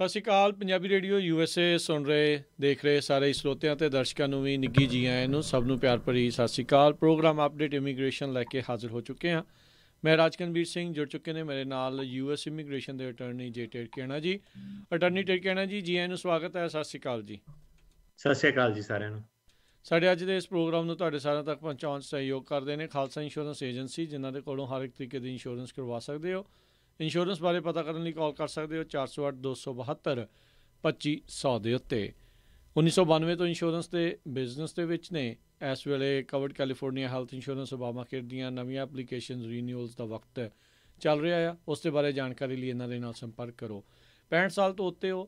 ਸਤਿ ਸ਼੍ਰੀ ਅਕਾਲ Punjabi radio U S A ਸੁਣ ਰਹੇ ਦੇਖ ਰਹੇ ਸਾਰੇ ਸਰੋਤਿਆਂ ਤੇ ਦਰਸ਼ਕਾਂ ਨੂੰ ਵੀ ਨਿੱਗੀ ਜੀ ਆਇਆਂ ਨੂੰ ਸਭ ਨੂੰ ਪਿਆਰ ਭਰੀ ਸਤਿ ਸ਼੍ਰੀ ਅਕਾਲ ਪ੍ਰੋਗਰਾਮ ਅਪਡੇਟ ਇਮੀਗ੍ਰੇਸ਼ਨ ਲੈ ਕੇ ਹਾਜ਼ਰ ਹੋ ਚੁੱਕੇ ਹਾਂ ਮੈਂ ਰਾਜਕਨਵੀਰ ਸਿੰਘ ਜੁੜ ਚੁੱਕੇ ਨੇ ਮੇਰੇ ਨਾਲ ਯੂ ਐਸ ਇਮੀਗ੍ਰੇਸ਼ਨ ਦੇ ਅਟਾਰਨੀ ਜੇ ਕਹਿਣਾ ਜੀ ਅਟਾਰਨੀ ਟੇੜਕੇਣਾ ਜੀ ਜੀ ਆਇਆਂ ਨੂੰ ਸਵਾਗਤ ਹੈ ਸਤਿ ਸ਼੍ਰੀ ਅਕਾਲ ਜੀ ਸਤਿ ਸ਼੍ਰੀ ਅਕਾਲ ਜੀ ਸਾਰਿਆਂ ਨੂੰ ਸਾਡੇ ਅੱਜ ਦੇ ਇਸ ਪ੍ਰੋਗਰਾਮ ਨੂੰ ਤੁਹਾਡੇ ਸਾਰਿਆਂ ਤੱਕ ਪਹੁੰਚਾਉਣ ਸਹਿਯੋਗ ਕਰਦੇ ਨੇ ਖਾਲਸਾ ਇੰਸ਼ੋਰੈਂਸ ਏਜੰਸੀ ਜਿਨ੍ਹਾਂ ਦੇ ਕੋਲੋਂ ਹਰ ਇੱਕ ਤਰੀਕੇ ਦੀ ਇੰਸ਼ੋਰੈਂਸ ਕਰਵਾ ਸਕਦੇ ਹੋ ਇੰਸ਼ੋਰੈਂਸ ਬਾਰੇ ਪਤਾ ਕਰਨ ਲਈ ਕਾਲ ਕਰ ਸਕਦੇ ਹੋ 408 272 2500 ਦੇ ਉੱਤੇ 1992 ਤੋਂ ਇੰਸ਼ੋਰੈਂਸ ਦੇ ਬਿਜ਼ਨਸ ਦੇ ਵਿੱਚ ਨੇ ਇਸ ਵੇਲੇ covered California health insurance Obamacare ਦੀਆਂ ਨਵੀਆਂ ਐਪਲੀਕੇਸ਼ਨਸ ਰੀਨਿਊਅਲਸ ਦਾ ਵਕਤ ਚੱਲ ਰਿਹਾ ਆ ਉਸ ਦੇ ਬਾਰੇ ਜਾਣਕਾਰੀ ਲਈ ਇਹਨਾਂ ਦੇ ਨਾਲ ਸੰਪਰਕ ਕਰੋ 65 ਸਾਲ ਤੋਂ ਉੱਤੇ ਹੋ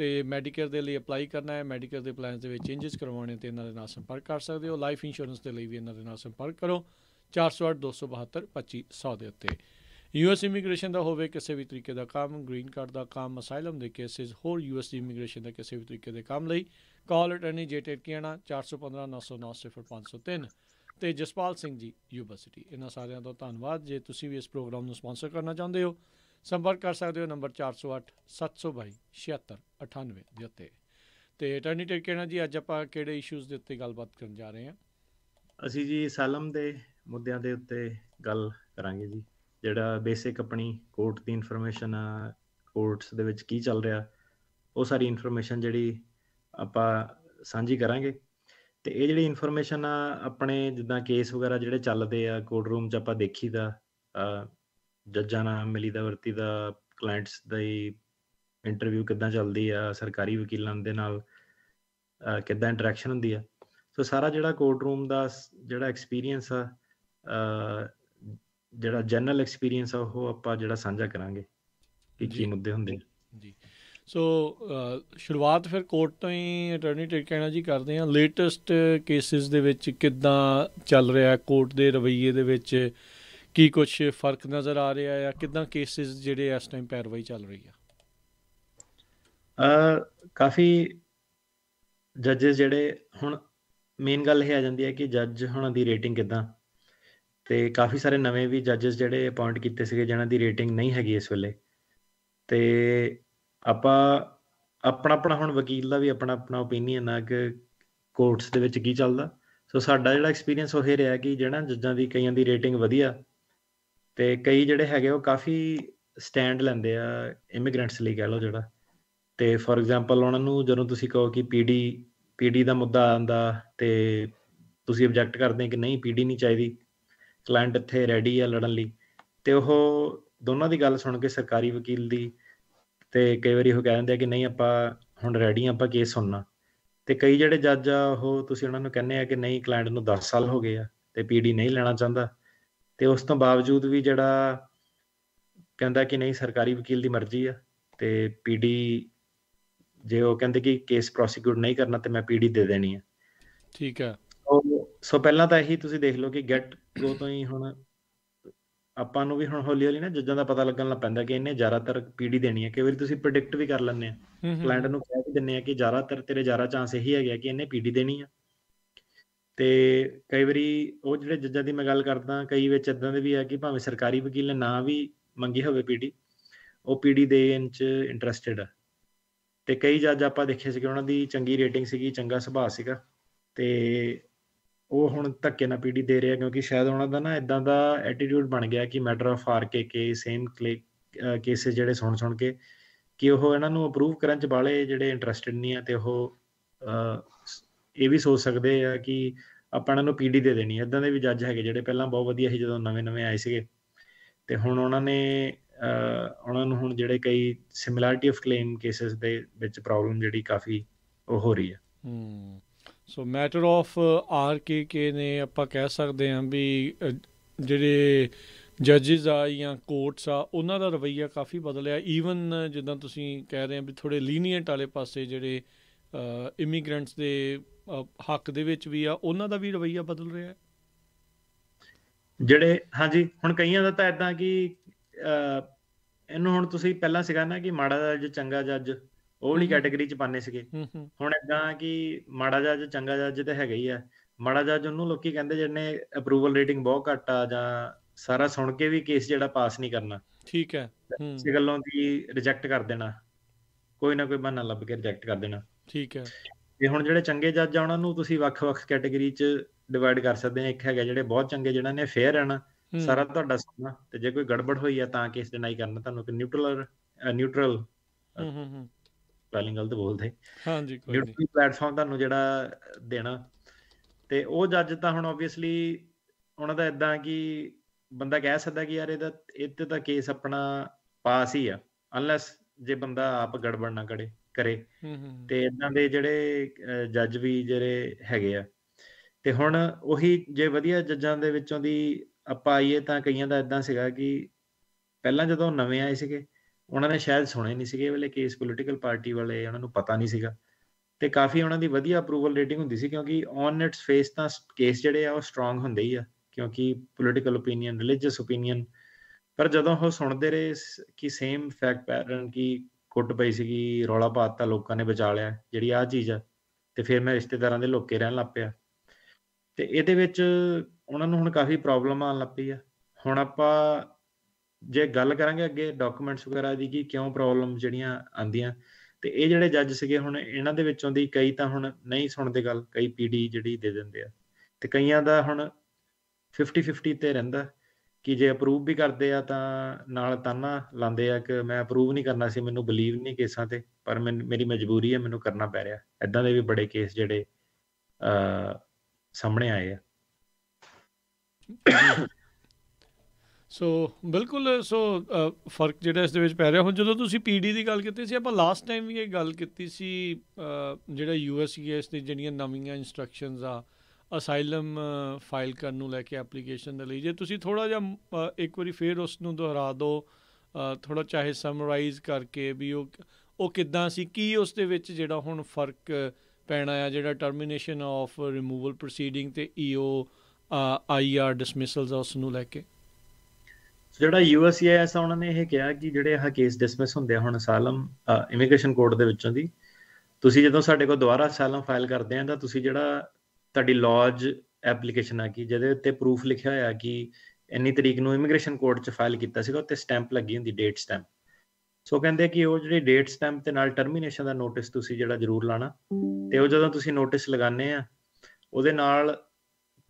ਤੇ ਮੈਡੀਕੇਅਰ ਦੇ ਲਈ ਅਪਲਾਈ ਕਰਨਾ ਹੈ ਮੈਡੀਕੇਅਰ ਦੇ ਪਲਾਨਸ ਦੇ ਵਿੱਚ ਚੇਂਜਸ ਕਰਵਾਉਣੇ ਤੇ ਇਹਨਾਂ ਦੇ ਨਾਲ ਸੰਪਰਕ ਕਰ ਸਕਦੇ ਹੋ ਲਾਈਫ ਇੰਸ਼ੋਰੈਂਸ ਦੇ ਲਈ ਵੀ ਇਹਨਾਂ ਦੇ ਨਾਲ ਸੰਪਰਕ ਕਰੋ 408 272 2500 ਦੇ ਉੱਤੇ ਯੂਐਸ ਇਮੀਗ੍ਰੇਸ਼ਨ ਦਾ ਹੋਵੇ ਕਿਸੇ ਵੀ ਤਰੀਕੇ ਦਾ ਕੰਮ ਗ੍ਰੀਨ ਕਾਰਡ ਦਾ ਕੰਮ ਅਸਾਈਲਮ ਦੇ ਕੇਸਿਸ ਹੋਰ ਯੂਐਸ ਇਮੀਗ੍ਰੇਸ਼ਨ ਦਾ ਕਿਸੇ ਵੀ ਤਰੀਕੇ ਦੇ ਕੰਮ ਲਈ ਕਾਲ ਅਟਰਨੀ ਜੇਟੇ ਕਿਹਣਾ 415 909 0503 ਤੇ ਜਸਪਾਲ ਸਿੰਘ ਜੀ ਯੂਨੀਵਰਸਿਟੀ ਇਹਨਾਂ ਸਾਰਿਆਂ ਦਾ ਧੰਨਵਾਦ ਜੇ ਤੁਸੀਂ ਵੀ ਇਸ ਪ੍ਰੋਗਰਾਮ ਨੂੰ ਸਪਾਂਸਰ ਕਰਨਾ ਚਾਹੁੰਦੇ ਹੋ ਸੰਪਰਕ ਕਰ ਸਕਦੇ ਹੋ ਨੰਬਰ 408 722 7698 ਦੇ ਉੱਤੇ ਤੇ ਅਟਰਨੀ ਕਿਹਣਾ ਜੀ ਅੱਜ ਆਪਾਂ ਕਿਹੜੇ ਇਸ਼ੂਜ਼ ਦੇ ਉੱਤੇ ਗੱਲਬਾਤ ਕਰਨ ਜਾ ਰਹੇ ਹਾਂ ਅਸੀਂ ਜੀ ਸਾਲਮ ਦੇ ਮੁੱਦਿਆਂ ਦੇ ਉੱਤੇ ਗੱਲ ਕਰਾਂਗੇ ਜੀ ਜਿਹੜਾ ਬੇਸਿਕ ਆਪਣੀ ਕੋਰਟ ਦੀ ਇਨਫੋਰਮੇਸ਼ਨ ਆ ਕੋਰਟਸ ਦੇ ਵਿੱਚ ਕੀ ਚੱਲ ਰਿਹਾ ਉਹ ਸਾਰੀ ਇਨਫੋਰਮੇਸ਼ਨ ਜਿਹੜੀ ਆਪਾਂ ਸਾਂਝੀ ਕਰਾਂਗੇ ਤੇ ਇਹ ਜਿਹੜੀ ਇਨਫੋਰਮੇਸ਼ਨ ਆ ਆਪਣੇ ਜਿੱਦਾਂ ਕੇਸ ਵਗੈਰਾ ਜਿਹੜੇ ਚੱਲਦੇ ਆ ਕੋਰਟ ਰੂਮ 'ਚ ਆਪਾਂ ਦੇਖੀਦਾ ਜੱਜਾਂ ਨਾਲ ਮਿਲੀਦਾ ਵਰਤੀਦਾ ਕਲਾਇੰਟਸ ਦੀ ਇੰਟਰਵਿਊ ਕਿੱਦਾਂ ਚੱਲਦੀ ਆ ਸਰਕਾਰੀ ਵਕੀਲਾਂ ਦੇ ਨਾਲ ਕਿੱਦਾਂ ਇੰਟਰੈਕਸ਼ਨ ਹੁੰਦੀ ਆ ਸੋ ਸਾਰਾ ਜਿਹੜਾ ਕੋਰਟ ਰੂਮ ਦਾ ਜਿਹੜਾ ਐਕਸਪੀਰੀਅੰਸ ਆ ਜਿਹੜਾ ਜਨਰਲ ਐਕਸਪੀਰੀਅੰਸ ਆ ਉਹ ਆਪਾਂ ਜਿਹੜਾ ਸਾਂਝਾ ਕਰਾਂਗੇ ਕਿ ਕੀ ਮੁੱਦੇ ਹੁੰਦੇ ਜੀ ਸੋ ਸ਼ੁਰੂਆਤ ਫਿਰ ਕੋਰਟ ਤੋਂ ਹੀ ਅਟਾਰਨੀ ਟਿਕਾਣਾ ਜੀ ਕਰਦੇ ਆ ਲੇਟੈਸਟ ਕੇਸਿਸ ਦੇ ਵਿੱਚ ਕਿੱਦਾਂ ਚੱਲ ਰਿਹਾ ਕੋਰਟ ਦੇ ਰਵਈਏ ਦੇ ਵਿੱਚ ਕੀ ਕੁਝ ਫਰਕ ਨਜ਼ਰ ਆ ਰਿਹਾ ਹੈ ਕਿਦਾਂ ਕੇਸਿਸ ਜਿਹੜੇ ਇਸ ਟਾਈਮ ਪੈਰਵਾਈ ਚੱਲ ਰਹੀ ਆ ਅ ਕਾਫੀ ਜੱਜਸ ਜਿਹੜੇ ਹੁਣ ਮੇਨ ਗੱਲ ਇਹ ਆ ਜਾਂਦੀ ਹੈ ਕਿ ਜੱਜ ਹੁਣਾਂ ਦੀ ਰੇਟਿੰਗ ਕਿਦਾਂ ਤੇ ਕਾਫੀ ਸਾਰੇ ਨਵੇਂ ਵੀ ਜੱਜਸ ਜਿਹੜੇ ਅਪਾਇੰਟ ਕੀਤੇ ਸੀਗੇ ਜਿਨ੍ਹਾਂ ਦੀ ਰੇਟਿੰਗ ਨਹੀਂ ਹੈਗੀ ਇਸ ਵੇਲੇ ਤੇ ਆਪਾਂ ਆਪਣਾ ਆਪਣਾ ਹੁਣ ਵਕੀਲ ਦਾ ਵੀ ਆਪਣਾ ਆਪਣਾ ਓਪੀਨੀਅਨ ਆ ਕਿ ਕੋਰਟਸ ਦੇ ਵਿੱਚ ਕੀ ਚੱਲਦਾ ਸੋ ਸਾਡਾ ਜਿਹੜਾ ਐਕਸਪੀਰੀਅੰਸ ਉਹ ਇਹ ਰਿਹਾ ਕਿ ਜਿਹੜਾ ਜੱਜਾਂ ਦੀ ਕਈਆਂ ਦੀ ਰੇਟਿੰਗ ਵਧੀਆ ਤੇ ਕਈ ਜਿਹੜੇ ਹੈਗੇ ਉਹ ਕਾਫੀ ਸਟੈਂਡ ਲੈਂਦੇ ਆ ਇਮੀਗ੍ਰੈਂਟਸ ਲਈ ਕਹ ਲਓ ਜਿਹੜਾ ਤੇ ਫੋਰ ਐਗਜ਼ਾਮਪਲ ਉਹਨਾਂ ਨੂੰ ਜਦੋਂ ਤੁਸੀਂ ਕਹੋ ਕਿ ਪੀਡੀ ਪੀਡੀ ਦਾ ਮੁੱਦਾ ਆਂਦਾ ਤੇ ਤੁਸੀਂ ਆਬਜੈਕਟ ਕਰਦੇ ਕਿ ਨਹੀਂ ਪੀਡੀ ਨਹੀਂ ਚਾਹੀਦੀ ਕਲਾਇੰਟ ਇੱਥੇ ਰੈਡੀ ਆ ਲੜਨ ਲਈ ਤੇ ਉਹ ਦੋਨਾਂ ਦੀ ਗੱਲ ਸੁਣ ਕੇ ਸਰਕਾਰੀ ਵਕੀਲ ਦੀ ਤੇ ਕਈ ਵਾਰੀ ਉਹ ਕਹਿ ਦਿੰਦੇ ਆ ਕਿ ਨਹੀਂ ਆਪਾਂ ਹੁਣ ਰੈਡੀ ਆਪਾਂ ਕੇਸ ਸੁਣਨਾ ਤੇ ਕਈ ਜਿਹੜੇ ਜੱਜ ਆ ਉਹ ਤੁਸੀਂ ਉਹਨਾਂ ਨੂੰ ਕਹਿੰਦੇ ਆ ਕਿ ਨਹੀਂ ਕਲਾਇੰਟ ਨੂੰ 10 ਸਾਲ ਹੋ ਗਏ ਆ ਤੇ ਪੀਡੀ ਨਹੀਂ ਲੈਣਾ ਚਾਹੁੰਦਾ ਤੇ ਉਸ ਤੋਂ ਬਾਵਜੂਦ ਵੀ ਜਿਹੜਾ ਕਹਿੰਦਾ ਕਿ ਨਹੀਂ ਸਰਕਾਰੀ ਵਕੀਲ ਦੀ ਮਰਜ਼ੀ ਆ ਤੇ ਪੀਡੀ ਜੇ ਉਹ ਕਹਿੰਦੇ ਕਿ ਕੇਸ ਪ੍ਰੋਸੀਕਿਊਟ ਨਹੀਂ ਕਰਨਾ ਤੇ ਮੈਂ ਪੀਡੀ ਦੇ ਦੇਣੀ ਆ ਠੀਕ ਆ ਸੋ ਪਹਿਲਾਂ ਤਾਂ ਇਹੀ ਤੁਸੀਂ ਦੇਖ ਲਓ ਕਿ ਗੈਟ ਗੋ ਤੋਂ ਹੀ ਹੁਣ ਆਪਾਂ ਨੂੰ ਵੀ ਹੁਣ ਹੌਲੀ ਹੌਲੀ ਨਾ ਜੱਜਾਂ ਦਾ ਪਤਾ ਲੱਗਣ ਲੱਗ ਪੈਂਦਾ ਕਿ ਇਹਨੇ ਜ਼ਿਆਦਾਤਰ ਪੀੜੀ ਦੇਣੀ ਹੈ ਕਈ ਵਾਰੀ ਤੁਸੀਂ ਪ੍ਰੈਡਿਕਟ ਵੀ ਕਰ ਲੈਂਦੇ ਆ ਕਲਾਇੰਟ ਨੂੰ ਕਹਿ ਵੀ ਦਿੰਦੇ ਆ ਕਿ ਜ਼ਿਆਦਾਤਰ ਤੇਰੇ ਜ਼ਿਆਦਾ ਚਾਂਸ ਇਹੀ ਹੈਗਾ ਕਿ ਇਹਨੇ ਪੀੜੀ ਦੇਣੀ ਆ ਤੇ ਕਈ ਵਾਰੀ ਉਹ ਜਿਹੜੇ ਜੱਜਾਂ ਦੀ ਮੈਂ ਗੱਲ ਕਰਦਾ ਕਈ ਵਿੱਚ ਇਦਾਂ ਦੇ ਵੀ ਆ ਕਿ ਭਾਵੇਂ ਸਰਕਾਰੀ ਵਕੀਲ ਨੇ ਨਾ ਵੀ ਮੰਗੀ ਹੋਵੇ ਪੀੜੀ ਉਹ ਪੀੜੀ ਦੇਣ ਚ ਇੰਟਰਸਟਿਡ ਆ ਤੇ ਕਈ ਜੱਜ ਆਪਾਂ ਦੇਖੇ ਸੀ ਕਿ ਉਹਨਾਂ ਦੀ ਚੰਗੀ ਰੇਟਿੰਗ ਸੀਗੀ ਚੰਗਾ ਸੁਭਾਅ ਸੀਗਾ ਤੇ ਉਹ ਹੁਣ ਧੱਕੇ ਨਾਲ ਪੀੜੀ ਦੇ ਰਿਹਾ ਕਿਉਂਕਿ ਸ਼ਾਇਦ ਉਹਨਾਂ ਦਾ ਨਾ ਇਦਾਂ ਦਾ ਐਟੀਟਿਊਡ ਬਣ ਗਿਆ ਕਿ ਮੈਟਰ ਆਫ ਆਰ ਕੇ ਕੇ ਸੇਮ ਕੇਸੇ ਜਿਹੜੇ ਸੁਣ ਸੁਣ ਕੇ ਕਿ ਉਹ ਇਹਨਾਂ ਨੂੰ ਅਪਰੂਵ ਕਰਨ ਚ ਬਾਲੇ ਜਿਹੜੇ ਇੰਟਰਸਟਿਡ ਨਹੀਂ ਆ ਤੇ ਉਹ ਇਹ ਵੀ ਸੋਚ ਸਕਦੇ ਆ ਕਿ ਆਪਾਂ ਇਹਨਾਂ ਨੂੰ ਪੀੜੀ ਦੇ ਦੇਣੀ ਇਦਾਂ ਦੇ ਵੀ ਜੱਜ ਹੈਗੇ ਜਿਹੜੇ ਪਹਿਲਾਂ ਬਹੁਤ ਵਧੀਆ ਸੀ ਜਦੋਂ ਨਵੇਂ-ਨਵੇਂ ਆਏ ਸੀਗੇ ਤੇ ਹੁਣ ਉਹਨਾਂ ਨੇ ਉਹਨਾਂ ਨੂੰ ਹੁਣ ਜਿਹੜੇ ਕਈ ਸਿਮਿਲੈਰਿਟੀ ਆਫ ਕਲੇਮ ਕੇਸਸ ਦੇ ਵਿੱਚ ਪ੍ਰੋਬਲਮ ਜਿਹੜੀ ਕਾਫੀ ਉਹ ਹੋ ਰਹੀ ਹੈ ਹੂੰ so matter of R K K ਨੇ ਆਪਾਂ ਕਹਿ ਸਕਦੇ ਹਾਂ ਵੀ ਜਿਹੜੇ ਜੱਜਸ ਆ ਜਾਂ ਕੋਰਟਸ ਆ ਉਹਨਾਂ ਦਾ ਰਵਈਆ ਕਾਫੀ ਬਦਲਿਆ ਈਵਨ ਜਿੱਦਾਂ ਤੁਸੀਂ ਕਹਿ ਰਹੇ ਆ ਵੀ ਥੋੜੇ ਲੀਨੀਅੰਟ ਵਾਲੇ ਪਾਸੇ ਜਿਹੜੇ ਇਮੀਗ੍ਰੈਂਟਸ ਦੇ ਹੱਕ ਦੇ ਵਿੱਚ ਵੀ ਆ ਉਹਨਾਂ ਦਾ ਵੀ ਰਵਈਆ ਬਦਲ ਰਿਹਾ ਹੈ ਜਿਹੜੇ ਹਾਂਜੀ ਹੁਣ ਕਈਆਂ ਦਾ ਤਾਂ ਇਦਾਂ ਕਿ ਇਹਨੂੰ ਹੁਣ ਤੁਸੀਂ ਪਹਿਲਾਂ ਸਿਖਾਣਾ ਕਿ ਮਾੜਾ ਜੱਜ ਚੰਗਾ ਜੱਜ ਉਹ ਵਾਲੀ ਕੈਟਾਗਰੀ ਚ ਪਾਣੇ ਸੀਗੇ ਹੁਣ ਇਦਾਂ ਕਿ ਮਾੜਾ ਜੱਜ ਚੰਗਾ ਜੱਜ ਤੇ ਹੈਗਾ ਹੀ ਆ ਮਾੜਾ ਜੱਜ ਉਹਨੂੰ ਲੋਕੀ ਕਹਿੰਦੇ ਜਿਹਨੇ ਅਪਰੂਵਲ ਰੇਟਿੰਗ ਬਹੁਤ ਘੱਟ ਆ ਜਾਂ ਸਾਰਾ ਸੁਣ ਕੇ ਵੀ ਕੇਸ ਜਿਹੜਾ ਪਾਸ ਨਹੀਂ ਕਰਨਾ ਠੀਕ ਹੈ ਇਸ ਗੱਲੋਂ ਦੀ ਰਿਜੈਕਟ ਕਰ ਦੇਣਾ ਕੋਈ ਨਾ ਕੋਈ ਬਹਾਨਾ ਲੱਭ ਕੇ ਰਿਜੈਕਟ ਕਰ ਦੇਣਾ ਠੀਕ ਹੈ ਤੇ ਹੁਣ ਜਿਹੜੇ ਚੰਗੇ ਜੱਜ ਆ ਉਹਨਾਂ ਨੂੰ ਤੁਸੀਂ ਵੱਖ-ਵੱਖ ਕੈਟਾਗਰੀ 'ਚ ਡਿਵਾਈਡ ਕਰ ਸਕਦੇ ਆ ਇੱਕ ਹੈਗਾ ਜਿਹੜੇ ਬਹੁਤ ਚੰਗੇ ਜਿਹਨਾਂ ਨੇ ਫੇਅਰ ਹਨ ਸਾਰਾ ਤੁਹਾਡਾ ਸੁਣਨਾ ਤੇ ਜੇ ਕੋਈ ਗੜਬੜ ਹੋਈ ਆ ਤਾਂ ਕੇਸ ਡਿਨਾਈ ਕਰਨਾ ਤੁਹਾਨੂੰ ਕਿ ਨਿਊਟਰਲ ਨਿਊਟਰਲ ਹੂੰ ਹੂੰ ਸਪੈਲਿੰਗ ਗਲਤ ਬੋਲਦੇ ਹਾਂਜੀ ਕੋਈ ਨਹੀਂ ਪਲੇਟਫਾਰਮ ਤੁਹਾਨੂੰ ਜਿਹੜਾ ਦੇਣਾ ਤੇ ਉਹ ਜੱਜ ਤਾਂ ਹੁਣ ਆਬਵੀਅਸਲੀ ਉਹਨਾਂ ਦਾ ਇਦਾਂ ਕਿ ਬੰਦਾ ਕਹਿ ਸਕਦਾ ਕਿ ਯਾਰ ਇਹਦਾ ਇੱਥੇ ਤਾਂ ਕੇਸ ਆਪਣਾ ਪਾਸ ਹੀ ਆ ਅਨਲੈਸ ਜੇ ਬੰਦਾ ਆਪ ਗੜਬੜ ਨਾ ਕਰੇ ਕਰੇ ਤੇ ਇਦਾਂ ਦੇ ਜਿਹੜੇ ਜੱਜ ਵੀ ਜਿਹੜੇ ਹੈਗੇ ਆ ਤੇ ਹੁਣ ਉਹੀ ਜੇ ਵਧੀਆ ਜੱਜਾਂ ਦੇ ਵਿੱਚੋਂ ਦੀ ਆਪਾਂ ਆਈਏ ਤਾਂ ਕਈਆਂ ਦਾ ਇਦਾਂ ਸੀਗਾ ਕਿ ਪਹਿਲਾਂ ਜਦੋਂ ਨਵੇਂ ਆਏ ਸੀਗੇ ਉਹਨਾਂ ਨੇ ਸ਼ਾਇਦ ਸੁਣੇ ਨਹੀਂ ਸੀਗੇ ਵੇਲੇ ਕੇਸ ਪੋਲੀਟੀਕਲ ਪਾਰਟੀ ਵਾਲੇ ਉਹਨਾਂ ਨੂੰ ਪਤਾ ਨਹੀਂ ਸੀਗਾ ਤੇ ਕਾਫੀ ਉਹਨਾਂ ਦੀ ਵਧੀਆ ਅਪਰੂਵਲ ਰੇਟਿੰਗ ਹੁੰਦੀ ਸੀ ਕਿਉਂਕਿ ਔਨ ਇਟਸ ਫੇਸ ਤਾਂ ਕੇਸ ਜਿਹੜੇ ਆ ਉਹ ਸਟਰੋਂਗ ਹੁੰਦੇ ਹੀ ਆ ਕਿਉਂਕਿ ਪੋਲੀਟੀਕਲ opinion ਰਿਲੀਜੀਅਸ opinion ਪਰ ਜਦੋਂ ਉਹ ਸੁਣਦੇ ਰਹੇ ਕਿ ਸੇਮ ਫੈਕਟ ਪੈਟਰਨ ਕੀ ਕੁੱਟ ਪਈ ਸੀਗੀ ਰੌਲਾ ਪਾਤਾ ਲੋਕਾਂ ਨੇ ਬਚਾ ਲਿਆ ਜਿਹੜੀ ਆ ਚੀਜ਼ ਆ ਤੇ ਫਿਰ ਮੈਂ ਰਿਸ਼ਤੇਦਾਰਾਂ ਦੇ ਲੋਕੇ ਰਹਿਣ ਲੱਪਿਆ ਤੇ ਇਹਦੇ ਵਿੱਚ ਉਹਨਾਂ ਨੂੰ ਹੁਣ ਕਾਫੀ ਪ੍ਰੋਬਲਮ ਆਣ ਲੱਪੀ ਆ ਹੁਣ ਆਪਾਂ ਜੇ ਗੱਲ ਕਰਾਂਗੇ ਅੱਗੇ ਡਾਕੂਮੈਂਟਸ ਵਗੈਰਾ ਦੀ ਕਿ ਕਿਉਂ ਪ੍ਰੋਬਲਮ ਜਿਹੜੀਆਂ ਆਂਦੀਆਂ ਤੇ ਇਹ ਜਿਹੜੇ ਜੱਜ ਸੀਗੇ ਹੁਣ ਇਹਨਾਂ ਦੇ ਵਿੱਚੋਂ ਦੀ ਕਈ ਤਾਂ ਹੁਣ ਨਹੀਂ ਸੁਣਦੇ ਗੱਲ ਕਈ ਪੀਡੀ ਜਿਹੜੀ ਦੇ ਦਿੰਦੇ ਆ ਤੇ ਕਈਆਂ ਦਾ ਹੁਣ 50 50 ਤੇ ਰਹਿੰਦਾ ਕਿ ਜੇ ਅਪਰੂਵ ਵੀ ਕਰਦੇ ਆ ਤਾਂ ਨਾਲ ਤਾਨਾ ਲਾਉਂਦੇ ਆ ਕਿ ਮੈਂ ਅਪਰੂਵ ਨਹੀਂ ਕਰਨਾ ਸੀ ਮੈਨੂੰ ਬਲੀਵ ਨਹੀਂ ਕੇਸਾਂ ਤੇ ਪਰ ਮੇਰੀ ਮਜਬੂਰੀ ਹੈ ਮੈਨੂੰ ਕਰਨਾ ਪੈ ਰਿਹਾ ਐਦਾਂ ਦੇ ਵੀ ਬੜੇ ਕੇਸ ਜਿਹੜੇ ਸਾਹਮਣੇ ਆਏ ਆ ਸੋ ਬਿਲਕੁਲ ਸੋ ਫਰਕ ਜਿਹੜਾ ਇਸ ਦੇ ਵਿੱਚ ਪੈ ਰਿਹਾ ਹੁਣ ਜਦੋਂ ਤੁਸੀਂ ਪੀਡੀ ਦੀ ਗੱਲ ਕੀਤੀ ਸੀ ਆਪਾਂ ਲਾਸਟ ਟਾਈਮ ਵੀ ਇਹ ਗੱਲ ਕੀਤੀ ਸੀ ਜਿਹੜਾ ਯੂਐਸਸੀਐਸ ਦੇ ਜਿਹੜੀਆਂ ਨਵੀਆਂ ਇਨਸਟਰਕਸ਼ਨਸ ਆ ਅਸਾਈਲਮ ਫਾਈਲ ਕਰਨ ਨੂੰ ਲੈ ਕੇ ਐਪਲੀਕੇਸ਼ਨ ਦੇ ਲਈ ਜੇ ਤੁਸੀਂ ਥੋੜਾ ਜਿਹਾ ਇੱਕ ਵਾਰੀ ਫੇਰ ਉਸ ਨੂੰ ਦੁਹਰਾ ਦਿਓ ਥੋੜਾ ਚਾਹੇ ਸਮਰਾਈਜ਼ ਕਰਕੇ ਵੀ ਉਹ ਉਹ ਕਿੱਦਾਂ ਸੀ ਕੀ ਉਸ ਦੇ ਵਿੱਚ ਜਿਹੜਾ ਹੁਣ ਫਰਕ ਪੈਣਾ ਆ ਜਿਹੜਾ ਟਰਮੀਨੇਸ਼ਨ ਆਫ ਰਿਮੂਵਲ ਪ੍ਰੋਸੀਡਿੰਗ ਤੇ ਈਓ ਆਈਆਰ ਡਿਸਮਿਸਲਸ ਉਸ ਨੂੰ ਲੈ ਕੇ ਜਿਹੜਾ ਯੂਐਸਸੀਆਈਐਸ ਉਹਨਾਂ ਨੇ ਇਹ ਕਿਹਾ ਕਿ ਜਿਹੜੇ ਆਹ ਕੇਸ ਡਿਸਮਿਸ ਹੁੰਦੇ ਹੁਣ ਸਾਲਮ ਇਮੀਗ੍ਰੇਸ਼ਨ ਕੋਰਟ ਦੇ ਵਿੱਚੋਂ ਦੀ ਤੁਸੀਂ ਜਦੋਂ ਸਾਡੇ ਕੋਲ ਦੁਬਾਰਾ ਸਾਲਮ ਫਾਈਲ ਕਰਦੇ ਆਂ ਤਾਂ ਤੁਸੀਂ ਜਿਹੜਾ ਤੁਹਾਡੀ ਲੌਜ ਐਪਲੀਕੇਸ਼ਨ ਆ ਕਿ ਜਿਹਦੇ ਉੱਤੇ ਪ੍ਰੂਫ ਲਿਖਿਆ ਹੋਇਆ ਕਿ ਇੰਨੀ ਤਰੀਕ ਨੂੰ ਇਮੀਗ੍ਰੇਸ਼ਨ ਕੋਰਟ 'ਚ ਫਾਈਲ ਕੀਤਾ ਸੀਗਾ ਉੱਤੇ ਸਟੈਂਪ ਲੱਗੀ ਹੁੰਦੀ ਡੇਟ ਸਟੈਂਪ ਸੋ ਕਹਿੰਦੇ ਕਿ ਉਹ ਜਿਹੜੀ ਡੇਟ ਸਟੈਂਪ ਤੇ ਨਾਲ ਟਰਮੀਨੇਸ਼ਨ ਦਾ ਨੋਟਿਸ ਤੁਸੀਂ ਜਿਹੜਾ ਜ਼ਰੂਰ ਲਾਣਾ ਤੇ ਉਹ ਜਦੋਂ ਤੁਸੀਂ ਨੋਟਿਸ ਲਗਾਉਂਦੇ ਆ ਉਹਦੇ ਨਾਲ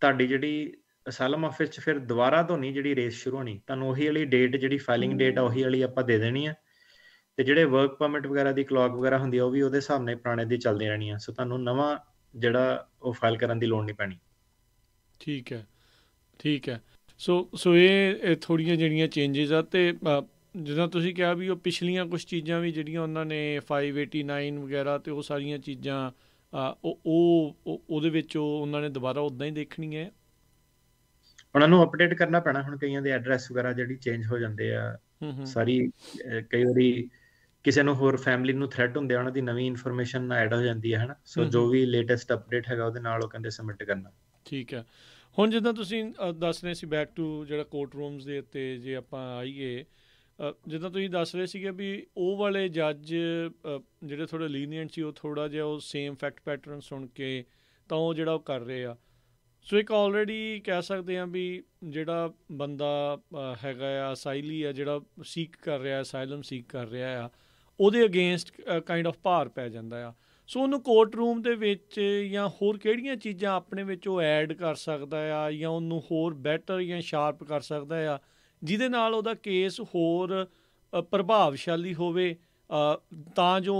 ਤੁਹਾਡੀ ਜਿਹੜੀ ਅਸਲਮ ਆਫਿਸ 'ਚ ਫਿਰ ਦੁਬਾਰਾ ਤੋਂ ਨਹੀਂ ਜਿਹੜੀ ਰੇਸ ਸ਼ੁਰੂ ਹੋਣੀ ਤੁਹਾਨੂੰ ਉਹੀ ਵਾਲੀ ਡੇਟ ਜਿਹੜੀ ਫਾਈਲਿੰਗ ਡੇਟ ਆ ਉਹੀ ਵਾਲੀ ਆਪਾਂ ਦੇ ਦੇਣੀ ਆ ਤੇ ਜਿਹੜੇ ਵਰਕ ਪਰਮਿਟ ਵਗੈਰਾ ਦੀ ਕਲੌਕ ਵਗੈਰਾ ਹੁੰਦੀ ਆ ਉਹ ਵੀ ਉਹਦੇ ਹਿਸਾਬ ਨਾਲ ਪੁਰਾਣੇ ਦੀ ਚੱਲਦੀ ਰਹਿਣੀ ਆ ਸੋ ਤੁਹਾਨੂੰ ਨਵਾਂ ਜਿਹੜਾ ਉਹ ਫਾਈਲ ਕਰਨ ਦੀ ਲੋੜ ਨਹੀਂ ਪੈਣੀ ਠੀਕ ਹੈ ਠੀਕ ਹੈ ਸੋ ਸੋ ਇਹ ਥੋੜੀਆਂ ਜਿਹੜੀਆਂ ਚੇਂਜਸ ਆ ਤੇ ਜਿਦਾਂ ਤੁਸੀਂ ਕਿਹਾ ਵੀ ਉਹ ਪਿਛਲੀਆਂ ਕੁਝ ਚੀਜ਼ਾਂ ਵੀ ਜਿਹੜੀਆਂ ਉਹਨਾਂ ਨੇ 589 ਵਗੈਰਾ ਤੇ ਉਹ ਸਾਰੀਆਂ ਚੀਜ਼ਾਂ ਉਹ ਉਹ ਉਹਦੇ ਵਿੱਚ ਉਹ ਉਹਨਾਂ ਨੇ ਦੁਬਾਰਾ ਉਦਾਂ ਹੀ ਦੇਖਣੀ ਹੈ ਉਹਨਾਂ ਨੂੰ ਅਪਡੇਟ ਕਰਨਾ ਪੈਣਾ ਹੁਣ ਕਈਆਂ ਦੇ ਐਡਰੈਸ ਵਗੈਰਾ ਜਿਹੜੀ ਚੇਂਜ ਹੋ ਜਾਂਦੇ ਆ ਸਾਰੀ ਕਈ ਵਾਰੀ ਕਿਸੇ ਨੂੰ ਹੋਰ ਫੈਮਿਲੀ ਨੂੰ ਥ੍ਰੈਟ ਹੁੰਦੇ ਆ ਉਹਨਾਂ ਦੀ ਨਵੀਂ ਇਨਫੋਰਮੇਸ਼ਨ ਐਡ ਹੋ ਜਾਂਦੀ ਹੈ ਹਨਾ ਸੋ ਜੋ ਵੀ ਲੇਟੈਸਟ ਅਪਡੇਟ ਹੈਗਾ ਉਹਦੇ ਨਾਲ ਉਹ ਕਹਿੰਦੇ ਸਬਮਿਟ ਕਰਨਾ ਠੀਕ ਹੈ ਹੁਣ ਜਿੱਦਾਂ ਤੁਸੀਂ ਦੱਸ ਰਹੇ ਸੀ ਬੈਕ ਟੂ ਜਿਹੜਾ ਕੋਰਟ ਰੂਮਸ ਦੇ ਉੱਤੇ ਜੇ ਆਪਾਂ ਆਈਏ ਜਿੱਦਾਂ ਤੁਸੀਂ ਦੱਸ ਰਹੇ ਸੀਗੇ ਵੀ ਉਹ ਵਾਲੇ ਜੱਜ ਜਿਹੜੇ ਥੋੜੇ ਲੀਨੀਅੰਟ ਸੀ ਉਹ ਥੋੜਾ ਜਿਹਾ ਉਹ ਸੇਮ ਫੈਕਟ ਪੈਟਰਨ ਸੁਣ ਕੇ ਤਾਂ ਉਹ ਜਿਹੜਾ ਉਹ ਕਰ ਰਹੇ ਆ ਸੋ ਇੱਕ ਆਲਰੇਡੀ ਕਹਿ ਸਕਦੇ ਆ ਵੀ ਜਿਹੜਾ ਬੰਦਾ ਹੈਗਾ ਆ ਸਾਈਲੀ ਆ ਜਿਹੜਾ ਸੀਕ ਕਰ ਰਿਹਾ ਹੈ ਸਾਇਲਮ ਸੀਕ ਕਰ ਰਿਹਾ ਆ ਉਹਦੇ ਅਗੇਂਸਟ ਕਾਈਂਡ ਆਫ ਭਾਰ ਪੈ ਜਾਂਦਾ ਆ ਸੋ ਉਹਨੂੰ ਕੋਰਟ ਰੂਮ ਦੇ ਵਿੱਚ ਜਾਂ ਹੋਰ ਕਿਹੜੀਆਂ ਚੀਜ਼ਾਂ ਆਪਣੇ ਵਿੱਚ ਉਹ ਐਡ ਕਰ ਸਕਦਾ ਆ ਜਾਂ ਉਹਨੂੰ ਹੋਰ ਬੈਟਰ ਜਾਂ ਸ਼ਾਰਪ ਕਰ ਸਕਦਾ ਆ ਜਿਹਦੇ ਨਾਲ ਉਹਦਾ ਕੇਸ ਹੋਰ ਪ੍ਰਭਾਵਸ਼ਾਲੀ ਹੋਵੇ ਤਾਂ ਜੋ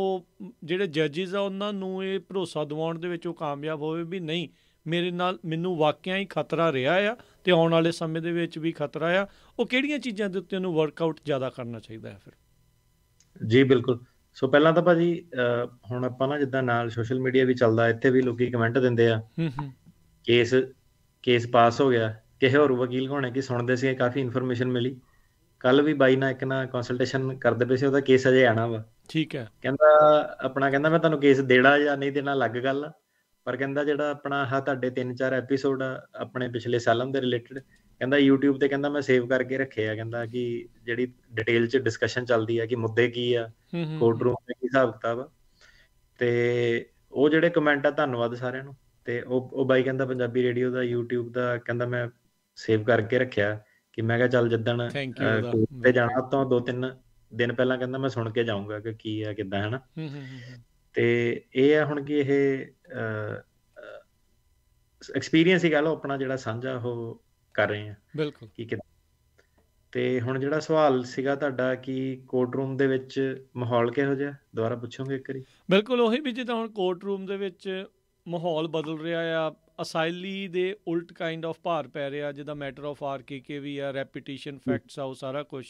ਜਿਹੜੇ ਜੱਜਿਸ ਆ ਉਹਨਾਂ ਨੂੰ ਇਹ ਭਰੋਸਾ ਦਿਵਾਉਣ ਦੇ ਵਿੱਚ ਉਹ ਕਾਮਯਾਬ ਹੋਵੇ ਵੀ ਨਹੀਂ ਮੇਰੇ ਨਾਲ ਮੈਨੂੰ ਵਾਕਿਆ ਹੀ ਖਤਰਾ ਰਿਹਾ ਆ ਤੇ ਆਉਣ ਵਾਲੇ ਸਮੇਂ ਦੇ ਵਿੱਚ ਵੀ ਖਤਰਾ ਆ ਉਹ ਕਿਹੜੀਆਂ ਚੀਜ਼ਾਂ ਦੇ ਉੱਤੇ ਉਹਨੂੰ ਵਰਕਆਊਟ ਜ਼ਿਆਦਾ ਕਰਨਾ ਚਾਹੀਦਾ ਹੈ ਫਿਰ ਜੀ ਬਿਲਕੁਲ ਸੋ ਪਹਿਲਾਂ ਤਾਂ ਭਾਜੀ ਹੁਣ ਆਪਾਂ ਨਾ ਜਿੱਦਾਂ ਨਾਲ ਸੋਸ਼ਲ ਮੀਡੀਆ ਵੀ ਚੱਲਦਾ ਇੱਥੇ ਵੀ ਲੋਕੀ ਕਮੈਂਟ ਦਿੰਦੇ ਆ ਹੂੰ ਹੂੰ ਕੇਸ ਕੇਸ ਪਾਸ ਹੋ ਗਿਆ ਕਿਸੇ ਹੋਰ ਵਕੀਲ ਨੇ ਕੀ ਸੁਣਦੇ ਸੀ ਕਾਫੀ ਇਨਫੋਰਮੇਸ਼ਨ ਮਿਲੀ ਕੱਲ ਵੀ ਬਾਈ ਨਾਲ ਇੱਕ ਨਾ ਕੰਸਲਟੇਸ਼ਨ ਕਰਦੇ ਪਏ ਸੀ ਉਹਦਾ ਕੇਸ ਅਜੇ ਆਣਾ ਵਾ ਠੀਕ ਹੈ ਕਹਿੰਦਾ ਆਪਣਾ ਕਹਿੰਦਾ ਮੈਂ ਤੁਹਾਨੂੰ ਕੇਸ ਦੇਣਾ ਜਾਂ ਨਹੀਂ ਦੇਣਾ ਅਲੱਗ ਗੱਲ ਪਰ ਕਹਿੰਦਾ ਜਿਹੜਾ ਆਪਣਾ ਹਾ ਤੁਹਾਡੇ 3-4 ਐਪੀਸੋਡ ਆਪਣੇ ਪਿਛਲੇ ਸਾਲਾਂ ਦੇ ਰਿਲੇਟਡ ਕਹਿੰਦਾ YouTube ਤੇ ਕਹਿੰਦਾ ਮੈਂ ਸੇਵ ਕਰਕੇ ਰੱਖਿਆ ਕਹਿੰਦਾ ਕਿ ਜਿਹੜੀ ਡਿਟੇਲ ਚ ਡਿਸਕਸ਼ਨ ਚੱਲਦੀ ਆ ਕਿ ਮੁੱਦੇ ਕੀ ਆ ਕੋਰਟ ਰੂਮ ਦੇ ਕੀ ਹਿਸਾਬ ਕਿਤਾਬ ਤੇ ਉਹ ਜਿਹੜੇ ਕਮੈਂਟ ਆ ਧੰਨਵਾਦ ਸਾਰਿਆਂ ਨੂੰ ਤੇ ਉਹ ਉਹ ਬਾਈ ਕਹਿੰਦਾ ਪੰਜਾਬੀ ਰੇਡੀਓ ਦਾ YouTube ਦਾ ਕਹਿੰਦਾ ਮੈਂ ਸੇਵ ਕਰਕੇ ਰੱਖਿਆ ਕਿ ਮੈਂ ਕਿਹਾ ਚੱਲ ਜਿੱਦਣ ਤੇ ਜਾਣਾ ਤਾਂ ਦੋ ਤਿੰਨ ਦਿਨ ਪਹਿਲਾਂ ਕਹਿੰਦਾ ਮੈਂ ਸੁਣ ਕੇ ਜਾਊਂਗਾ ਕਿ ਕੀ ਆ ਕਿੱਦਾਂ ਹੈ ਨਾ ਤੇ ਇਹ ਆ ਹੁਣ ਕਿ ਇਹ ਐਕਸਪੀਰੀਅੰਸ ਹੀ ਕਹ ਲਓ ਆਪਣਾ ਜਿਹੜਾ ਸਾਂਝਾ ਉਹ ਕਰ ਰਹੇ ਆ ਬਿਲਕੁਲ ਕੀ ਕਿ ਤੇ ਹੁਣ ਜਿਹੜਾ ਸਵਾਲ ਸੀਗਾ ਤੁਹਾਡਾ ਕਿ ਕੋਰਟ ਰੂਮ ਦੇ ਵਿੱਚ ਮਾਹੌਲ ਕਿਹੋ ਜਿਹਾ ਦੁਬਾਰਾ ਪੁੱਛੋਗੇ ਇੱਕ ਵਾਰੀ ਬਿਲਕੁਲ ਉਹੀ ਵੀ ਜਿੱਦਾਂ ਹੁਣ ਕੋਰਟ ਰੂਮ ਦੇ ਵਿੱਚ ਮਾਹੌਲ ਬਦਲ ਰਿਹਾ ਆ ਅਸਾਈਲੀ ਦੇ ਉਲਟ ਕਾਈਂਡ ਆਫ ਭਾਰ ਪੈ ਰਿਹਾ ਜਿਹਦਾ ਮੈਟਰ ਆਫ ਆਰਕੇਕੇ ਵੀ ਆ ਰੈਪੀਟੀਸ਼ਨ ਫੈਕਟਸ ਆ ਉਹ ਸਾਰਾ ਕੁਝ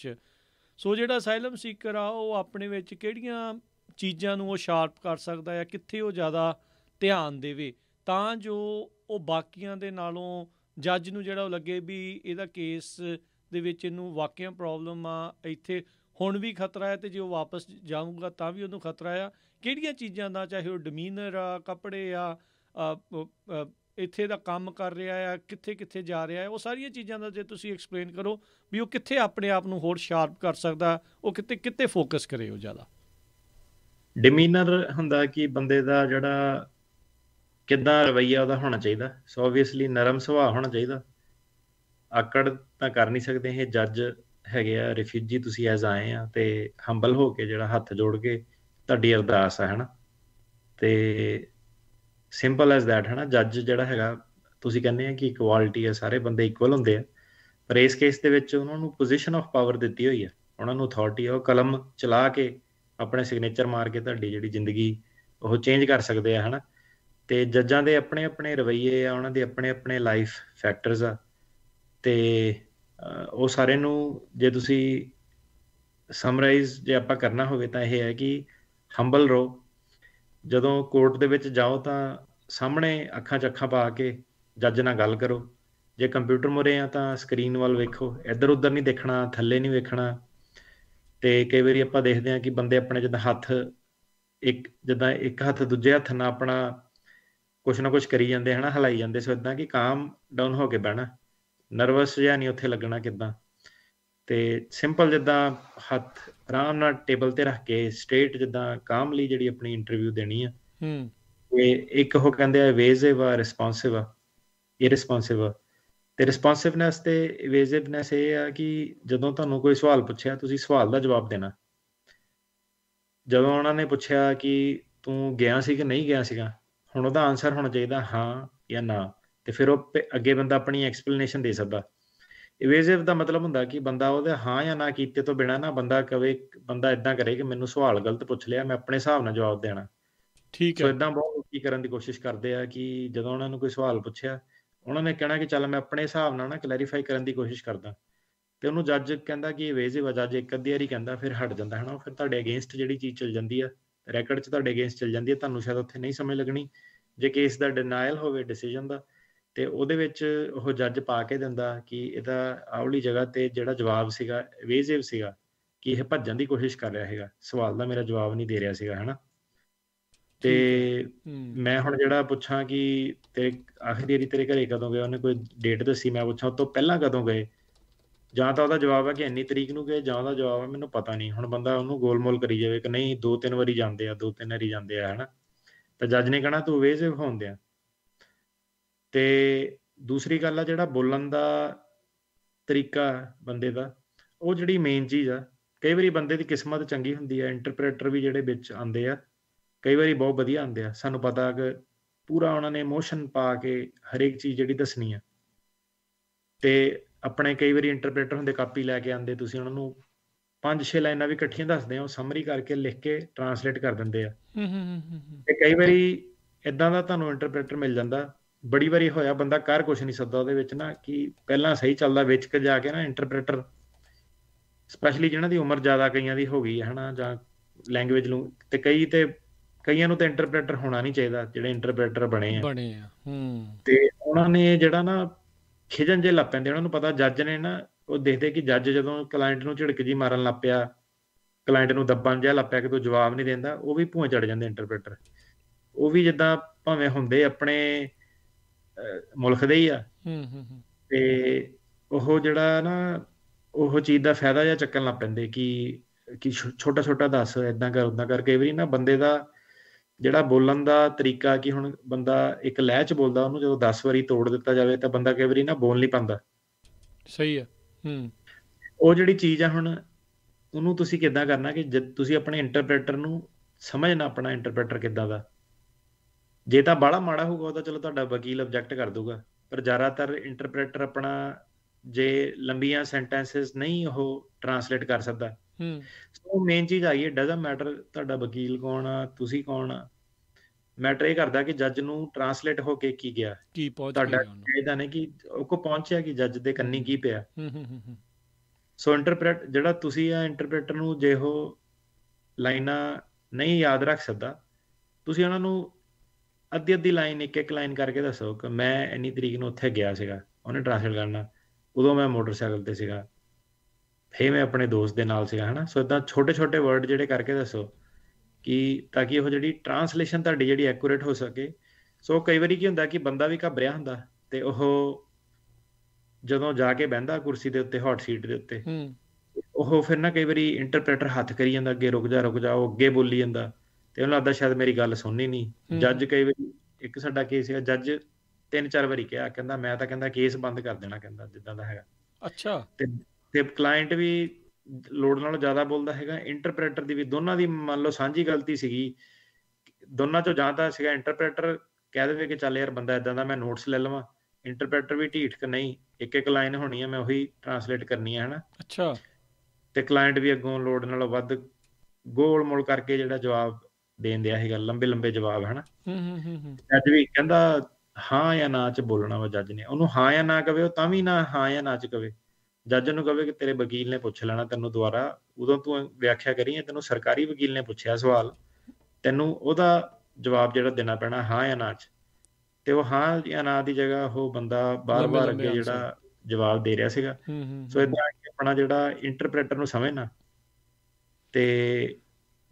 ਸੋ ਜਿਹੜਾ ਸਾਈਲਮ ਸੀਕਰ ਆ ਉਹ ਆਪਣੇ ਵਿੱਚ ਕਿਹੜੀਆਂ ਚੀਜ਼ਾਂ ਨੂੰ ਉਹ ਸ਼ਾਰਪ ਕਰ ਸਕਦਾ ਹੈ ਕਿੱਥੇ ਉਹ ਜ਼ਿਆਦਾ ਧਿਆਨ ਦੇਵੇ ਤਾਂ ਜੋ ਉਹ ਬਾਕੀਆਂ ਦੇ ਨਾਲੋਂ ਜੱਜ ਨੂੰ ਜਿਹੜਾ ਉਹ ਲੱਗੇ ਵੀ ਇਹਦਾ ਕੇਸ ਦੇ ਵਿੱਚ ਇਹਨੂੰ ਵਾਕਿਆ ਪ੍ਰੋਬਲਮ ਆ ਇੱਥੇ ਹੁਣ ਵੀ ਖਤਰਾ ਹੈ ਤੇ ਜੇ ਉਹ ਵਾਪਸ ਜਾਊਗਾ ਤਾਂ ਵੀ ਉਹਨੂੰ ਖਤਰਾ ਆ ਕਿਹੜੀਆਂ ਚੀਜ਼ਾਂ ਦਾ ਚਾਹੇ ਉਹ ਡਮੀਨਰ ਆ ਕੱਪੜੇ ਆ ਇੱਥੇ ਦਾ ਕੰਮ ਕਰ ਰਿਹਾ ਆ ਕਿੱਥੇ ਕਿੱਥੇ ਜਾ ਰਿਹਾ ਹੈ ਉਹ ਸਾਰੀਆਂ ਚੀਜ਼ਾਂ ਦਾ ਜੇ ਤੁਸੀਂ ਐਕਸਪਲੇਨ ਕਰੋ ਵੀ ਉਹ ਕਿੱਥੇ ਆਪਣੇ ਆਪ ਨੂੰ ਹੋਰ ਸ਼ਾਰਪ ਕਰ ਸਕਦਾ ਉਹ ਕਿਤੇ ਕਿਤੇ ਫੋਕਸ ਕਰੇ ਉਹ ਜ਼ਿਆਦਾ ਡਿਮੀਨਰ ਹੁੰਦਾ ਕਿ ਬੰਦੇ ਦਾ ਜਿਹੜਾ ਕਿੱਦਾਂ ਰਵਈਆ ਉਹਦਾ ਹੋਣਾ ਚਾਹੀਦਾ ਸੋ ਆਬਵੀਅਸਲੀ ਨਰਮ ਸੁਭਾਅ ਹੋਣਾ ਚਾਹੀਦਾ ਆਕੜ ਤਾਂ ਕਰ ਨਹੀਂ ਸਕਦੇ ਇਹ ਜੱਜ ਹੈਗੇ ਆ ਰਿਫਿਊਜੀ ਤੁਸੀਂ ਐਜ਼ ਆਏ ਆ ਤੇ ਹੰਬਲ ਹੋ ਕੇ ਜਿਹੜਾ ਹੱਥ ਜੋੜ ਕੇ ਤੁਹਾਡੀ ਅਰਦਾਸ ਆ ਹਨਾ ਤੇ ਸਿੰਪਲ ਐਸ ਦੈਟ ਹੈ ਨਾ ਜੱਜ ਜਿਹੜਾ ਹੈਗਾ ਤੁਸੀਂ ਕਹਿੰਦੇ ਆ ਕਿ ਇਕੁਐਲਿਟੀ ਹੈ ਸਾਰੇ ਬੰਦੇ ਇਕੁਅਲ ਹੁੰਦੇ ਆ ਪਰ ਇਸ ਕੇਸ ਦੇ ਵਿੱਚ ਉਹਨਾਂ ਨੂੰ ਪੋਜੀਸ਼ਨ ਆਫ ਪਾਵਰ ਦਿੱਤੀ ਹੋਈ ਹੈ ਉਹਨਾਂ ਨੂੰ ਅਥਾਰਟੀ ਹੈ ਉਹ ਕਲਮ ਚਲਾ ਕੇ ਆਪਣੇ ਸਿਗਨੇਚਰ ਮਾਰ ਕੇ ਤੁਹਾਡੀ ਜਿਹੜੀ ਜ਼ਿੰਦਗੀ ਉਹ ਚੇਂਜ ਕਰ ਸਕਦੇ ਆ ਹਨਾ ਤੇ ਜੱਜਾਂ ਦੇ ਆਪਣੇ ਆਪਣੇ ਰਵਈਏ ਆ ਉਹਨਾਂ ਦੇ ਆਪਣੇ ਆਪਣੇ ਲਾਈਫ ਫੈਕਟਰਸ ਆ ਤੇ ਉਹ ਸਾਰੇ ਨੂੰ ਜੇ ਤੁਸੀਂ ਸਮਰਾਈਜ਼ ਜੇ ਆਪਾਂ ਕਰਨਾ ਹੋਵੇ ਤਾਂ ਇਹ ਹੈ ਕਿ ਹੰਬਲ ਰਹੋ ਜਦੋਂ ਕੋਰਟ ਦੇ ਵਿੱਚ ਜਾਓ ਤਾਂ ਸਾਹਮਣੇ ਅੱਖਾਂ 'ਚ ਅੱਖਾਂ ਪਾ ਕੇ ਜੱਜ ਨਾਲ ਗੱਲ ਕਰੋ ਜੇ ਕੰਪਿਊਟਰ ਮੁਰੇ ਆ ਤਾਂ ਸਕਰੀਨ ਵੱਲ ਵੇਖੋ ਇੱਧਰ ਉੱਧਰ ਨਹੀਂ ਦੇਖਣਾ ਥੱਲੇ ਨਹੀਂ ਵੇਖਣਾ ਤੇ ਕਈ ਵਾਰੀ ਆਪਾਂ ਦੇਖਦੇ ਆ ਕਿ ਬੰਦੇ ਆਪਣੇ ਜਿੱਦਾਂ ਹੱਥ ਇੱਕ ਜਿੱਦਾਂ ਇੱਕ ਹੱਥ ਦੂਜੇ ਹੱਥ ਨਾਲ ਆਪਣਾ ਕੁਛ ਨਾ ਕੁਛ ਕਰੀ ਜਾਂਦੇ ਹਨਾ ਹਲਾਈ ਜਾਂਦੇ ਸੋ ਇਦਾਂ ਕਿ ਕਾਮ ਡਾਊਨ ਹੋ ਕੇ ਬਹਿਣਾ ਨਰਵਸ ਜਾਂ ਨਹੀਂ ਉੱਥੇ ਲੱਗਣਾ ਕਿਦਾਂ ਤੇ ਸਿੰਪਲ ਜਿੱਦਾਂ ਹੱਥ ਆਰਾਮ ਨਾਲ ਟੇਬਲ ਤੇ ਰੱਖ ਕੇ ਸਟ੍ਰੇਟ ਜਿੱਦਾਂ ਕਾਮਲੀ ਜਿਹੜੀ ਆਪਣੀ ਇੰਟਰਵਿਊ ਦੇਣੀ ਆ ਹੂੰ ਤੇ ਇੱਕ ਉਹ ਕਹਿੰਦੇ ਆ ਵੇਜ਼ਿਵ ਆ ਰਿਸਪੌਂਸਿਵ ਆ ਰਿਸਪੌਂਸਿਵ ਆ ਤੇ ਰਿਸਪੌਂਸਿਵਨੈਸ ਤੇ ਵੇਜ਼ਿਵਨੈਸ ਇਹ ਆ ਕਿ ਜਦੋਂ ਤੁਹਾਨੂੰ ਕੋਈ ਸਵਾਲ ਪੁੱਛਿਆ ਤੁਸੀਂ ਸਵਾਲ ਦਾ ਜਵਾਬ ਦੇਣਾ ਜਦੋਂ ਉਹਨਾਂ ਨੇ ਪੁੱਛਿਆ ਕਿ ਤੂੰ ਗਿਆ ਸੀ ਕਿ ਨਹੀਂ ਗਿਆ ਸੀਗਾ ਹੁਣ ਉਹਦਾ ਆਨਸਰ ਹੋਣਾ ਚਾਹੀਦਾ ਹਾਂ ਜਾਂ ਨਾ ਤੇ ਫਿਰ ਉਹ ਅੱਗੇ ਬੰਦਾ ਆਪਣੀ ਐਕਸਪਲੇਨੇਸ਼ਨ ਦੇ ਸਕਦਾ ਇਵੇਸਿਵ ਦਾ ਮਤਲਬ ਹੁੰਦਾ ਕਿ ਬੰਦਾ ਉਹਦੇ ਹਾਂ ਜਾਂ ਨਾ ਕੀਤੇ ਤੋਂ ਬਿਨਾ ਨਾ ਬੰਦਾ ਕਵੇ ਬੰਦਾ ਇਦਾਂ ਕਰੇ ਕਿ ਮੈਨੂੰ ਸਵਾਲ ਗਲਤ ਪੁੱਛ ਲਿਆ ਮੈਂ ਆਪਣੇ ਹਿਸਾਬ ਨਾਲ ਜਵਾਬ ਦੇਣਾ ਠੀਕ ਹੈ ਸੋ ਇਦਾਂ ਬਹੁਤ ਲੋਕੀ ਕਰਨ ਦੀ ਕੋਸ਼ਿਸ਼ ਕਰਦੇ ਆ ਕਿ ਜਦੋਂ ਉਹਨਾਂ ਨੂੰ ਕੋਈ ਸਵਾਲ ਪੁੱਛਿਆ ਉਹਨਾਂ ਨੇ ਕਹਿਣਾ ਕਿ ਚੱਲ ਮੈਂ ਆਪਣੇ ਹਿਸਾਬ ਨਾਲ ਨਾ ਕਲੈਰੀਫਾਈ ਕਰਨ ਦੀ ਕੋਸ਼ਿਸ਼ ਕਰਦਾ ਤੇ ਉਹਨੂੰ ਜੱਜ ਕਹਿੰਦਾ ਕਿ ਇਹ ਆ ਜੱਜ ਇੱਕ ਅੱਧੀ ਵਾਰੀ ਕਹਿੰਦਾ ਫਿਰ ਹਟ ਜਾਂਦਾ ਹੈ ਨਾ ਫਿਰ ਤੁਹਾਡੇ ਅਗੇਂਸਟ ਜਿਹੜੀ ਚੀਜ਼ ਚੱਲ ਜਾਂਦੀ ਆ ਰੈਕੋਰਡ 'ਚ ਤੁਹਾਡੇ ਅਗੇਂਸਟ ਚੱਲ ਜਾਂਦੀ ਆ ਤੁਹਾਨੂੰ ਸ਼ਾਇਦ ਉੱਥੇ ਨਹੀਂ ਸਮਝ ਲੱਗਣੀ ਜੇ ਕੇਸ ਦਾ ਡਿਨਾਇਲ ਹੋਵੇ ਡਿਸੀਜਨ ਦਾ ਤੇ ਉਹਦੇ ਵਿੱਚ ਉਹ ਜੱਜ ਪਾ ਕੇ ਦਿੰਦਾ ਕਿ ਇਹਦਾ ਆਉਲੀ ਜਗ੍ਹਾ ਤੇ ਜਿਹੜਾ ਜਵਾਬ ਸੀਗਾ ਵੇਜੇਵ ਸੀਗਾ ਕਿ ਇਹ ਭੱਜਣ ਦੀ ਕੋਸ਼ਿਸ਼ ਕਰ ਰਿਹਾ ਹੈਗਾ ਸਵਾਲ ਦਾ ਮੇਰਾ ਜਵਾਬ ਨਹੀਂ ਦੇ ਰਿਹਾ ਸੀਗਾ ਹਨਾ ਤੇ ਮੈਂ ਹੁਣ ਜਿਹੜਾ ਪੁੱਛਾਂ ਕਿ ਤੇਰੇ ਆਖਰੀ ਵਾਰੀ ਤੇਰੇ ਘਰੇ ਕਦੋਂ ਗਏ ਉਹਨੇ ਕੋਈ ਡੇਟ ਦੱਸੀ ਮੈਂ ਪੁੱਛਾਂ ਉਸ ਤੋਂ ਪਹਿਲਾਂ ਕਦੋਂ ਗਏ ਜਾਂ ਤਾਂ ਉਹਦਾ ਜਵਾਬ ਹੈ ਕਿ ਇੰਨੀ ਤਰੀਕ ਨੂੰ ਗਏ ਜਾਂ ਉਹਦਾ ਜਵਾਬ ਹੈ ਮੈਨੂੰ ਪਤਾ ਨਹੀਂ ਹੁਣ ਬੰਦਾ ਉਹਨੂੰ ਗੋਲਮੋਲ ਕਰੀ ਜਾਵੇ ਕਿ ਨਹੀਂ ਦੋ ਤਿੰਨ ਵਾਰੀ ਜਾਂਦੇ ਆ ਦੋ ਤਿੰਨ ਵਾਰੀ ਜਾਂਦੇ ਆ ਹਨਾ ਤਾਂ ਜੱਜ ਨੇ ਕਹਣਾ ਤੂੰ ਵੇਜ਼ਿਵ ਹੁੰਦੇ ਆ ਤੇ ਦੂਸਰੀ ਗੱਲ ਆ ਜਿਹੜਾ ਬੋਲਣ ਦਾ ਤਰੀਕਾ ਬੰਦੇ ਦਾ ਉਹ ਜਿਹੜੀ ਮੇਨ ਚੀਜ਼ ਆ ਕਈ ਵਾਰੀ ਬੰਦੇ ਦੀ ਕਿਸਮਤ ਚੰਗੀ ਹੁੰਦੀ ਆ ਇੰਟਰਪ੍ਰੀਟਰ ਵੀ ਜਿਹੜੇ ਵਿੱਚ ਆਉਂਦੇ ਆ ਕਈ ਵਾਰੀ ਬਹੁਤ ਵਧੀਆ ਆਉਂਦੇ ਆ ਸਾਨੂੰ ਪਤਾ ਕਿ ਪੂਰਾ ਉਹਨਾਂ ਨੇ ਮੋਸ਼ਨ ਪਾ ਕੇ ਹਰੇਕ ਚੀਜ਼ ਜਿਹੜੀ ਦੱਸਣੀ ਆ ਤੇ ਆਪਣੇ ਕਈ ਵਾਰੀ ਇੰਟਰਪ੍ਰੀਟਰ ਹੁੰਦੇ ਕਾਪੀ ਲੈ ਕੇ ਆਉਂਦੇ ਤੁਸੀਂ ਉਹਨਾਂ ਨੂੰ ਪੰਜ ਛੇ ਲਾਈਨਾਂ ਵੀ ਇਕੱਠੀਆਂ ਦੱਸਦੇ ਆ ਉਹ ਸਮਰੀ ਕਰਕੇ ਲਿਖ ਕੇ ਟਰਾਂਸਲੇਟ ਕਰ ਦਿੰਦੇ ਆ ਹੂੰ ਹੂੰ ਹੂੰ ਤੇ ਕਈ ਵਾਰੀ ਇਦਾਂ ਦਾ ਤੁਹਾਨੂੰ ਇੰਟਰਪ੍ਰੀਟਰ ਮਿਲ ਜਾਂਦਾ ਬੜੀ ਵਾਰੀ ਹੋਇਆ ਬੰਦਾ ਕਰ ਕੁਝ ਨਹੀਂ ਸਕਦਾ ਉਹਦੇ ਵਿੱਚ ਨਾ ਕਿ ਪਹਿਲਾਂ ਸਹੀ ਚੱਲਦਾ ਵਿੱਚ ਕੇ ਜਾ ਕੇ ਨਾ ਇੰਟਰਪ੍ਰੀਟਰ ਸਪੈਸ਼ਲੀ ਜਿਹਨਾਂ ਦੀ ਉਮਰ ਜ਼ਿਆਦਾ ਕਈਆਂ ਦੀ ਹੋ ਗਈ ਹੈ ਹਨਾ ਜਾਂ ਲੈਂਗੁਏਜ ਨੂੰ ਤੇ ਕਈ ਤੇ ਕਈਆਂ ਨੂੰ ਤਾਂ ਇੰਟਰਪ੍ਰੀਟਰ ਹੋਣਾ ਨਹੀਂ ਚਾਹੀਦਾ ਜਿਹੜੇ ਇੰਟਰਪ੍ਰੀਟਰ ਬਣੇ ਆ ਬਣੇ ਆ ਹੂੰ ਤੇ ਉਹਨਾਂ ਨੇ ਜਿਹੜਾ ਨਾ ਖਿਜਣ ਜੇ ਲੱਗ ਪੈਂਦੇ ਉਹਨਾਂ ਨੂੰ ਪਤਾ ਜੱਜ ਨੇ ਨਾ ਉਹ ਦੇਖਦੇ ਕਿ ਜੱਜ ਜਦੋਂ ਕਲਾਇੰਟ ਨੂੰ ਝਿੜਕ ਜੀ ਮਾਰਨ ਲੱਪਿਆ ਕਲਾਇੰਟ ਨੂੰ ਦੱਬਣ ਜਿਹਾ ਲੱਪਿਆ ਪਿਆ ਕਿ ਤੂੰ ਜਵਾਬ ਨਹੀਂ ਦਿੰਦਾ ਉਹ ਵੀ ਭੂਆ ਚੜ ਜਾਂਦੇ ਇੰਟਰਪ੍ਰੀਟਰ ਉਹ ਵੀ ਜਿੱਦਾਂ ਭਾਵੇਂ ਹੁੰਦੇ ਆਪਣੇ ਮੁਲਕ ਦੇ ਹੀ ਆ ਹੂੰ ਹੂੰ ਤੇ ਉਹ ਜਿਹੜਾ ਨਾ ਉਹ ਚੀਜ਼ ਦਾ ਫਾਇਦਾ ਜਾਂ ਚੱਕਣ ਲੱਗ ਪੈਂਦੇ ਕਿ ਕਿ ਛੋਟਾ ਛੋਟਾ ਦੱਸ ਇਦਾਂ ਕਰ ਉਦਾਂ ਕਰ ਕਈ ਵਾਰੀ ਨਾ ਬੰਦੇ ਦਾ ਜਿਹੜਾ ਬੋਲਣ ਦਾ ਤਰੀਕਾ ਕਿ ਹੁਣ ਬੰਦਾ ਇੱਕ ਲਹਿਜ ਚ ਬੋਲਦਾ ਉਹਨੂੰ ਜਦੋਂ 10 ਵਾਰੀ ਤੋੜ ਦਿੱਤਾ ਜਾਵੇ ਤਾਂ ਬੰਦਾ ਕਈ ਵਾਰੀ ਨਾ ਬੋਲ ਨਹੀਂ ਪਾਉਂਦਾ ਸਹੀ ਆ ਹੂੰ ਉਹ ਜਿਹੜੀ ਚੀਜ਼ ਆ ਹੁਣ ਉਹਨੂੰ ਤੁਸੀਂ ਕਿੱਦਾਂ ਕਰਨਾ ਕਿ ਜਦ ਤੁਸੀਂ ਆਪਣੇ ਇੰਟਰਪ੍ਰੀਟਰ ਨੂੰ ਸਮਝਣਾ ਆਪਣਾ ਇੰਟਰਪ੍ਰੀਟਰ ਕਿੱਦਾਂ ਦਾ ਜੇ ਤਾਂ ਬਾਲਾ ਮਾੜਾ ਹੋਊਗਾ ਤਾਂ ਚਲੋ ਤੁਹਾਡਾ ਵਕੀਲ ਆਬਜੈਕਟ ਕਰ ਦੂਗਾ ਪਰ ਜ਼ਿਆਦਾਤਰ ਇੰਟਰਪ੍ਰੀਟਰ ਆਪਣਾ ਜੇ ਲੰਬੀਆਂ ਸੈਂਟੈਂਸਸ ਨਹੀਂ ਉਹ ਟਰਾਂਸਲੇਟ ਕਰ ਸਕਦਾ ਹੂੰ ਸੋ ਮੇਨ ਚੀਜ਼ ਆਈ ਹੈ ਡਸਨਟ ਮੈਟਰ ਤੁਹਾਡਾ ਵਕੀਲ ਕੌਣ ਆ ਤੁਸੀਂ ਕੌਣ ਆ ਮੈਟਰ ਇਹ ਕਰਦਾ ਕਿ ਜੱਜ ਨੂੰ ਟਰਾਂਸਲੇਟ ਹੋ ਕੇ ਕੀ ਗਿਆ ਕੀ ਪਹੁੰਚ ਗਿਆ ਤੁਹਾਡਾ ਇਹਦਾ ਨਹੀਂ ਕਿ ਉਹ ਕੋ ਪਹੁੰਚਿਆ ਕਿ ਜੱਜ ਦੇ ਕੰਨੀ ਕੀ ਪਿਆ ਹੂੰ ਹੂੰ ਹੂੰ ਸੋ ਇੰਟਰਪ੍ਰੀਟ ਜਿਹੜਾ ਤੁਸੀਂ ਆ ਇੰਟਰਪ੍ਰੀਟਰ ਨੂੰ ਜੇ ਉਹ ਲਾਈਨਾਂ ਨਹੀਂ ਯਾਦ ਰੱਖ ਸਕਦਾ ਤੁਸੀਂ ਉਹਨਾਂ ਨੂੰ ਅੱਧੀ ਅੱਧੀ ਲਾਈਨ ਇੱਕ ਇੱਕ ਲਾਈਨ ਕਰਕੇ ਦੱਸੋ ਕਿ ਮੈਂ ਇੰਨੀ ਤਰੀਕ ਨੂੰ ਉੱਥੇ ਗਿਆ ਸੀਗਾ ਉਹਨੇ ਟ੍ਰਾਂਸਲੇਟ ਕਰਨਾ ਉਦੋਂ ਮੈਂ ਮੋਟਰਸਾਈਕਲ ਤੇ ਸੀਗਾ ਫੇ ਮੈਂ ਆਪਣੇ ਦੋਸਤ ਦੇ ਨਾਲ ਸੀਗਾ ਹਨਾ ਸੋ ਇਦਾਂ ਛੋਟੇ ਛੋਟੇ ਵਰਡ ਜਿਹੜੇ ਕਰਕੇ ਦੱਸੋ ਕਿ ਤਾਂ ਕਿ ਉਹ ਜਿਹੜੀ ਟ੍ਰਾਂਸਲੇਸ਼ਨ ਤੁਹਾਡੀ ਜਿਹੜੀ ਐਕੂਰੇਟ ਹੋ ਸਕੇ ਸੋ ਕਈ ਵਾਰੀ ਕੀ ਹੁੰਦਾ ਕਿ ਬੰਦਾ ਵੀ ਘਬਰਿਆ ਹੁੰਦਾ ਤੇ ਉਹ ਜਦੋਂ ਜਾ ਕੇ ਬੈੰਦਾ ਕੁਰਸੀ ਦੇ ਉੱਤੇ ਹੌਟ ਸੀਟ ਦੇ ਉੱਤੇ ਹੂੰ ਉਹ ਫਿਰ ਨਾ ਕਈ ਵਾਰੀ ਇੰਟਰਪ੍ਰੀਟਰ ਹੱਥ ਕਰੀ ਜਾਂਦਾ ਅੱਗੇ ਰੁਕ ਜਾ ਰੁਕ ਜਾ ਉਹ ਅੱਗੇ ਬੋਲੀ ਜਾਂਦਾ ਤੇ ਉਹਨਾਂ ਦਾ ਸ਼ਾਇਦ ਮੇਰੀ ਗੱਲ ਸੁਣਨੀ ਨਹੀਂ ਜੱਜ ਕਈ ਵਾਰੀ ਇੱਕ ਸਾਡਾ ਕੇਸ ਹੈ ਜੱਜ ਤਿੰਨ ਚਾਰ ਵਾਰੀ ਕਿਹਾ ਕਹਿੰਦਾ ਮੈਂ ਤਾਂ ਕਹਿੰਦਾ ਕੇਸ ਬੰਦ ਕਰ ਦੇਣਾ ਕਹਿੰਦਾ ਜਿੱਦਾਂ ਦਾ ਹੈਗਾ ਅੱਛਾ ਤੇ ਤੇ ਕਲਾਇੰਟ ਵੀ ਲੋੜ ਨਾਲੋਂ ਜ਼ਿਆਦਾ ਬੋਲਦਾ ਹੈਗਾ ਇੰਟਰਪ੍ਰੀਟਰ ਦੀ ਵੀ ਦੋਨਾਂ ਦੀ ਮੰਨ ਲਓ ਸਾਂਝੀ ਗਲਤੀ ਸੀਗੀ ਦੋਨਾਂ ਚੋਂ ਜਾਂ ਤਾਂ ਸੀਗਾ ਇੰਟਰਪ੍ਰੀਟਰ ਕਹਿ ਦੇਵੇ ਕਿ ਚੱਲ ਯਾਰ ਬੰਦਾ ਇਦਾਂ ਦਾ ਮੈਂ ਨੋਟਸ ਲੈ ਲਵਾਂ ਇੰਟਰਪ੍ਰੀਟਰ ਵੀ ਢੀਠ ਨਹੀਂ ਇੱਕ ਇੱਕ ਲਾਈਨ ਹੋਣੀ ਹੈ ਮੈਂ ਉਹੀ ਟਰਾਂਸਲੇਟ ਕਰਨੀ ਹੈ ਹਨਾ ਅੱਛਾ ਤੇ ਕਲਾਇੰਟ ਵੀ ਅੱਗੋਂ ਲੋਡ ਨਾਲੋਂ ਵੱਧ ਗੋਲ ਮੋਲ ਕਰਕੇ ਜਿਹੜਾ ਜਵਾਬ ਦੇਣ ਦਿਆ ਗੱਲ ਲੰਬੇ ਲੰਬੇ ਜਵਾਬ ਹਨ ਹੂੰ ਹੂੰ ਹੂੰ ਜੱਜ ਵੀ ਕਹਿੰਦਾ ਹਾਂ ਜਾਂ ਨਾ ਚ ਬੋਲਣਾ ਵਾ ਜੱਜ ਨੇ ਉਹਨੂੰ ਹਾਂ ਜਾਂ ਨਾ ਕਵੇ ਉਹ ਤਾਂ ਵੀ ਨਾ ਹਾਂ ਜਾਂ ਨਾ ਚ ਕਵੇ ਜੱਜ ਨੂੰ ਕਵੇ ਕਿ ਤੇਰੇ ਵਕੀਲ ਨੇ ਪੁੱਛ ਲੈਣਾ ਤੈਨੂੰ ਦੁਆਰਾ ਉਦੋਂ ਤੂੰ ਵਿਆਖਿਆ ਕਰੀ ਹੈ ਤੈਨੂੰ ਸਰਕਾਰੀ ਵਕੀਲ ਨੇ ਪੁੱਛਿਆ ਸਵਾਲ ਤੈਨੂੰ ਉਹਦਾ ਜਵਾਬ ਜਿਹੜਾ ਦੇਣਾ ਪੈਣਾ ਹਾਂ ਜਾਂ ਨਾ ਚ ਤੇ ਉਹ ਹਾਂ ਜਾਂ ਨਾ ਦੀ ਜਗ੍ਹਾ ਉਹ ਬੰਦਾ ਬਾਰ-ਬਾਰ ਅੱਗੇ ਜਿਹੜਾ ਜਵਾਬ ਦੇ ਰਿਹਾ ਸੀਗਾ ਸੋ ਇਦਾਂ ਆਪਣਾ ਜਿਹੜਾ ਇੰਟਰਪ੍ਰੀਟਰ ਨੂੰ ਸਮਝਣਾ ਤੇ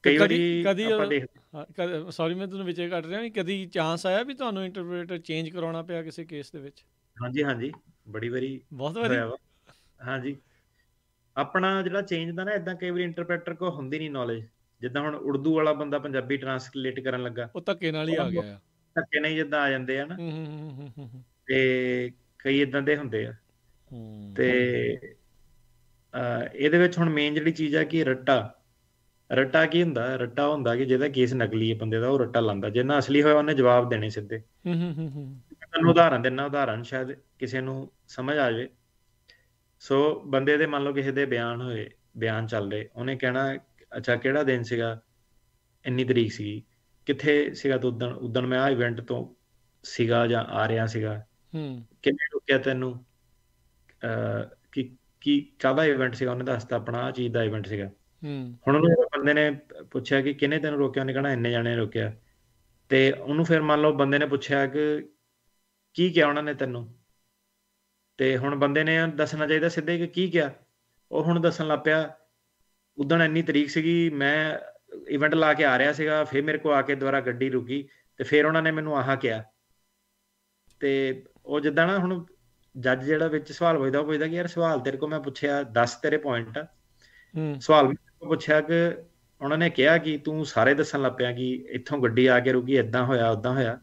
ਕਈ ਵਾਰੀ ਆਪਾਂ ਦੇਖਦੇ ਸੌਰੀ ਮੈਂ ਤੁਹਾਨੂੰ ਵਿਚੇ ਕੱਟ ਰਿਹਾ ਨਹੀਂ ਕਦੀ ਚਾਂਸ ਆਇਆ ਵੀ ਤੁਹਾਨੂੰ ਇੰਟਰਪ੍ਰੀਟਰ ਚੇਂਜ ਕਰਾਉਣਾ ਪਿਆ ਕਿਸੇ ਕੇਸ ਦੇ ਵਿੱਚ ਹਾਂਜੀ ਹਾਂਜੀ ਬੜੀ ਵਾਰੀ ਬਹੁਤ ਵਾਰੀ ਹਾਂਜੀ ਆਪਣਾ ਜਿਹੜਾ ਚੇਂਜ ਦਾ ਨਾ ਇਦਾਂ ਕਈ ਵਾਰੀ ਇੰਟਰਪ੍ਰੀਟਰ ਕੋ ਹੁੰਦੀ ਨਹੀਂ ਨੌਲੇਜ ਜਿੱਦਾਂ ਹੁਣ ਉਰਦੂ ਵਾਲਾ ਬੰਦਾ ਪੰਜਾਬੀ ਟ੍ਰਾਂਸਲੇਟ ਕਰਨ ਲੱਗਾ ਉਹ ਧੱਕੇ ਨਾਲ ਹੀ ਆ ਗਿਆ ਧੱਕੇ ਨਹੀਂ ਜਿੱਦਾਂ ਆ ਜਾਂਦੇ ਆ ਨਾ ਤੇ ਕਈ ਇਦਾਂ ਦੇ ਹੁੰਦੇ ਆ ਤੇ ਇਹਦੇ ਵਿੱਚ ਹੁਣ ਮੇਨ ਜਿਹੜੀ ਚੀਜ਼ ਆ ਕਿ ਰੱਟਾ ਰੱਟਾ ਕੀ ਹੁੰਦਾ ਰੱਟਾ ਹੁੰਦਾ ਕਿ ਜਿਹਦਾ ਕੇਸ ਨਕਲੀ ਹੈ ਬੰਦੇ ਦਾ ਉਹ ਰੱਟਾ ਲਾਂਦਾ ਜੇ ਨਾ ਅਸਲੀ ਹੋਇਆ ਉਹਨੇ ਜਵਾਬ ਦੇਣੇ ਸਿੱਧੇ ਹੂੰ ਹੂੰ ਹੂੰ ਤੁਹਾਨੂੰ ਉਦਾਹਰਨ ਦਿੰਨਾ ਉਦਾਹਰਨ ਸ਼ਾਇਦ ਕਿਸੇ ਨੂੰ ਸਮਝ ਆ ਜਾਵੇ ਸੋ ਬੰਦੇ ਦੇ ਮੰਨ ਲਓ ਕਿਸੇ ਦੇ ਬਿਆਨ ਹੋਏ ਬਿਆਨ ਚੱਲ ਰਹੇ ਉਹਨੇ ਕਹਿਣਾ ਅੱਛਾ ਕਿਹੜਾ ਦਿਨ ਸੀਗਾ ਇੰਨੀ ਤਰੀਕ ਸੀ ਕਿੱਥੇ ਸੀਗਾ ਤੂੰ ਉਦਣ ਉਦੋਂ ਮੈਂ ਆ ਇਵੈਂਟ ਤੋਂ ਸੀਗਾ ਜਾਂ ਆ ਰਿਹਾ ਸੀਗਾ ਹੂੰ ਕਿੰਨੇ ਰੁਕਿਆ ਤੈਨੂੰ ਅ ਕਿ ਕੀ ਕਾਹਦਾ ਇਵੈਂਟ ਸੀਗਾ ਉਹਨੇ ਦੱਸਤਾ ਆਪਣਾ ਆ ਚੀਜ਼ ਦਾ ਇਵੈਂਟ ਸੀਗਾ ਹੁਣ ਉਹਨੂੰ ਬੰਦੇ ਨੇ ਪੁੱਛਿਆ ਕਿ ਕਿਨੇ ਤੈਨੂੰ ਰੋਕਿਆ ਉਹਨੇ ਕਹਣਾ ਇੰਨੇ ਜਾਣੇ ਰੋਕਿਆ ਤੇ ਉਹਨੂੰ ਫਿਰ ਮੰਨ ਲਓ ਬੰਦੇ ਨੇ ਪੁੱਛਿਆ ਕਿ ਕੀ ਕਿਹਾ ਉਹਨਾਂ ਨੇ ਤੈਨੂੰ ਤੇ ਹੁਣ ਬੰਦੇ ਨੇ ਦੱਸਣਾ ਚਾਹੀਦਾ ਸਿੱਧੇ ਕਿ ਕੀ ਕਿਹਾ ਉਹ ਹੁਣ ਦੱਸਣ ਲੱਗ ਪਿਆ ਉਦੋਂ ਇੰਨੀ ਤਰੀਕ ਸੀਗੀ ਮੈਂ ਇਵੈਂਟ ਲਾ ਕੇ ਆ ਰਿਹਾ ਸੀਗਾ ਫੇਰ ਮੇਰੇ ਕੋ ਆ ਕੇ ਦੁਬਾਰਾ ਗੱਡੀ ਰੁਕੀ ਤੇ ਫੇਰ ਉਹਨਾਂ ਨੇ ਮੈਨੂੰ ਆਹਾ ਕਿਹਾ ਤੇ ਉਹ ਜਿੱਦਾਂ ਨਾ ਹੁਣ ਜੱਜ ਜਿਹੜਾ ਵਿੱਚ ਸਵਾਲ ਪੁੱਛਦਾ ਉਹ ਪੁੱਛਦਾ ਕਿ ਯਾਰ ਸਵਾਲ ਤੇਰੇ ਕੋ ਮੈਂ ਪੁੱਛਿਆ ਦੱਸ ਤੇਰੇ ਪੁਆਇੰਟ ਹੂੰ ਸਵਾਲ ਪੁੱਛਿਆ ਕਿ ਉਹਨਾਂ ਨੇ ਕਿਹਾ ਕਿ ਤੂੰ ਸਾਰੇ ਦੱਸਣ ਲੱਪਿਆ ਕਿ ਇੱਥੋਂ ਗੱਡੀ ਆ ਕੇ ਰੁਕੀ ਇਦਾਂ ਹੋਇਆ ਉਦਾਂ ਹੋਇਆ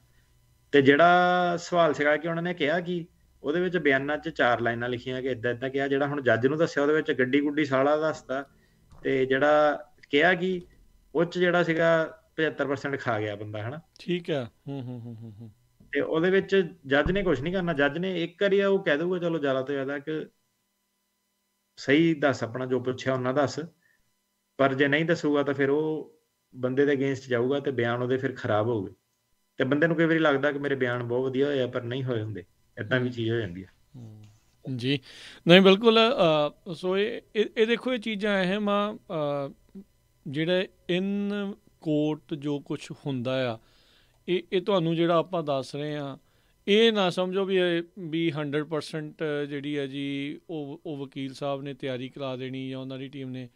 ਤੇ ਜਿਹੜਾ ਸਵਾਲ ਸੀਗਾ ਕਿ ਉਹਨਾਂ ਨੇ ਕਿਹਾ ਕਿ ਉਹਦੇ ਵਿੱਚ ਬਿਆਨਾਂ 'ਚ ਚਾਰ ਲਾਈਨਾਂ ਲਿਖੀਆਂ ਕਿ ਇਦਾਂ ਇਦਾਂ ਕਿਹਾ ਜਿਹੜਾ ਹੁਣ ਜੱਜ ਨੂੰ ਦੱਸਿਆ ਉਹਦੇ ਵਿੱਚ ਗੱਡੀ ਗੁੱਡੀ ਸਾਲਾ ਦੱਸਦਾ ਤੇ ਜਿਹੜਾ ਕਿਹਾ ਕਿ ਉੱਚ ਜਿਹੜਾ ਸੀਗਾ 75% ਖਾ ਗਿਆ ਬੰਦਾ ਹਨਾ ਠੀਕ ਆ ਹੂੰ ਹੂੰ ਹੂੰ ਹੂੰ ਤੇ ਉਹਦੇ ਵਿੱਚ ਜੱਜ ਨੇ ਕੁਝ ਨਹੀਂ ਕਰਨਾ ਜੱਜ ਨੇ ਇੱਕ ਵਾਰੀ ਉਹ ਕਹਿ ਦਊਗਾ ਚਲੋ ਜ਼ਿਆਦਾ ਤੋਂ ਜ਼ਿਆਦਾ ਕਿ ਸਹੀ ਦੱਸ ਆਪਣਾ ਜੋ ਪੁੱਛਿਆ ਉਹਨਾਂ ਦੱਸ ਪਰ ਜੇ ਨਹੀਂ ਦੱਸੂਗਾ ਤਾਂ ਫਿਰ ਉਹ ਬੰਦੇ ਦੇ ਅਗੇਂਸਟ ਜਾਊਗਾ ਤੇ ਬਿਆਨ ਉਹਦੇ ਫਿਰ ਖਰਾਬ ਹੋਊਗਾ ਤੇ ਬੰਦੇ ਨੂੰ ਕਈ ਵਾਰੀ ਲੱਗਦਾ ਕਿ ਮੇਰੇ ਬਿਆਨ ਬਹੁਤ ਵਧੀਆ ਹੋਇਆ ਪਰ ਨਹੀਂ ਹੋਏ ਹੁੰਦੇ ਇਦਾਂ ਵੀ ਚੀਜ਼ ਹੋ ਜਾਂਦੀ ਹੈ ਜੀ ਨਹੀਂ ਬਿਲਕੁਲ ਸੋ ਇਹ ਇਹ ਦੇਖੋ ਇਹ ਚੀਜ਼ਾਂ ਐ ਆ ਜਿਹੜਾ ਇਨ ਕੋਰਟ ਜੋ ਕੁਝ ਹੁੰਦਾ ਆ ਇਹ ਇਹ ਤੁਹਾਨੂੰ ਜਿਹੜਾ ਆਪਾਂ ਦੱਸ ਰਹੇ ਆ ਇਹ ਨਾ ਸਮਝੋ ਵੀ ਵੀ 100% ਜਿਹੜੀ ਹੈ ਜੀ ਉਹ ਉਹ ਵਕੀਲ ਸਾਹਿਬ ਨੇ ਤਿਆਰੀ ਕਰਾ ਦੇਣੀ ਜਾਂ ਉਹਨਾਂ ਦੀ ਟੀਮ ਨੇ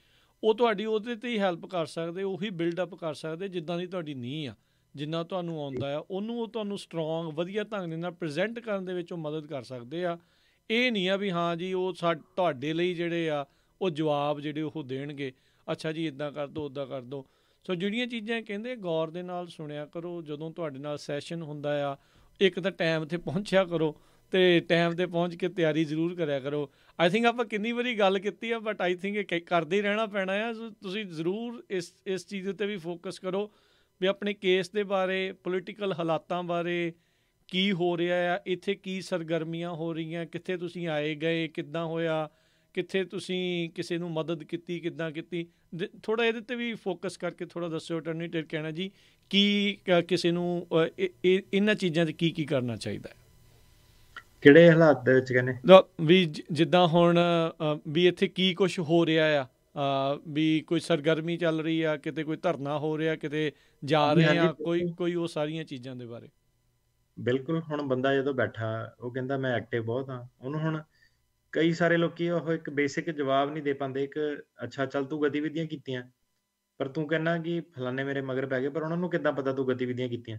ਉਹ ਤੁਹਾਡੀ ਉਹਦੇ ਤੇ ਹੀ ਹੈਲਪ ਕਰ ਸਕਦੇ ਉਹੀ ਬਿਲਡ ਅਪ ਕਰ ਸਕਦੇ ਜਿੱਦਾਂ ਦੀ ਤੁਹਾਡੀ ਨੀਂਹ ਆ ਜਿੰਨਾ ਤੁਹਾਨੂੰ ਆਉਂਦਾ ਆ ਉਹਨੂੰ ਉਹ ਤੁਹਾਨੂੰ ਸਟਰੋਂਗ ਵਧੀਆ ਢੰਗ ਦੇ ਨਾਲ ਪ੍ਰੈਜ਼ੈਂਟ ਕਰਨ ਦੇ ਵਿੱਚ ਉਹ ਮਦਦ ਕਰ ਸਕਦੇ ਆ ਇਹ ਨਹੀਂ ਆ ਵੀ ਹਾਂ ਜੀ ਉਹ ਤੁਹਾਡੇ ਲਈ ਜਿਹੜੇ ਆ ਉਹ ਜਵਾਬ ਜਿਹੜੇ ਉਹ ਦੇਣਗੇ ਅੱਛਾ ਜੀ ਇਦਾਂ ਕਰ ਦੋ ਉਦਾਂ ਕਰ ਦੋ ਸੋ ਜਿਹੜੀਆਂ ਚੀਜ਼ਾਂ ਕਹਿੰਦੇ ਗੌਰ ਦੇ ਨਾਲ ਸੁਣਿਆ ਕਰੋ ਜਦੋਂ ਤੁਹਾਡੇ ਨਾਲ ਸੈਸ਼ਨ ਹੁੰਦਾ ਆ ਇੱਕ ਤਾਂ ਟਾਈਮ ਤੇ ਪਹੁੰਚਿਆ ਕਰੋ ਤੇ ਟਾਈਮ ਤੇ ਪਹੁੰਚ ਕੇ ਤਿਆਰੀ ਜ਼ਰੂਰ ਕਰਿਆ ਕਰੋ ਆਈ ਥਿੰਕ ਆਪਾਂ ਕਿੰਨੀ ਵਾਰੀ ਗੱਲ ਕੀਤੀ ਆ ਬਟ ਆਈ ਥਿੰਕ ਇਹ ਕਰਦੇ ਹੀ ਰਹਿਣਾ ਪੈਣਾ ਆ ਤੁਸੀਂ ਜ਼ਰੂਰ ਇਸ ਇਸ ਚੀਜ਼ ਉੱਤੇ ਵੀ ਫੋਕਸ ਕਰੋ ਵੀ ਆਪਣੇ ਕੇਸ ਦੇ ਬਾਰੇ ਪੋਲਿਟੀਕਲ ਹਾਲਾਤਾਂ ਬਾਰੇ ਕੀ ਹੋ ਰਿਹਾ ਆ ਇੱਥੇ ਕੀ ਸਰਗਰਮੀਆਂ ਹੋ ਰਹੀਆਂ ਕਿੱਥੇ ਤੁਸੀਂ ਆਏ ਗਏ ਕਿੱਦਾਂ ਹੋਇਆ ਕਿੱਥੇ ਤੁਸੀਂ ਕਿਸੇ ਨੂੰ ਮਦਦ ਕੀਤੀ ਕਿੱਦਾਂ ਕੀਤੀ ਥੋੜਾ ਇਹਦੇ ਤੇ ਵੀ ਫੋਕਸ ਕਰਕੇ ਥੋੜਾ ਦੱਸੋ ਟਰਨੀਟਰ ਕਹਿਣਾ ਜੀ ਕੀ ਕਿਸੇ ਨੂੰ ਇਹਨਾਂ ਚੀਜ਼ਾਂ 'ਚ ਕੀ ਕੀ ਕਰਨਾ ਚਾਹੀਦਾ ਹੈ ਕਿਹੜੇ ਹਾਲਾਤ ਦੇ ਵਿੱਚ ਕਹਿੰਦੇ ਵੀ ਜਿੱਦਾਂ ਹੁਣ ਵੀ ਇੱਥੇ ਕੀ ਕੁਝ ਹੋ ਰਿਹਾ ਆ ਵੀ ਕੋਈ ਸਰਗਰਮੀ ਚੱਲ ਰਹੀ ਆ ਕਿਤੇ ਕੋਈ ਧਰਨਾ ਹੋ ਰਿਹਾ ਕਿਤੇ ਜਾ ਰਹੇ ਆ ਕੋਈ ਕੋਈ ਉਹ ਸਾਰੀਆਂ ਚੀਜ਼ਾਂ ਦੇ ਬਾਰੇ ਬਿਲਕੁਲ ਹੁਣ ਬੰਦਾ ਜਦੋਂ ਬੈਠਾ ਉਹ ਕਹਿੰਦਾ ਮੈਂ ਐਕਟਿਵ ਬਹੁਤ ਆ ਉਹਨੂੰ ਹੁਣ ਕਈ ਸਾਰੇ ਲੋਕੀ ਉਹ ਇੱਕ ਬੇਸਿਕ ਜਵਾਬ ਨਹੀਂ ਦੇ ਪਾਉਂਦੇ ਇੱਕ ਅੱਛਾ ਚੱਲ ਤੂੰ ਗਤੀਵਿਧੀਆਂ ਕੀਤੀਆਂ ਪਰ ਤੂੰ ਕਹਿੰਦਾ ਕਿ ਫਲਾਣੇ ਮੇਰੇ ਮਗਰ ਪੈ ਗਏ ਪਰ ਉਹਨਾਂ ਨੂੰ ਕਿੱਦਾਂ ਪਤਾ ਤੂੰ ਗਤੀਵਿਧੀਆਂ ਕੀਤੀਆਂ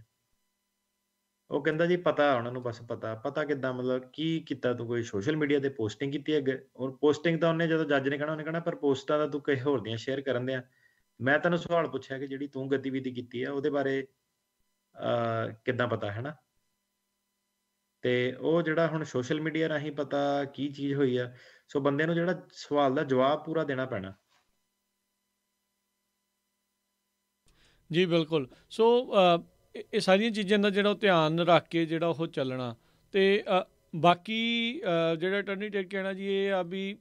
ਉਹ ਕਹਿੰਦਾ ਜੀ ਪਤਾ ਉਹਨਾਂ ਨੂੰ ਬਸ ਪਤਾ ਪਤਾ ਕਿੱਦਾਂ ਮਤਲਬ ਕੀ ਕੀਤਾ ਤੂੰ ਕੋਈ ਸੋਸ਼ਲ ਮੀਡੀਆ ਤੇ ਪੋਸਟਿੰਗ ਕੀਤੀ ਹੈ ਔਰ ਪੋਸਟਿੰਗ ਤਾਂ ਉਹਨੇ ਜਦੋਂ ਜੱਜ ਨੇ ਕਹਣਾ ਉਹਨੇ ਕਹਣਾ ਪਰ ਪੋਸਟਾਂ ਦਾ ਤੂੰ ਕਿਸੇ ਹੋਰ ਦੀਆਂ ਸ਼ੇਅਰ ਕਰਨ ਦਿਆਂ ਮੈਂ ਤੈਨੂੰ ਸਵਾਲ ਪੁੱਛਿਆ ਕਿ ਜਿਹੜੀ ਤੂੰ ਗਤੀਵਿਧੀ ਕੀਤੀ ਹੈ ਉਹਦੇ ਬਾਰੇ ਅ ਕਿੱਦਾਂ ਪਤਾ ਹੈ ਨਾ ਤੇ ਉਹ ਜਿਹੜਾ ਹੁਣ ਸੋਸ਼ਲ ਮੀਡੀਆ ਰਾਹੀਂ ਪਤਾ ਕੀ ਚੀਜ਼ ਹੋਈ ਆ ਸੋ ਬੰਦੇ ਨੂੰ ਜਿਹੜਾ ਸਵਾਲ ਦਾ ਜਵਾਬ ਪੂਰਾ ਦੇਣਾ ਪੈਣਾ ਜੀ ਬਿਲਕੁਲ ਸੋ ਇਹ ਸਾਰੀਆਂ ਚੀਜ਼ਾਂ ਦਾ ਜਿਹੜਾ ਧਿਆਨ ਰੱਖ ਕੇ ਜਿਹੜਾ ਉਹ ਚੱਲਣਾ ਤੇ ਬਾਕੀ ਜਿਹੜਾ ਅਟਾਰਨੀ ਟੇਕ ਕਹਿਣਾ ਜੀ ਇਹ ਆ ਵੀ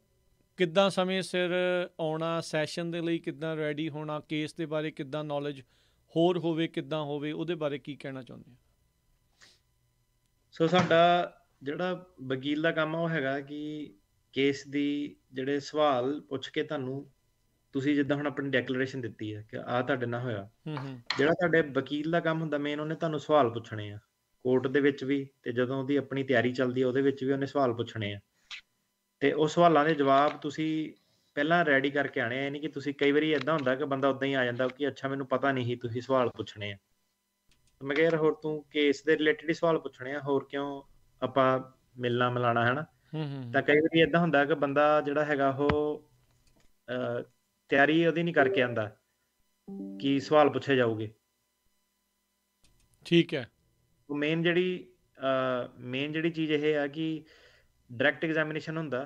ਕਿੱਦਾਂ ਸਮੇਂ ਸਿਰ ਆਉਣਾ ਸੈਸ਼ਨ ਦੇ ਲਈ ਕਿੱਦਾਂ ਰੈਡੀ ਹੋਣਾ ਕੇਸ ਦੇ ਬਾਰੇ ਕਿੱਦਾਂ ਨੌਲੇਜ ਹੋਰ ਹੋਵੇ ਕਿੱਦਾਂ ਹੋਵੇ ਉਹਦੇ ਬਾਰੇ ਕੀ ਕਹਿਣਾ ਚਾਹੁੰਦੇ ਆ ਸੋ ਸਾਡਾ ਜਿਹੜਾ ਵਕੀਲ ਦਾ ਕੰਮ ਆ ਉਹ ਹੈਗਾ ਕਿ ਕੇਸ ਦੀ ਜਿਹੜੇ ਸਵਾਲ ਪੁੱਛ ਕੇ ਤੁਹਾਨੂੰ ਤੁਸੀਂ ਜਿੱਦਾਂ ਹੁਣ ਆਪਣੀ ਡੈਕਲੇਰੇਸ਼ਨ ਦਿੱਤੀ ਹੈ ਕਿ ਆ ਤੁਹਾਡੇ ਨਾਲ ਹੋਇਆ ਹੂੰ ਹੂੰ ਜਿਹੜਾ ਤੁਹਾਡੇ ਵਕੀਲ ਦਾ ਕੰਮ ਹੁੰਦਾ ਮੇਨ ਉਹਨੇ ਤੁਹਾਨੂੰ ਸਵਾਲ ਪੁੱਛਣੇ ਆ ਕੋਰਟ ਦੇ ਵਿੱਚ ਵੀ ਤੇ ਜਦੋਂ ਉਹਦੀ ਆਪਣੀ ਤਿਆਰੀ ਚੱਲਦੀ ਹੈ ਉਹਦੇ ਵਿੱਚ ਵੀ ਉਹਨੇ ਸਵਾਲ ਪੁੱਛਣੇ ਆ ਤੇ ਉਹ ਸਵਾਲਾਂ ਦੇ ਜਵਾਬ ਤੁਸੀਂ ਪਹਿਲਾਂ ਰੈਡੀ ਕਰਕੇ ਆਣੇ ਆ ਨਹੀਂ ਕਿ ਤੁਸੀਂ ਕਈ ਵਾਰੀ ਇਦਾਂ ਹੁੰਦਾ ਕਿ ਬੰਦਾ ਉਦਾਂ ਹੀ ਆ ਜਾਂਦਾ ਕਿ ਅੱਛਾ ਮੈਨੂੰ ਪਤਾ ਨਹੀਂ ਸੀ ਤੁਸੀਂ ਸਵਾਲ ਪੁੱਛਣੇ ਆ ਮੈਂ ਕਿਹਾ ਹੋਰ ਤੂੰ ਕੇਸ ਦੇ ਰਿਲੇਟਡ ਹੀ ਸਵਾਲ ਪੁੱਛਣੇ ਆ ਹੋਰ ਕਿਉਂ ਆਪਾਂ ਮਿਲਣਾ ਮਿਲਾਣਾ ਹੈ ਨਾ ਤਾਂ ਕਈ ਵਾਰੀ ਇਦਾਂ ਹੁੰਦਾ ਕਿ ਬੰਦਾ ਜਿਹੜਾ ਹੈਗਾ ਉਹ ਤਿਆਰੀ ਉਹਦੀ ਨਹੀਂ ਕਰਕੇ ਆਂਦਾ ਕੀ ਸਵਾਲ ਪੁੱਛੇ ਜਾਊਗੇ ਠੀਕ ਹੈ ਮੇਨ ਜਿਹੜੀ ਮੇਨ ਜਿਹੜੀ ਚੀਜ਼ ਇਹ ਆ ਕਿ ਡਾਇਰੈਕਟ ਐਗਜ਼ਾਮੀਨੇਸ਼ਨ ਹੁੰਦਾ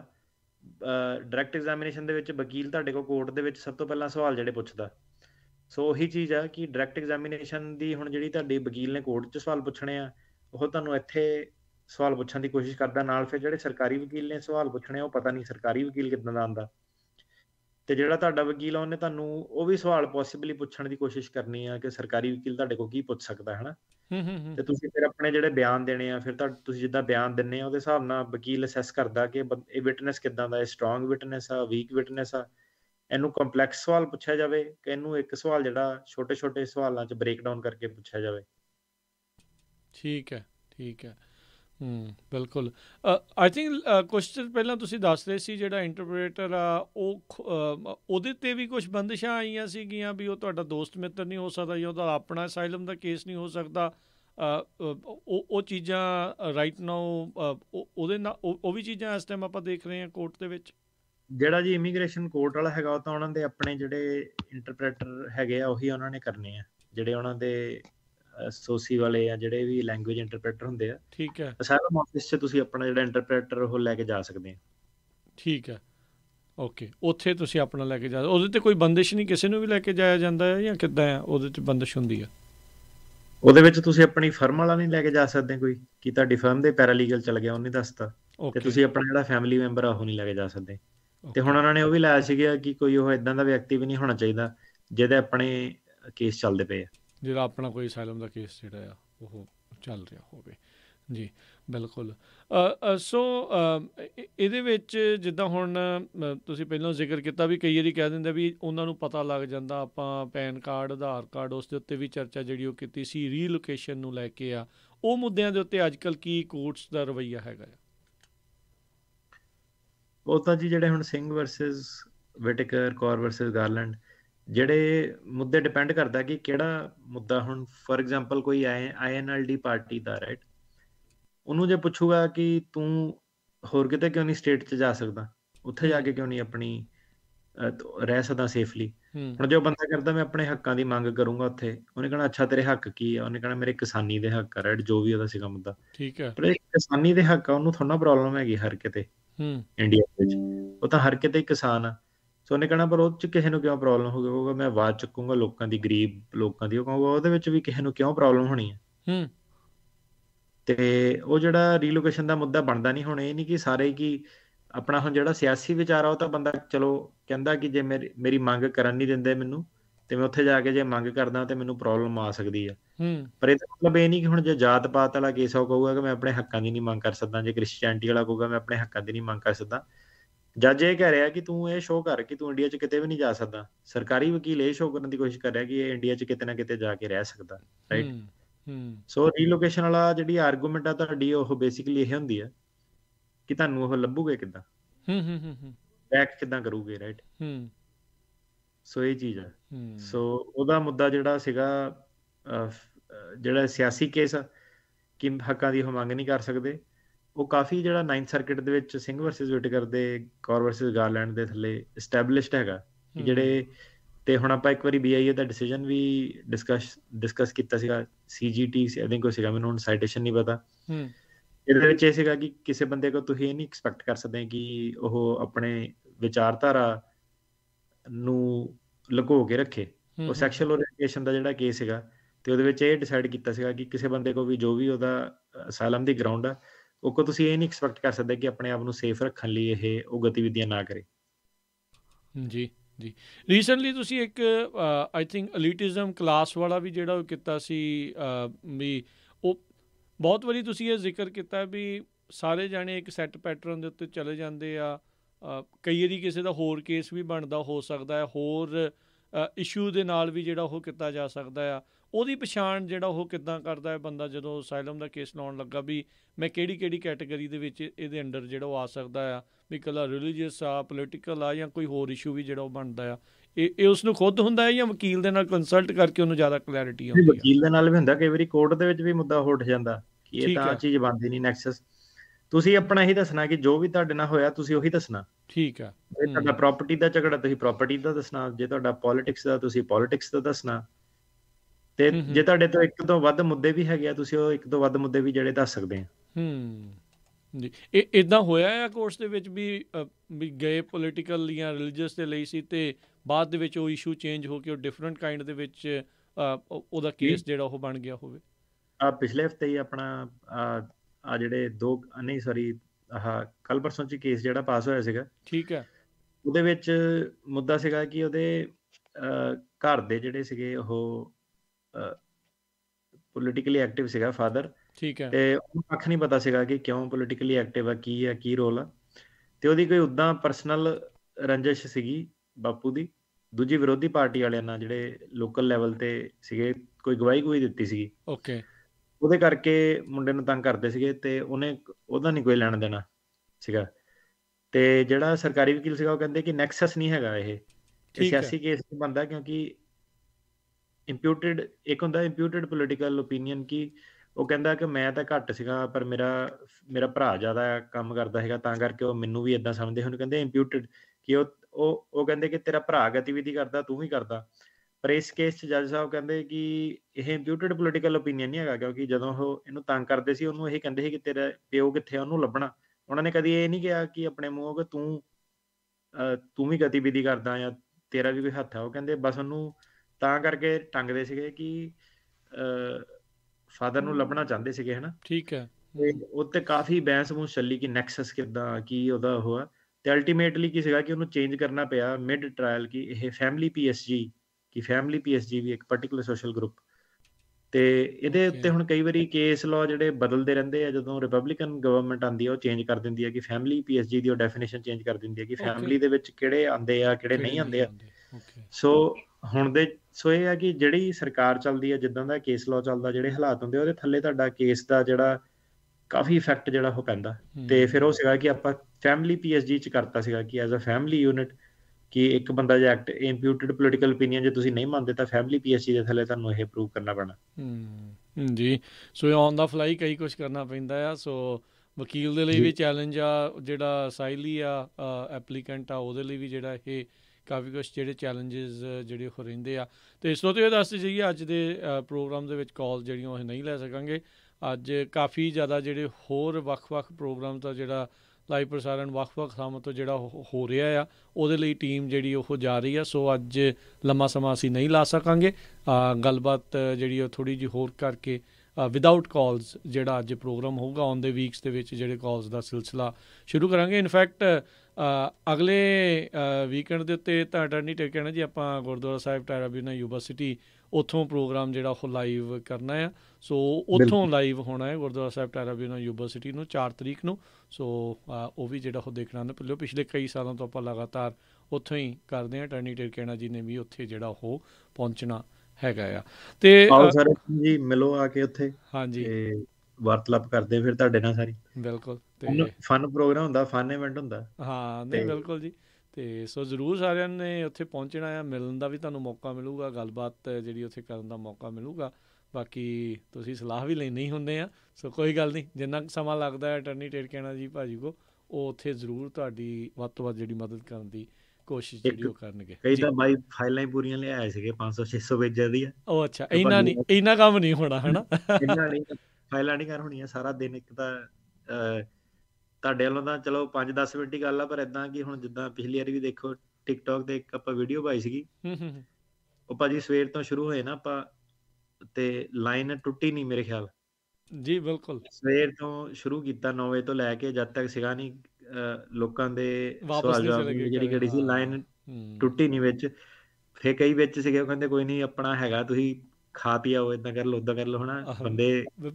ਡਾਇਰੈਕਟ ਐਗਜ਼ਾਮੀਨੇਸ਼ਨ ਦੇ ਵਿੱਚ ਵਕੀਲ ਤੁਹਾਡੇ ਕੋਲ ਕੋਰਟ ਦੇ ਵਿੱਚ ਸਭ ਤੋਂ ਪਹਿਲਾਂ ਸਵਾਲ ਜਿਹੜੇ ਪੁੱਛਦਾ ਸੋ ਉਹੀ ਚੀਜ਼ ਆ ਕਿ ਡਾਇਰੈਕਟ ਐਗਜ਼ਾਮੀਨੇਸ਼ਨ ਦੀ ਹੁਣ ਜਿਹੜੀ ਤੁਹਾਡੇ ਵਕੀਲ ਨੇ ਕੋਰਟ 'ਚ ਸਵਾਲ ਪੁੱਛਣੇ ਆ ਉਹ ਤੁਹਾਨੂੰ ਇੱਥੇ ਸਵਾਲ ਪੁੱਛਣ ਦੀ ਕੋਸ਼ਿਸ਼ ਕਰਦਾ ਨਾਲ ਫਿਰ ਜਿਹੜੇ ਸਰਕਾਰੀ ਵਕੀਲ ਨੇ ਸਵਾਲ ਪੁੱਛਣੇ ਉਹ ਪਤਾ ਨਹੀਂ ਸਰਕਾਰੀ ਵਕੀਲ ਕਿਦਾਂ ਦਾ ਆਂਦਾ ਤੇ ਜਿਹੜਾ ਤੁਹਾਡਾ ਵਕੀਲ ਆ ਉਹਨੇ ਤੁਹਾਨੂੰ ਉਹ ਵੀ ਸਵਾਲ ਪੋਸੀਬਲੀ ਪੁੱਛਣ ਦੀ ਕੋਸ਼ਿਸ਼ ਕਰਨੀ ਆ ਕਿ ਸਰਕਾਰੀ ਵਕੀਲ ਤੁਹਾਡੇ ਕੋਲ ਕੀ ਪੁੱਛ ਸਕਦਾ ਹੈ ਹਨਾ ਤੇ ਤੁਸੀਂ ਫਿਰ ਆਪਣੇ ਜਿਹੜੇ ਬਿਆਨ ਦੇਣੇ ਆ ਫਿਰ ਤਾਂ ਤੁਸੀਂ ਜਿੱਦਾਂ ਬਿਆਨ ਦਿੰਨੇ ਆ ਉਹਦੇ ਹਿਸਾਬ ਨਾਲ ਵਕੀਲ ਅਸੈਸ ਕਰਦਾ ਕਿ ਇਹ ਵਿਟਨੈਸ ਕਿਦਾਂ ਦਾ ਹੈ ਸਟਰੋਂਗ ਵਿਟਨੈਸ ਆ ਵੀਕ ਵਿਟਨੈਸ ਆ ਇਹਨੂੰ ਕੰਪਲੈਕਸ ਸਵਾਲ ਪੁੱਛਿਆ ਜਾਵੇ ਕਿ ਇਹਨੂੰ ਇੱਕ ਸਵਾਲ ਜਿਹੜਾ ਛੋਟੇ-ਛੋਟੇ ਸਵਾਲਾਂ 'ਚ ਬ੍ਰੇਕਡਾਊਨ ਕਰਕੇ ਪੁੱਛਿਆ ਜਾਵੇ ਠੀਕ ਹੈ ਠੀਕ ਹੈ ਹੂੰ ਬਿਲਕੁਲ ਆਈ ਥਿੰਕ ਕੁਐਸਚਨ ਪਹਿਲਾਂ ਤੁਸੀਂ ਦੱਸ ਰਹੇ ਸੀ ਜਿਹੜਾ ਇੰਟਰਪ੍ਰੀਟਰ ਆ ਉਹ ਉਹਦੇ ਤੇ ਵੀ ਕੁਝ ਬੰਦਸ਼ਾਂ ਆਈਆਂ ਸੀਗੀਆਂ ਵੀ ਉਹ ਤੁਹਾਡਾ ਦੋਸਤ ਮਿੱਤਰ ਨਹੀਂ ਹੋ ਸਕਦਾ ਜਾਂ ਉਹਦਾ ਆਪਣਾ ਅਸਾਈਲਮ ਦਾ ਕੇਸ ਨਹੀਂ ਹੋ ਸਕਦਾ ਉਹ ਉਹ ਚੀਜ਼ਾਂ ਰਾਈਟ ਨਾਓ ਉਹਦੇ ਨਾਲ ਉਹ ਵੀ ਚੀਜ਼ਾਂ ਇਸ ਟਾਈਮ ਆਪਾਂ ਦੇਖ ਰਹੇ ਹਾਂ ਕੋਰਟ ਦੇ ਵਿੱਚ ਜਿਹੜਾ ਜੀ ਇਮੀਗ੍ਰੇਸ਼ਨ ਕੋਰਟ ਵਾਲਾ ਹੈਗਾ ਉਹ ਤਾਂ ਉਹਨਾਂ ਦੇ ਆਪਣੇ ਜਿਹੜੇ ਇੰਟਰਪ੍ਰੀਟਰ ਹੈਗੇ ਆ ਉਹੀ ਉਹਨਾਂ ਨੇ ਕਰਨੇ ਆ ਜਿਹੜੇ ਉਹਨਾਂ ਦੇ ਐਸਓਸੀ ਵਾਲੇ ਆ ਜਿਹੜੇ ਵੀ ਲੈਂਗੁਏਜ ਇੰਟਰਪ੍ਰੀਟਰ ਹੁੰਦੇ ਆ ਠੀਕ ਹੈ ਅਸਾਈਲਮ ਆਫਿਸ 'ਚ ਤੁਸੀਂ ਆਪਣਾ ਜਿਹੜਾ ਇੰਟਰਪ੍ਰੀਟਰ ਉਹ ਲੈ ਕੇ ਜਾ ਸਕਦੇ ਆ ਠੀਕ ਹੈ ਓਕੇ ਉੱਥੇ ਤੁਸੀਂ ਆਪਣਾ ਲੈ ਕੇ ਜਾ ਉਹਦੇ ਤੇ ਕੋਈ ਬੰਦਿਸ਼ ਨਹੀਂ ਕਿਸੇ ਨੂੰ ਵੀ ਲੈ ਕੇ ਜਾਇਆ ਜਾਂਦਾ ਹੈ ਜਾਂ ਕਿੱਦਾਂ ਹੈ ਉਹਦੇ ਤੇ ਬੰਦਿਸ਼ ਹੁੰਦੀ ਹੈ ਉਹਦੇ ਵਿੱਚ ਤੁਸੀਂ ਆਪਣੀ ਫਰਮ ਵਾਲਾ ਨਹੀਂ ਲੈ ਕੇ ਜਾ ਸਕਦੇ ਕੋਈ ਕਿ ਤੁਹਾਡੀ ਫਰਮ ਦੇ ਪੈਰਾਲੀਗਲ ਚਲ ਗਿਆ ਉਹਨੇ ਦੱਸਤਾ ਤੇ ਤੁਸੀਂ ਆਪਣਾ ਜਿਹੜਾ ਫੈਮਿਲੀ ਮੈਂਬਰ ਆ ਉਹ ਨਹੀਂ ਲੈ ਕੇ ਜਾ ਸਕਦੇ ਤੇ ਹੁਣ ਉਹਨਾਂ ਨੇ ਉਹ ਵੀ ਲਾਇਆ ਸੀਗਾ ਕਿ ਕੋਈ ਉਹ ਇਦਾਂ ਦਾ ਵਿਅਕਤੀ ਵੀ ਨਹੀਂ ਹੋਣਾ ਚਾਹੀਦਾ ਜਿਹਦੇ ਆਪਣੇ ਕੇਸ ਚੱਲਦੇ ਪਏ ਆ ਜਿਹੜਾ ਆਪਣਾ ਕੋਈ ਅਸਾਈਲਮ ਦਾ ਕੇਸ ਜਿਹੜਾ ਆ ਉਹ ਚੱਲ ਰਿਹਾ ਹੋਵੇ ਜੀ ਬਿਲਕੁਲ ਸੋ ਇਹਦੇ ਵਿੱਚ ਜਿੱਦਾਂ ਹੁਣ ਤੁਸੀਂ ਪਹਿਲਾਂ ਜ਼ਿਕਰ ਕੀਤਾ ਵੀ ਕਈ ਵਾਰੀ ਕਹਿ ਦਿੰਦੇ ਵੀ ਉਹਨਾਂ ਨੂੰ ਪਤਾ ਲੱਗ ਜਾਂਦਾ ਆਪਾਂ ਪੈਨ ਕਾਰਡ ਆਧਾਰ ਕਾਰਡ ਉਸ ਦੇ ਉੱਤੇ ਵੀ ਚਰਚਾ ਜਿਹੜੀ ਉਹ ਕੀਤੀ ਸੀ ਰੀਲੋਕੇਸ਼ਨ ਨੂੰ ਲੈ ਕੇ ਆ ਉਹ ਮੁੱਦਿਆਂ ਦੇ ਉੱਤੇ ਅੱਜਕੱਲ ਕੀ ਕੋਰਟਸ ਦਾ ਰਵਈਆ ਹੈਗਾ ਉਹ ਤਾਂ ਜੀ ਜਿਹੜੇ ਹੁਣ Singh versus Whitaker Kaur versus Garland ਜਿਹੜੇ ਮੁੱਦੇ ਡਿਪੈਂਡ ਕਰਦਾ ਕਿ ਕਿਹੜਾ ਮੁੱਦਾ ਹੁਣ ਫੋਰ ਐਗਜ਼ਾਮਪਲ ਕੋਈ ਆਈਐਨਐਲਡੀ ਪਾਰਟੀ ਦਾ ਰਾਈਟ ਉਹਨੂੰ ਜੇ ਪੁੱਛੂਗਾ ਕਿ ਤੂੰ ਹੋਰ ਕਿਤੇ ਕਿਉਂ ਨਹੀਂ ਸਟੇਟ 'ਚ ਜਾ ਸਕਦਾ ਉੱਥੇ ਜਾ ਕੇ ਕਿਉਂ ਨਹੀਂ ਆਪਣੀ ਰਹਿ ਸਕਦਾ ਸੇਫਲੀ ਹੁਣ ਜੋ ਬੰਦਾ ਕਰਦਾ ਮੈਂ ਆਪਣੇ ਹੱਕਾਂ ਦੀ ਮੰਗ ਕਰੂੰਗਾ ਉੱਥੇ ਉਹਨੇ ਕਹਣਾ ਅੱਛਾ ਤੇਰੇ ਹੱਕ ਕੀ ਆ ਉਹਨੇ ਕਹਣਾ ਮੇਰੇ ਕਿਸਾਨੀ ਦੇ ਹੱਕ ਆ ਰਾਈਟ ਜੋ ਵੀ ਉਹਦਾ ਸੀਗਾ ਮੁੱਦਾ ਠੀਕ ਹੈ ਪਰ ਕਿਸਾਨੀ ਦੇ ਹੱਕ ਆ ਉਹਨੂੰ ਥੋੜਾ ਪ੍ਰੋਬਲਮ ਹੈਗੀ ਹਰ ਕਿਤੇ ਹੂੰ ਇੰਡੀਆ ਵਿੱਚ ਉਹ ਤਾਂ ਹਰ ਕਿਤੇ ਕਿਸਾਨ ਆ ਸੋ ਉਹਨੇ ਕਹਿਣਾ ਪਰ ਉਹ ਚ ਕਿਸੇ ਨੂੰ ਕਿਉਂ ਪ੍ਰੋਬਲਮ ਹੋ ਗਈ ਹੋਊਗਾ ਮੈਂ ਆਵਾਜ਼ ਚੱਕੂਗਾ ਲੋਕਾਂ ਦੀ ਗਰੀਬ ਲੋਕਾਂ ਦੀ ਉਹ ਕਹੂਗਾ ਉਹਦੇ ਵਿੱਚ ਵੀ ਕਿਸੇ ਨੂੰ ਕਿਉਂ ਪ੍ਰੋਬਲਮ ਹੋਣੀ ਹੈ ਹੂੰ ਤੇ ਉਹ ਜਿਹੜਾ ਰੀਲੋਕੇਸ਼ਨ ਦਾ ਮੁੱਦਾ ਬਣਦਾ ਨਹੀਂ ਹੁਣ ਇਹ ਨਹੀਂ ਕਿ ਸਾਰੇ ਕੀ ਆਪਣਾ ਹੁਣ ਜਿਹੜਾ ਸਿਆਸੀ ਵਿਚਾਰ ਆ ਉਹ ਤਾਂ ਬੰਦਾ ਚਲੋ ਕਹਿੰਦਾ ਕਿ ਜੇ ਮੇਰੀ ਮੇਰੀ ਮੰਗ ਕਰਨ ਨਹੀਂ ਦਿੰਦੇ ਮੈਨੂੰ ਤੇ ਮੈਂ ਉੱਥੇ ਜਾ ਕੇ ਜੇ ਮੰਗ ਕਰਦਾ ਤੇ ਮੈਨੂੰ ਪ੍ਰੋਬਲਮ ਆ ਸਕਦੀ ਆ ਪਰ ਇਹਦਾ ਮਤਲਬ ਇਹ ਨਹੀਂ ਕਿ ਹੁਣ ਜੇ ਜਾਤ ਪਾਤ ਵਾਲਾ ਕੇਸ ਹੋ ਕਹੂਗਾ ਕਿ ਮੈਂ ਆਪਣੇ ਹੱਕਾਂ ਦੀ ਨਹੀਂ ਮੰਗ ਕਰ ਸਕਦਾ ਜੇ ਕ੍ਰਿਸਚੀਅਨਟੀ ਵਾਲਾ ਕਹੂਗਾ ਮੈਂ ਆਪਣੇ ਹੱਕਾਂ ਦੀ ਨਹੀਂ ਮੰਗ ਕਰ ਸਕਦਾ ਜੱਜ ਇਹ ਕਹਿ ਰਿਹਾ ਕਿ ਤੂੰ ਇਹ ਸ਼ੋਅ ਕਰ ਕਿ ਤੂੰ ਇੰਡੀਆ 'ਚ ਕਿਤੇ ਵੀ ਨਹੀਂ ਜਾ ਸਕਦਾ ਸਰਕਾਰੀ ਵਕੀਲ ਇਹ ਸ਼ੋਅ ਕਰਨ ਦੀ ਕੋਸ਼ਿਸ਼ ਕਰ ਰਿਹਾ ਕਿ ਇਹ ਇੰਡੀਆ 'ਚ ਕਿਤੇ ਨਾ ਕਿਤੇ ਜਾ ਕੇ ਰਹਿ ਸਕਦਾ ਰਾਈਟ ਹੂੰ ਸੋ ਰੀਲੋਕੇਸ਼ਨ ਵਾਲਾ ਜਿਹੜੀ ਆਰਗੂਮੈਂਟ ਆ ਤੁਹਾਡੀ ਉਹ ਬੇਸਿਕਲੀ ਇਹ ਹੁੰਦੀ ਆ ਕਿ ਤੁਹਾਨੂੰ ਉਹ ਲੱਭੂਗੇ ਕਿੱਦਾਂ ਹੂੰ ਹੂੰ ਹੂੰ ਬੈਕ ਕਿੱਦਾਂ ਕਰੂਗੇ ਰਾਈਟ ਹੂੰ ਸੋ ਇਹ ਚੀਜ਼ ਆ ਸੋ ਉਹਦਾ ਮੁੱਦਾ ਜਿਹੜਾ ਸੀਗਾ ਜਿਹੜਾ ਸਿਆਸੀ ਕੇਸ ਆ ਕਿ ਹੱਕਾਂ ਦੀ ਉਹ ਮੰਗ ਨਹੀਂ ਕਰ ਸਕਦੇ ਉਹ ਕਾਫੀ ਜਿਹੜਾ 9th ਸਰਕਟ ਦੇ ਵਿੱਚ ਸਿੰਘ ਵਰਸਸ ਵਿਟਕਰ ਦੇ ਕੌਰ ਵਰਸਸ ਗਾਰਲੈਂਡ ਦੇ ਥੱਲੇ ਐਸਟੈਬਲਿਸ਼ਡ ਹੈਗਾ ਕਿ ਜਿਹੜੇ ਤੇ ਹੁਣ ਆਪਾਂ ਇੱਕ ਵਾਰੀ ਬੀਆਈਏ ਦਾ ਡਿਸੀਜਨ ਵੀ ਡਿਸਕਸ ਡਿਸਕਸ ਕੀਤਾ ਸੀਗਾ ਸੀਜੀਟੀ ਸੀ ਆਈ ਥਿੰਕ ਉਹ ਸੀਗਾ ਮੈਨੂੰ ਹੁਣ ਸਾਈਟੇਸ਼ਨ ਨਹੀਂ ਪਤਾ ਹੂੰ ਇਹਦੇ ਵਿੱਚ ਇਹ ਸੀਗਾ ਕਿ ਕਿਸੇ ਬੰਦੇ ਕੋ ਤੁਸੀਂ ਇਹ ਨਹੀਂ ਐਕਸਪੈਕਟ ਕਰ ਸਕਦੇ ਕਿ ਉਹ ਆਪਣੇ ਵਿਚਾਰਧਾਰਾ ਨੂੰ ਲੁਕੋ ਕੇ ਰੱਖੇ ਉਹ ਸੈਕਸ਼ੂਅਲ ਓਰੀਐਂਟੇਸ਼ਨ ਦਾ ਜਿਹੜਾ ਕੇਸ ਸੀਗਾ ਤੇ ਉਹਦੇ ਵਿੱਚ ਇਹ ਡਿਸਾਈਡ ਕੀਤਾ ਸੀਗਾ ਕਿ ਕਿਸੇ ਬੰਦੇ ਕੋ ਵੀ ਜੋ ਵੀ ਉਹਦਾ ਸਾਲਮ ਦੀ ਗਰਾਊਂਡ ਆ ਉਹ ਕੋ ਤੁਸੀਂ ਇਹ ਨਹੀਂ ਐਕਸਪੈਕਟ ਕਰ ਸਕਦੇ ਕਿ ਆਪਣੇ ਆਪ ਨੂੰ ਸੇਫ ਰੱਖਣ ਲਈ ਇਹ ਉਹ ਗਤੀਵਿਧੀਆਂ ਨਾ ਕਰੇ ਜੀ ਜੀ ਰੀਸੈਂਟਲੀ ਤੁਸੀਂ ਇੱਕ ਆਈ ਥਿੰਕ ਅਲੀਟਿਜ਼ਮ ਕਲਾਸ ਵਾਲਾ ਵੀ ਜਿਹੜਾ ਉਹ ਕੀਤਾ ਸੀ ਵੀ ਉਹ ਬਹੁਤ ਵਾਰੀ ਤੁਸੀਂ ਇਹ ਜ਼ਿਕਰ ਕੀਤਾ ਵੀ ਸਾਰੇ ਜਾਣੇ ਇੱਕ ਸੈੱਟ ਪੈਟਰਨ ਦੇ ਉੱਤੇ ਚਲੇ ਜਾਂਦੇ ਆ ਕਈ ਵਾਰੀ ਕਿਸੇ ਦਾ ਹੋਰ ਕੇਸ ਵੀ ਬਣਦਾ ਹੋ ਸਕਦਾ ਹੈ ਹੋਰ ਇਸ਼ੂ ਦੇ ਨਾਲ ਵੀ ਜਿਹੜਾ ਉਹ ਕੀਤਾ ਜਾ ਸਕਦਾ ਆ ਉਹਦੀ ਪਛਾਣ ਜਿਹੜਾ ਉਹ ਕਿਦਾਂ ਕਰਦਾ ਹੈ ਬੰਦਾ ਜਦੋਂ ਅਸਾਈਲਮ ਦਾ ਕੇਸ ਲਾਉਣ ਲੱਗਾ ਵੀ ਮੈਂ ਕਿਹੜੀ ਕਿਹੜੀ ਕੈਟਾਗਰੀ ਦੇ ਵਿੱਚ ਇਹਦੇ ਅੰਡਰ ਜਿਹੜਾ ਉਹ ਆ ਸਕਦਾ ਆ ਵੀ ਕਲਾ ਰਿਲੀਜੀਅਸ ਆ ਪੋਲੀਟੀਕਲ ਆ ਜਾਂ ਕੋਈ ਹੋਰ ਇਸ਼ੂ ਵੀ ਜਿਹੜਾ ਉਹ ਬਣਦਾ ਆ ਇਹ ਇਹ ਉਸ ਨੂੰ ਖੁਦ ਹੁੰਦਾ ਹੈ ਜਾਂ ਵਕੀਲ ਦੇ ਨਾਲ ਕੰਸਲਟ ਕਰਕੇ ਉਹਨੂੰ ਜ਼ਿਆਦਾ ਕਲੈਰਿਟੀ ਆਉਂਦੀ ਹੈ ਵਕੀਲ ਦੇ ਨਾਲ ਵੀ ਹੁੰਦਾ ਕਈ ਵਾਰੀ ਕੋਰਟ ਦੇ ਵਿੱਚ ਵੀ ਮੁੱਦਾ ਉੱਠ ਜਾਂਦਾ ਕਿ ਇਹ ਤਾਂ ਚੀਜ਼ ਬਣਦੀ ਨਹੀਂ ਨੈਕਸਸ ਤੁਸੀਂ ਆਪਣਾ ਹੀ ਦੱਸਣਾ ਕਿ ਜੋ ਵੀ ਤੁਹਾਡੇ ਨਾਲ ਹੋਇਆ ਤੁਸੀਂ ਉਹੀ ਦੱਸਣਾ ਠੀਕ ਆ ਜੇ ਤੁਹਾਡਾ ਪ੍ਰਾਪਰਟੀ ਦਾ ਝਗੜਾ ਤੁਸੀਂ ਪ੍ਰਾਪਰਟੀ ਦਾ ਦੱਸਣਾ ਜੇ ਤੁਹਾਡਾ ਪੋਲਿਟਿਕਸ ਦਾ ਤੁਸੀਂ ਪੋਲਿਟਿਕਸ ਦਾ ਦੱਸਣਾ ਤੇ ਜੇ ਤੁਹਾਡੇ ਤੋਂ ਇੱਕ ਤੋਂ ਵੱਧ ਮੁੱਦੇ ਵੀ ਹੈਗੇ ਆ ਤੁਸੀਂ ਉਹ ਇੱਕ ਤੋਂ ਵੱਧ ਮੁੱਦੇ ਵੀ ਜਿਹੜੇ ਦੱਸ ਸਕਦੇ ਆ ਹੂੰ ਜੀ ਇਹ ਇਦਾਂ ਹੋਇਆ ਆ ਕੋਰਸ ਦੇ ਵਿੱਚ ਵੀ ਵੀ ਗਏ ਪੋਲਿਟੀਕਲ ਜਾਂ ਰਿਲੀਜੀਅਸ ਦੇ ਲਈ ਸੀ ਤੇ ਬਾਅਦ ਦੇ ਵਿੱਚ ਉਹ ਇਸ਼ੂ ਚੇਂਜ ਹੋ ਕੇ ਉਹ ਡਿਫਰੈਂਟ ਕਾਈਂਡ ਦੇ ਵਿੱਚ ਉਹਦਾ ਕੇਸ ਜਿਹੜਾ ਉਹ ਬਣ ਗਿਆ ਹੋਵੇ ਆ ਪਿਛਲੇ ਹਫਤੇ ਹੀ ਆਪਣਾ ਆ ਜਿਹੜੇ ਦੋ ਨਹੀਂ ਸੌਰੀ ਆਹ ਕੱਲ ਪਰਸੋਂ ਚ ਕੇਸ ਜਿਹੜਾ ਪਾਸ ਹੋਇਆ ਸੀਗਾ ਠੀਕ ਹੈ ਉਹਦੇ ਵਿੱਚ ਮੁੱਦਾ ਸੀਗਾ ਕਿ ਉਹਦੇ ਘਰ ਦੇ ਜਿਹੜੇ ਸੀਗੇ ਉਹ ਪੋਲੀਟੀਕਲੀ ਐਕਟਿਵ ਸੀਗਾ ਫਾਦਰ ਠੀਕ ਹੈ ਤੇ ਉਹਨੂੰ ਕੱਖ ਨਹੀਂ ਪਤਾ ਸੀਗਾ ਕਿ ਕਿਉਂ ਪੋਲੀਟੀਕਲੀ ਐਕਟਿਵ ਆ ਕੀ ਆ ਕੀ ਰੋਲ ਆ ਤੇ ਉਹਦੀ ਕੋਈ ਉਦਾਂ ਪਰਸਨਲ ਰੰਜਿਸ਼ ਸੀਗੀ ਬਾਪੂ ਦੀ ਦੂਜੀ ਵਿਰੋਧੀ ਪਾਰਟੀ ਵਾਲਿਆਂ ਨਾਲ ਜਿਹੜੇ ਲੋਕਲ ਲੈਵਲ ਤੇ ਸੀਗੇ ਕੋਈ ਗਵਾਹੀ ਕੋਈ ਦਿੱਤੀ ਸੀਗੀ ਓਕੇ ਉਹਦੇ ਕਰਕੇ ਮੁੰਡੇ ਨੂੰ ਤੰਗ ਕਰਦੇ ਸੀਗੇ ਤੇ ਉਹਨੇ ਉਹਦਾ ਨਹੀਂ ਕੋਈ ਲੈਣ ਦੇਣਾ ਸੀਗਾ ਤੇ ਜਿਹੜਾ ਸਰਕਾਰੀ ਵਕੀਲ ਸੀਗਾ ਉਹ ਕਹਿੰਦੇ ਕਿ ਨੈਕਸਸ ਨਹੀਂ ਹੈਗਾ ਇਹ ਸਿਆਸੀ ਕੇਸ ਨਹੀਂ ਬੰਦਾ ਕਿਉਂਕਿ ਇੰਪਿਊਟਡ ਇੱਕ ਹੁੰਦਾ ਇੰਪਿਊਟਡ ਪੋਲੀਟੀਕਲ ਓਪੀਨੀਅਨ ਕਿ ਉਹ ਕਹਿੰਦਾ ਕਿ ਮੈਂ ਤਾਂ ਘੱਟ ਸੀਗਾ ਪਰ ਮੇਰਾ ਮੇਰਾ ਭਰਾ ਜ਼ਿਆਦਾ ਕੰਮ ਕਰਦਾ ਹੈਗਾ ਤਾਂ ਕਰਕੇ ਉਹ ਮੈਨੂੰ ਵੀ ਇਦਾਂ ਸਮਝਦੇ ਹੁਣ ਕਹਿੰਦੇ ਇੰਪਿਊਟਡ ਕਿ ਉਹ ਉਹ ਉਹ ਕਹਿੰਦੇ ਕਿ ਤੇਰਾ ਭਰਾ ਗਤੀਵਿਧੀ ਕਰਦਾ ਤੂੰ ਵੀ ਕਰਦਾ ਪਰ ਇਸ ਕੇਸ 'ਚ ਜੱਜ ਸਾਹਿਬ ਕਹਿੰਦੇ ਕਿ ਇਹ ਇੰਪਿਊਟਡ ਪੋਲੀਟੀਕਲ ਓਪੀਨੀਅਨ ਨਹੀਂ ਹੈਗਾ ਕਿਉਂਕਿ ਜਦੋਂ ਉਹ ਇਹਨੂੰ ਤੰਗ ਕਰਦੇ ਸੀ ਉਹਨੂੰ ਇਹ ਕਹਿੰਦੇ ਸੀ ਕਿ ਤੇਰਾ ਪਿਓ ਕਿੱਥੇ ਉਹਨੂੰ ਲੱਭਣਾ ਉਹਨਾਂ ਨੇ ਕਦੀ ਇਹ ਨਹੀਂ ਕਿਹਾ ਕਿ ਆਪਣੇ ਮੂੰਹੋਂ ਕਿ ਤੂੰ ਤੂੰ ਵੀ ਗਤੀਵਿਧੀ ਕਰਦਾ ਜਾਂ ਤੇਰਾ ਵੀ ਕੋਈ ਹੱਥ ਆ ਉਹ ਕਹਿੰਦੇ ਬਸ ਉਹਨੂੰ ਤਾਂ ਕਰਕੇ ਟੰਗਦੇ ਸੀਗੇ ਕਿ ਫਾਦਰ ਨੂੰ ਲੱਭਣਾ ਚਾਹੁੰਦੇ ਸੀਗੇ ਹਨਾ ਠੀਕ ਹੈ ਉੱਤੇ ਕਾਫੀ ਬਹਿਸ ਮੂੰਹ ਚੱਲੀ ਕਿ ਨੈਕਸਸ ਕਿਦਾਂ ਕੀ ਉਹਦਾ ਹੋਆ ਤੇ ਅਲਟੀਮੇਟਲੀ ਕੀ ਸੀਗਾ ਕਿ ਉਹਨੂੰ ਚੇਂਜ ਕਰਨਾ ਪਿਆ ਮਿਡ ਟ੍ਰਾਇਲ ਕੀ ਇਹ ਫੈਮਿਲੀ ਪੀਐਸਜੀ ਕਿ ਫੈਮਿਲੀ ਪੀਐਸਜੀ ਵੀ ਇੱਕ ਪਾਰਟਿਕੂਲਰ ਸੋਸ਼ਲ ਗਰੁੱਪ ਤੇ ਇਹਦੇ ਉੱਤੇ ਹੁਣ ਕਈ ਵਾਰੀ ਕੇਸ ਲਾ ਜਿਹੜੇ ਬਦਲਦੇ ਰਹਿੰਦੇ ਆ ਜਦੋਂ ਰਿਪਬਲਿਕਨ ਗਵਰਨਮੈਂਟ ਆਂਦੀ ਆ ਉਹ ਚੇਂਜ ਕਰ ਦਿੰਦੀ ਆ ਕਿ ਫੈਮਿਲੀ ਪੀਐਸਜੀ ਦੀ ਉਹ ਡੈਫੀਨੇਸ਼ਨ ਚੇਂਜ ਕਰ ਦਿੰਦੀ ਆ ਕਿ ਫੈਮਿਲੀ ਦੇ ਵਿੱਚ ਕਿਹੜੇ ਆਂਦੇ ਆ ਕਿਹੜੇ ਨਹੀਂ ਆਂਦੇ ਆ ਸੋ ਹੁਣ ਦੇ ਸੋ ਇਹ ਆ ਕਿ ਜਿਹੜੀ ਸਰਕਾਰ ਚੱਲਦੀ ਹੈ ਜਿੱਦਾਂ ਦਾ ਕੇਸ ਲਾਅ ਚੱਲਦਾ ਜਿਹੜੇ ਹਾਲਾਤ ਹੁੰਦੇ ਉਹਦੇ ਥੱਲੇ ਤੁਹਾਡਾ ਕੇਸ ਦਾ ਜਿਹੜਾ ਕਾਫੀ ਇਫੈਕਟ ਜਿਹੜਾ ਉਹ ਪੈਂਦਾ ਤੇ ਫਿਰ ਉਹ ਸੀਗਾ ਕਿ ਆਪਾਂ ਫੈਮਿਲੀ ਪੀਐਸਜੀ ਚ ਕਰਤਾ ਸੀਗਾ ਕਿ ਐਜ਼ ਅ ਫੈਮਿਲੀ ਯੂਨਿਟ ਕਿ ਇੱਕ ਬੰਦਾ ਜੇ ਐਕਟ ਇੰਪਿਊਟਡ ਪੋਲੀਟੀਕਲ opinion ਜੇ ਤੁਸੀਂ ਨਹੀਂ ਮੰਨਦੇ ਤਾਂ ਫੈਮਿਲੀ ਪੀਐਸਜੀ ਦੇ ਥੱਲੇ ਤੁਹਾਨੂੰ ਇਹ ਪ੍ਰੂਵ ਕਰਨਾ ਪੈਣਾ ਹੂੰ ਜੀ ਸੋ ਔਨ ਦਾ ਫਲਾਈ ਕਈ ਕੁਝ ਕਰਨਾ ਪੈਂਦਾ ਆ ਸੋ ਵਕੀਲ ਦੇ ਲਈ ਵੀ ਚੈਲੰਜ ਆ ਜਿਹੜਾ ਸਾਈਲੀ ਆ ਐਪਲੀਕੈਂਟ ਆ ਉਹਦੇ ਲਈ ਵੀ ਜਿਹੜਾ ਇਹ ਕਾਫੀ ਕੁਝ ਜਿਹੜੇ ਚੈਲੰਜਸ ਜਿਹੜੇ ਹੋ ਰਹਿੰਦੇ ਆ ਤੇ ਇਸ ਤੋਂ ਤੇ ਇਹ ਦੱਸਦੇ ਜਾਈਏ ਅੱਜ ਦੇ ਪ੍ਰੋਗਰਾਮ ਦੇ ਵਿੱਚ ਕਾਲ ਜਿਹੜੀਆਂ ਉਹ ਨਹੀਂ ਲੈ ਸਕਾਂਗੇ ਅੱਜ ਕਾਫੀ ਜ਼ਿਆਦਾ ਜਿਹੜੇ ਹੋਰ ਵੱਖ-ਵੱਖ ਪ੍ਰੋਗਰਾਮ ਦਾ ਜਿਹੜਾ ਲਾਈਵ ਪ੍ਰਸਾਰਣ ਵੱਖ-ਵੱਖ ਥਾਵਾਂ ਤੋਂ ਜਿਹੜਾ ਹੋ ਰਿਹਾ ਆ ਉਹਦੇ ਲਈ ਟੀਮ ਜਿਹੜੀ ਉਹ ਜਾ ਰਹੀ ਆ ਸੋ ਅੱਜ ਲੰਮਾ ਸਮਾਂ ਅਸੀਂ ਨਹੀਂ ਲਾ ਸਕਾਂਗੇ ਗੱਲਬਾਤ ਜਿਹੜੀ ਉਹ ਥੋੜੀ ਜਿਹੀ ਹੋਰ ਕਰਕੇ ਵਿਦਆਊਟ ਕਾਲਸ ਜਿਹੜਾ ਅੱਜ ਪ੍ਰੋਗਰਾਮ ਹੋਊਗਾ ਔਨ ਦੇ ਵੀਕਸ ਦੇ ਵਿੱਚ ਜਿਹੜੇ ਕਾਲਸ ਦਾ ਸਿਲਸਿਲਾ ਸ਼ੁਰੂ ਕਰਾਂਗੇ ਇਨਫੈਕਟ ਅਗਲੇ ਵੀਕਐਂਡ ਦੇ ਉੱਤੇ ਤਾਂ ਅਟਾਰਨੀ ਟੇਕ ਕਹਿਣਾ ਜੀ ਆਪਾਂ ਗੁਰਦੁਆਰਾ ਸਾਹਿਬ ਟਾਇਰਾਬੀਨਾ ਯੂਨੀਵਰਸਿਟੀ ਉੱਥੋਂ ਪ੍ਰੋਗਰਾਮ ਜਿਹੜਾ ਉਹ ਲਾਈਵ ਕਰਨਾ ਆ ਸੋ ਉੱਥੋਂ ਲਾਈਵ ਹੋਣਾ ਹੈ ਗੁਰਦੁਆਰਾ ਸਾਹਿਬ ਟਾਇਰਾਬੀਨਾ ਯੂਨੀਵਰਸਿਟੀ ਨੂੰ 4 ਤਰੀਕ ਨੂੰ ਸੋ ਉਹ ਵੀ ਜਿਹੜਾ ਉਹ ਦੇਖਣਾ ਨਾ ਪਿਛਲੇ ਪਿਛਲੇ ਕਈ ਸਾਲਾਂ ਤੋਂ ਆਪਾਂ ਲਗਾਤਾਰ ਉੱਥੋਂ ਹੀ ਕਰਦੇ ਆ ਅਟਾਰਨੀ ਟੇਕ ਕਹਿਣਾ ਜੀ ਨੇ ਵੀ ਉੱਥੇ ਜਿਹੜਾ ਉਹ ਪਹੁੰਚਣਾ ਹੈਗਾ ਆ ਤੇ ਆਓ ਸਰ ਜੀ ਮਿਲੋ ਆ ਕੇ ਉੱਥੇ ਹਾਂਜੀ ਤੇ ਵਰਤਲਪ ਕਰਦੇ ਫਿਰ ਤੁਹਾਡੇ ਨਾਲ ਸਾਰੀ ਬਿਲਕੁਲ ਤੇ ਫਨ ਪ੍ਰੋਗਰਾਮ ਹੁੰਦਾ ਫਨ ਇਵੈਂਟ ਹੁੰਦਾ ਹਾਂ ਨਹੀਂ ਬਿਲਕੁਲ ਜੀ ਤੇ ਸੋ ਜ਼ਰੂਰ ਸਾਰਿਆਂ ਨੇ ਉੱਥੇ ਪਹੁੰਚਣਾ ਆ ਮਿਲਣ ਦਾ ਵੀ ਤੁਹਾਨੂੰ ਮੌਕਾ ਮਿਲੂਗਾ ਗੱਲਬਾਤ ਜਿਹੜੀ ਉੱਥੇ ਕਰਨ ਦਾ ਮੌਕਾ ਮਿਲੂਗਾ ਬਾਕੀ ਤੁਸੀਂ ਸਲਾਹ ਵੀ ਲੈਣੀ ਹੁੰਦੇ ਆ ਸੋ ਕੋਈ ਗੱਲ ਨਹੀਂ ਜਿੰਨਾ ਸਮਾਂ ਲੱਗਦਾ ਹੈ ਅਟਰਨੀ ਟੇਟ ਕਹਿਣਾ ਜੀ ਭਾਜੀ ਕੋ ਉਹ ਉੱਥੇ ਜ਼ਰੂਰ ਤੁਹਾਡੀ ਵੱਤ ਵੱਤ ਜਿਹੜੀ ਮਦਦ ਕਰਨ ਦੀ ਕੋਸ਼ਿਸ਼ ਜਿਹੜੀ ਉਹ ਕਰਨਗੇ ਕਈ ਤਾਂ ਬਾਈ ਫਾਈਲਾਂ ਹੀ ਪੂਰੀਆਂ ਲਿਆਏ ਸੀਗੇ 500 600 ਪੇਜਾਂ ਆ ਉਹ ਅੱਛਾ ਇੰਨਾ ਨਹੀਂ ਇੰਨਾ ਕੰਮ ਨਹੀਂ ਹੋਣਾ ਹਨਾ ਇੰਨਾ ਨਹੀਂ ਫਾਈਲਾਂ ਨਹੀਂ ਕਰ ਹੋਣੀਆਂ ਸਾਰਾ ਦਿਨ ਇੱਕ ਤਾਂ ਤੁਹਾਡੇ ਵੱਲੋਂ ਤਾਂ ਚਲੋ 5-10 ਮਿੰਟ ਦੀ ਗੱਲ ਆ ਪਰ ਇਦਾਂ ਕਿ ਹੁਣ ਜਿੱਦਾਂ ਪਿਛਲੀ ਵਾਰ ਵੀ ਦੇਖੋ ਟਿਕਟੌਕ ਤੇ ਇੱਕ ਆਪਾਂ ਵੀਡੀਓ ਪਾਈ ਸੀਗੀ ਹੂੰ ਹੂੰ ਉਹ ਭਾਜੀ ਸਵੇਰ ਤੋਂ ਸ਼ੁਰੂ ਹੋਏ ਨਾ ਆਪਾਂ ਤੇ ਲਾਈਨ ਟੁੱਟੀ ਨਹੀਂ ਮੇਰੇ ਖਿਆਲ ਜੀ ਬਿਲਕੁਲ ਸਵੇਰ ਤੋਂ ਸ਼ੁਰੂ ਕੀਤਾ 9 ਵਜੇ ਤੋਂ ਲੈ ਕੇ ਜਦ ਤੱਕ ਸਿਗਾ ਨਹੀਂ ਲੋਕਾਂ ਦੇ ਸਵਾਲ ਜਵਾਬ ਜਿਹੜੀ ਖੜੀ ਸੀ ਲਾਈਨ ਟੁੱਟੀ ਨਹੀਂ ਵਿੱਚ ਫੇ ਕਈ ਵਿੱਚ ਸੀਗੇ ਉਹ ਕਹਿੰਦੇ ਕੋਈ ਨਹੀਂ ਆਪਣਾ ਹੈਗਾ ਤੁਸੀਂ ਖਾ ਪੀ ਆਓ ਇਦਾਂ ਕਰ ਲਓ ਉਦਾਂ ਕਰ ਲਓ ਹਨਾ ਬੰਦੇ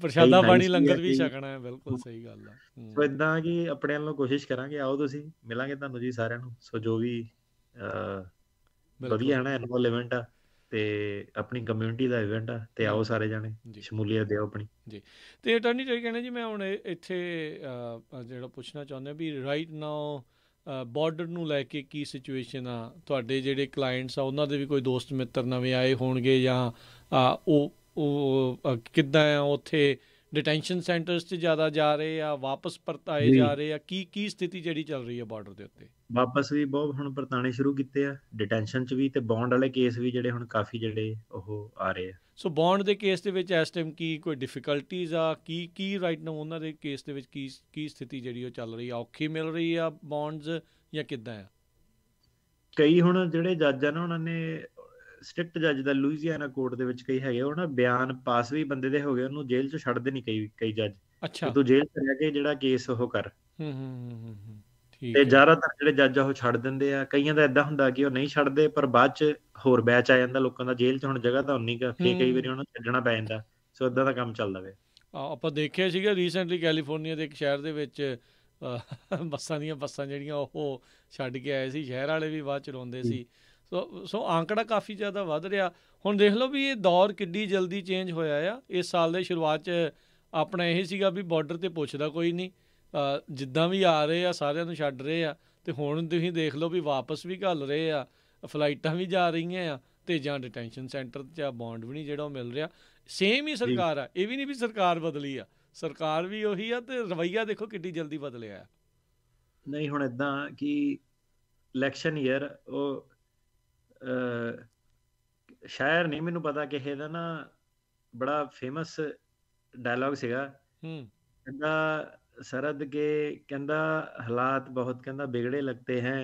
ਪ੍ਰਸ਼ਾਦਾ ਪਾਣੀ ਲੰਗਰ ਵੀ ਛਕਣਾ ਹੈ ਬਿਲਕੁਲ ਸਹੀ ਗੱਲ ਆ ਸੋ ਇਦਾਂ ਕਿ ਆਪਣੇ ਵੱਲੋਂ ਕੋਸ਼ਿਸ਼ ਕਰਾਂਗੇ ਆਓ ਤੁਸੀਂ ਮਿਲਾਂਗੇ ਤੁਹਾਨੂੰ ਜੀ ਸਾਰਿਆਂ ਨੂੰ ਸੋ ਜੋ ਵੀ ਵਧੀਆ ਹੈ ਨਾ ਆ ਤੇ ਆਪਣੀ ਕਮਿਊਨਿਟੀ ਦਾ ਇਵੈਂਟ ਆ ਤੇ ਆਓ ਸਾਰੇ ਜਾਣੇ ਸ਼ਮੂਲੀਅਤ ਦਿਓ ਆਪਣੀ ਜੀ ਤੇ ਅਟਾਰਨੀ ਜੀ ਕਹਿੰਦੇ ਜੀ ਮੈਂ ਹੁਣ ਇੱਥੇ ਜਿਹੜਾ ਪੁੱਛਣਾ ਚਾਹੁੰਦਾ ਵੀ ਰਾਈਟ ਨਾਓ ਬਾਰਡਰ ਨੂੰ ਲੈ ਕੇ ਕੀ ਸਿਚੁਏਸ਼ਨ ਆ ਤੁਹਾਡੇ ਜਿਹੜੇ ਕਲਾਇੰਟਸ ਆ ਉਹਨਾਂ ਦੇ ਵੀ ਕੋਈ ਦੋਸਤ ਮਿੱਤਰ ਨਵੇਂ ਆਏ ਹੋਣਗੇ ਜਾਂ ਉਹ ਉਹ ਕਿੱਦਾਂ ਆ ਉੱਥੇ ਡਿਟੈਂਸ਼ਨ ਸੈਂਟਰਸ 'ਚ ਜ਼ਿਆਦਾ ਜਾ ਰਹੇ ਆ ਵਾਪਸ ਪਰਤਾਏ ਜਾ ਰਹੇ ਆ ਕੀ ਕੀ ਸਥਿਤੀ ਜਿਹੜੀ ਚੱਲ ਰਹੀ ਆ ਬਾਰਡਰ ਦੇ ਉੱਤੇ ਵਾਪਸ ਵੀ ਬਹੁਤ ਹੁਣ ਪਰਤਾਣੇ ਸ਼ੁਰੂ ਕੀਤੇ ਆ ਡਿਟੈਂਸ਼ਨ 'ਚ ਵੀ ਤੇ ਬੌਂਡ ਵਾਲੇ ਕੇਸ ਵੀ ਜਿਹੜੇ ਹੁਣ ਕਾਫੀ ਜਿਹੜੇ ਉਹ ਆ ਰਹੇ ਆ ਸੋ ਬੌਂਡ ਦੇ ਕੇਸ ਦੇ ਵਿੱਚ ਇਸ ਟਾਈਮ ਕੀ ਕੋਈ ਡਿਫਿਕਲਟੀਜ਼ ਆ ਕੀ ਕੀ ਰਾਈਟ ਨਾਓ ਉਹਨਾਂ ਦੇ ਕੇਸ ਦੇ ਵਿੱਚ ਕੀ ਕੀ ਸਥਿਤੀ ਜਿਹੜੀ ਉਹ ਚੱਲ ਰਹੀ ਆ ਔਖੀ ਮਿਲ ਰਹੀ ਆ ਬੌਂਡਸ ਜਾਂ ਕਿੱਦਾਂ ਆ ਕਈ ਹੁਣ ਜਿਹੜੇ ਜੱਜ ਆ ਨਾ ਉਹਨਾਂ ਨੇ ਸਟ੍ਰਿਕਟ ਜੱਜ ਦਾ ਲੂਈਜ਼ੀਆਨਾ ਕੋਰਟ ਦੇ ਵਿੱਚ ਕਈ ਹੈਗੇ ਉਹਨਾਂ ਬਿਆਨ ਪਾਸ ਵੀ ਬੰਦੇ ਦੇ ਹੋ ਗਏ ਉਹਨੂੰ ਜੇਲ੍ਹ 'ਚ ਛੱਡਦੇ ਨਹੀਂ ਕਈ ਕਈ ਜੱਜ ਅੱਛਾ ਤੂੰ ਜੇਲ੍ਹ 'ਚ ਰਹਿ ਕੇ ਜਿਹੜਾ ਕੇਸ ਉਹ ਕਰ ਹੂੰ ਹੂੰ ਹੂੰ ਠੀਕ ਤੇ ਜ਼ਿਆਦਾਤਰ ਜਿਹੜੇ ਜੱਜ ਆ ਉਹ ਛੱਡ ਦਿੰਦੇ ਆ ਕਈਆਂ ਦਾ ਇਦਾਂ ਹੁੰਦਾ ਕਿ ਉਹ ਨਹੀਂ ਛੱਡਦੇ ਪਰ ਬਾਅਦ 'ਚ ਹੋਰ ਬੈਚ ਆ ਜਾਂਦਾ ਲੋਕਾਂ ਦਾ ਜੇਲ੍ਹ 'ਚ ਹੁਣ ਜਗ੍ਹਾ ਤਾਂ ਉਨੀ ਕਾ ਫੇ ਕਈ ਵਾਰੀ ਉਹਨਾਂ ਨੂੰ ਛੱਡਣਾ ਪੈ ਜਾਂਦਾ ਸੋ ਇਦਾਂ ਦਾ ਕੰਮ ਚੱਲਦਾ ਵੇ ਆਪਾਂ ਦੇਖਿਆ ਸੀਗਾ ਰੀਸੈਂਟਲੀ ਕੈਲੀਫੋਰਨੀਆ ਦੇ ਇੱਕ ਸ਼ਹਿਰ ਦੇ ਵਿੱਚ ਬੱਸਾਂ ਦੀਆਂ ਬੱਸਾਂ ਜਿਹੜੀਆਂ ਉਹ ਛੱਡ ਕੇ ਆਏ ਸੀ ਸ਼ਹਿਰ ਵਾਲੇ ਵੀ ਬਾਅਦ ਰੋਂਦੇ ਸੀ ਸੋ ਸੋ ਆਂਕੜਾ ਕਾਫੀ ਜ਼ਿਆਦਾ ਵੱਧ ਰਿਹਾ ਹੁਣ ਦੇਖ ਲਓ ਵੀ ਇਹ ਦੌਰ ਕਿੱਡੀ ਜਲਦੀ ਚੇਂਜ ਹੋਇਆ ਆ ਇਸ ਸਾਲ ਦੇ ਸ਼ੁਰੂਆਤ 'ਚ ਆਪਣਾ ਇਹ ਸੀਗਾ ਵੀ ਬਾਰਡਰ ਤੇ ਪੁੱਛਦਾ ਕੋਈ ਨਹੀਂ ਜਿੱਦਾਂ ਵੀ ਆ ਰਹੇ ਆ ਸਾਰਿਆਂ ਨੂੰ ਛੱਡ ਰਹੇ ਆ ਤੇ ਹੁਣ ਤੁਸੀਂ ਦੇਖ ਲਓ ਵੀ ਵਾਪਸ ਵੀ ਘੱਲ ਰਹੇ ਆ ਫਲਾਈਟਾਂ ਵੀ ਜਾ ਰਹੀਆਂ ਆ ਤੇ ਜਾਂ ਡਿਟੈਂਸ਼ਨ ਸੈਂਟਰ ਤੇ ਆ ਬੌਂਡ ਵੀ ਨਹੀਂ ਜਿਹੜਾ ਉਹ ਮਿਲ ਰਿਹਾ ਸੇਮ ਹੀ ਸਰਕਾਰ ਆ ਇਹ ਵੀ ਨਹੀਂ ਵੀ ਸਰਕਾਰ ਬਦਲੀ ਆ ਸਰਕਾਰ ਵੀ ਉਹੀ ਆ ਤੇ ਰਵਈਆ ਦੇਖੋ ਕਿੰਨੀ ਜਲਦੀ ਬਦਲਿਆ ਆ ਨਹੀਂ ਹੁਣ ਇਦਾਂ ਕਿ ਇਲੈਕਸ਼ਨ ਈਅਰ ਉਹ ਸ਼ਾਇਰ ਨਹੀਂ ਮੈਨੂੰ ਪਤਾ ਕਿ ਇਹਦਾ ਨਾ ਬੜਾ ਫੇਮਸ ਡਾਇਲੌਗ ਸੀਗਾ ਹੂੰ ਕਹਿੰਦਾ ਸਰਦ ਕੇ ਕਹਿੰਦਾ ਹਾਲਾਤ ਬਹੁਤ ਕਹਿੰਦਾ ਵਿਗੜੇ ਲੱਗਤੇ ਹੈ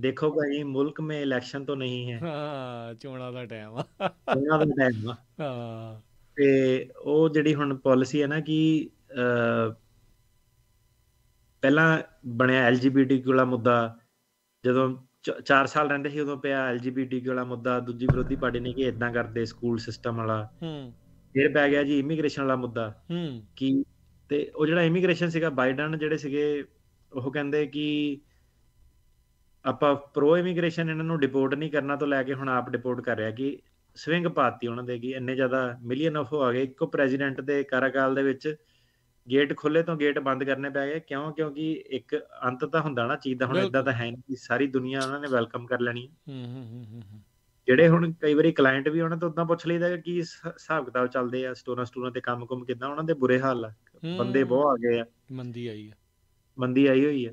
ਦੇਖੋ ਭਾਈ ਮੁਲਕ ਮੇ ਇਲੈਕਸ਼ਨ ਤੋਂ ਨਹੀਂ ਹੈ ਹਾਂ ਚੋਣਾਂ ਦਾ ਟਾਈਮ ਆ ਚੋਣਾਂ ਦਾ ਟਾਈਮ ਆ ਹਾਂ ਤੇ ਉਹ ਜਿਹੜੀ ਹੁਣ ਪਾਲਿਸੀ ਹੈ ਨਾ ਕਿ ਪਹਿਲਾਂ ਬਣਿਆ ਐਲਜੀਬੀਟੀ ਕੋਲਾ ਮੁੱਦਾ ਜਦੋਂ 4 ਸਾਲ ਰਹਿੰਦੇ ਸੀ ਉਦੋਂ ਪਿਆ ਐਲਜੀਬੀਟੀ ਵਾਲਾ ਮੁੱਦਾ ਦੂਜੀ ਵਿਰੋਧੀ ਪਾਰਟੀ ਨੇ ਕਿ ਇਦਾਂ ਕਰਦੇ ਸਕੂਲ ਸਿਸਟਮ ਵਾਲਾ ਹੂੰ ਫਿਰ ਪੈ ਗਿਆ ਜੀ ਇਮੀਗ੍ਰੇਸ਼ਨ ਵਾਲਾ ਮੁੱਦਾ ਹੂੰ ਕਿ ਤੇ ਉਹ ਜਿਹੜਾ ਇਮੀਗ੍ਰੇਸ਼ਨ ਸੀਗਾ ਬਾਈਡਨ ਜਿਹੜੇ ਸੀਗੇ ਉਹ ਕਹਿੰਦੇ ਕਿ ਆਪਾਂ ਪ੍ਰੋ ਇਮੀਗ੍ਰੇਸ਼ਨ ਇਹਨਾਂ ਨੂੰ ਡਿਪੋਰਟ ਨਹੀਂ ਕਰਨਾ ਤੋਂ ਲੈ ਕੇ ਹੁਣ ਆਪ ਡਿਪੋਰਟ ਕਰ ਰਿਹਾ ਕਿ ਸਵਿੰਗ ਪਾਤੀ ਉਹਨਾਂ ਦੇ ਕਿ ਇੰਨੇ ਜ਼ਿਆਦਾ ਮਿਲੀਅਨ ਆਫ ਹੋ ਗਏ ਇੱਕੋ ਪ੍ਰੈਜ਼ੀਡੈਂਟ ਦੇ ਕਾਰਾਕਾਲ ਦੇ ਵਿੱਚ ਗੇਟ ਖੁੱਲੇ ਤੋਂ ਗੇਟ ਬੰਦ ਕਰਨੇ ਪੈ ਗਏ ਕਿਉਂ ਕਿਉਂਕਿ ਇੱਕ ਅੰਤ ਤਾਂ ਹੁੰਦਾ ਨਾ ਚੀਜ਼ ਦਾ ਹੁਣ ਇਦਾਂ ਤਾਂ ਹੈ ਨਹੀਂ ਕਿ ਸਾਰੀ ਦੁਨੀਆ ਉਹਨਾਂ ਨੇ ਵੈਲਕਮ ਕਰ ਲੈਣੀ ਹੂੰ ਹੂੰ ਹੂੰ ਜਿਹੜੇ ਹੁਣ ਕਈ ਵਾਰੀ ਕਲਾਇੰਟ ਵੀ ਉਹਨਾਂ ਤੋਂ ਉਦਾਂ ਪੁੱਛ ਲਈਦਾ ਕਿ ਹਿਸਾਬ ਕਿਤਾਬ ਚੱਲਦੇ ਆ ਸਟੋਰਾਂ ਸਟੋਰਾਂ ਤੇ ਕੰਮ ਕੁਮ ਕਿਦਾਂ ਉਹਨਾਂ ਦੇ ਬੁਰੇ ਹਾਲ ਆ ਬੰਦੇ ਬਹੁਤ ਆ ਗਏ ਆ ਮੰਦੀ ਆਈ ਆ ਮੰਦੀ ਆਈ ਹੋਈ ਆ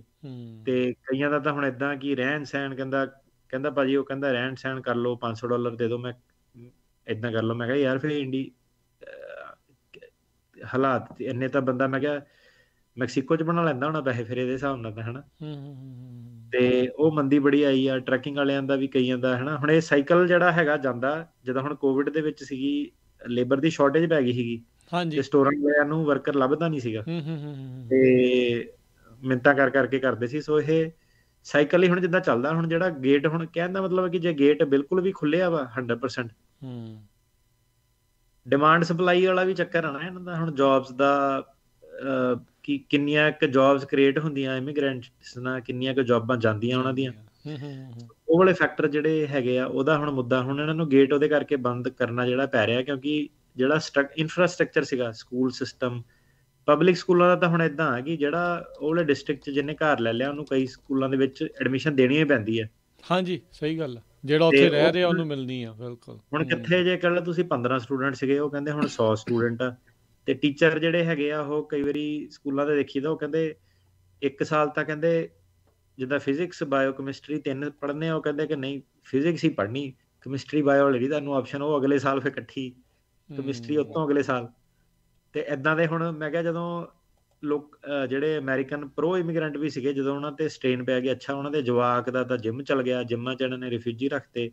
ਤੇ ਕਈਆਂ ਦਾ ਤਾਂ ਹੁਣ ਇਦਾਂ ਕਿ ਰਹਿਣ ਸਹਿਣ ਕਹਿੰਦਾ ਕਹਿੰਦਾ ਭਾਜੀ ਉਹ ਕਹਿੰਦਾ ਰਹਿਣ ਸਹਿਣ ਕਰ ਲਓ 500 ਡਾਲਰ ਦੇ ਦਿਓ ਮੈਂ ਇਦਾਂ ਕਰ ਲਓ ਮੈਂ ਕਿਹਾ ਯਾਰ ਫਿਰ ਇੰਡੀ ਹਾਲਾਤ ਇੰਨੇ ਤਾਂ ਬੰਦਾ ਮੈਂ ਕਿਹਾ ਮੈਕਸੀਕੋ ਚ ਬਣਾ ਲੈਂਦਾ ਹੋਣਾ ਪੈਸੇ ਫਿਰ ਇਹਦੇ ਹਿਸਾਬ ਨਾਲ ਤਾਂ ਹਨਾ ਤੇ ਉਹ ਮੰਦੀ ਬੜੀ ਆਈ ਆ ਟਰੈਕਿੰਗ ਵਾਲਿਆਂ ਦਾ ਵੀ ਕਈਆਂ ਦਾ ਹਨਾ ਹੁਣ ਇਹ ਸਾਈਕਲ ਜਿਹੜਾ ਹੈਗਾ ਜਾਂਦਾ ਜਦੋਂ ਹੁਣ ਕੋਵਿਡ ਦੇ ਵਿੱਚ ਸੀਗੀ ਲੇਬਰ ਦੀ ਸ਼ਾਰਟੇਜ ਪੈ ਗਈ ਸੀਗੀ ਹਾਂਜੀ ਤੇ ਸਟੋਰਾਂ ਵਾਲਿਆਂ ਨੂੰ ਵਰਕਰ ਲੱਭਦਾ ਨਹੀਂ ਸੀਗਾ ਹੂੰ ਹੂੰ ਤੇ ਮਿੰਤਾ ਕਰ ਕਰਕੇ ਕਰਦੇ ਸੀ ਸੋ ਇਹ ਸਾਈਕਲ ਹੀ ਹੁਣ ਜਿੱਦਾਂ ਚੱਲਦਾ ਹੁਣ ਜਿਹੜਾ ਗੇਟ ਹੁਣ ਕਹਿੰਦਾ ਮਤਲਬ ਕਿ ਜੇ ਗੇਟ ਬਿਲਕੁਲ ਵੀ ਖੁੱਲਿਆ ਵਾ 100% ਹੂੰ ਡਿਮਾਂਡ ਸਪਲਾਈ ਵਾਲਾ ਵੀ ਚੱਕਰ ਆਣਾ ਇਹਨਾਂ ਦਾ ਹੁਣ ਜੌਬਸ ਦਾ ਕਿ ਕਿੰਨੀਆਂ ਕ ਜੌਬਸ ਕ੍ਰੀਏਟ ਹੁੰਦੀਆਂ ਇਮੀਗ੍ਰੈਂਟਸ ਨਾਲ ਕਿੰਨੀਆਂ ਕ ਜੌਬਾਂ ਜਾਂਦੀਆਂ ਉਹਨਾਂ ਦੀਆਂ ਉਹ ਵਾਲੇ ਫੈਕਟਰ ਜਿਹੜੇ ਹੈਗੇ ਆ ਉਹਦਾ ਹੁਣ ਮੁੱਦਾ ਹੁਣ ਇਹਨਾਂ ਨੂੰ ਗੇਟ ਉਹਦੇ ਕਰਕੇ ਬੰਦ ਕਰਨਾ ਜਿਹੜਾ ਪੈ ਰਿਹਾ ਕਿਉਂਕਿ ਜਿਹੜਾ ਇਨਫਰਾਸਟ੍ਰਕਚਰ ਸੀਗਾ ਸਕੂਲ ਸਿਸਟਮ ਪਬਲਿਕ ਸਕੂਲਾਂ ਦਾ ਤਾਂ ਹੁਣ ਇਦਾਂ ਆ ਕਿ ਜਿਹੜਾ ਉਹ ਵਾਲੇ ਡਿਸਟ੍ਰਿਕਟ ਚ ਜਿੰਨੇ ਘਰ ਲੈ ਲਿਆ ਉਹਨੂੰ ਕਈ ਸਕੂਲਾਂ ਦੇ ਵਿੱਚ ਐਡਮਿਸ਼ਨ ਦੇਣੀ ਹੀ ਪੈਂਦੀ ਹੈ ਹਾਂਜੀ ਸਹੀ ਗੱਲ ਹੈ ਜਿਹੜਾ ਉੱਥੇ ਰਹਿ ਰਿਹਾ ਉਹਨੂੰ ਮਿਲਣੀ ਆ ਬਿਲਕੁਲ ਹੁਣ ਕਿੱਥੇ ਜੇ ਲੈ ਤੁਸੀਂ 15 ਸਟੂਡੈਂਟ ਸੀਗੇ ਉਹ ਕਹਿੰਦੇ ਹੁਣ 100 ਸਟੂਡੈਂਟ ਆ ਤੇ ਟੀਚਰ ਜਿਹੜੇ ਹੈਗੇ ਆ ਉਹ ਕਈ ਵਾਰੀ ਸਕੂਲਾਂ ਦੇ ਦੇਖੀਦਾ ਉਹ ਕਹਿੰਦੇ ਇੱਕ ਸਾਲ ਤਾਂ ਕਹਿੰਦੇ ਜਿੱਦਾਂ ਫਿਜ਼ਿਕਸ ਬਾਇਓਕੈਮਿਸਟਰੀ ਤਿੰਨ ਪੜ੍ਹਨੇ ਉਹ ਕਹਿੰਦੇ ਕਿ ਨਹੀਂ ਫਿਜ਼ਿਕਸ ਹੀ ਪੜ੍ਹਨੀ ਕੈਮਿਸਟਰੀ ਬਾਇਓ ਬਾਇਓਲੋਜੀ ਦਾ ਨੂੰ ਆਪਸ਼ਨ ਉਹ ਅਗਲੇ ਸਾਲ ਫੇ ਇਕੱਠੀ ਕੈਮਿਸਟਰੀ ਉਤੋਂ ਅਗਲੇ ਸਾਲ ਤੇ ਇਦਾਂ ਦੇ ਹੁਣ ਮੈਂ ਕਿਹਾ ਜਦੋਂ ਲੋਕ ਜਿਹੜੇ ਅਮਰੀਕਨ ਪ੍ਰੋ ਇਮੀਗ੍ਰੈਂਟ ਵੀ ਸੀਗੇ ਜਦੋਂ ਉਹਨਾਂ ਤੇ ਸਟ੍ਰੇਨ ਪੈ ਗਿਆ ਅੱਛਾ ਉਹਨਾਂ ਦੇ ਜਵਾਕ ਦਾ ਤਾਂ ਜਿਮ ਚਲ ਗਿਆ ਜਿਮਾਂ ਚ ਇਹਨਾਂ ਨੇ ਰਿਫਿਊਜੀ ਰੱਖਤੇ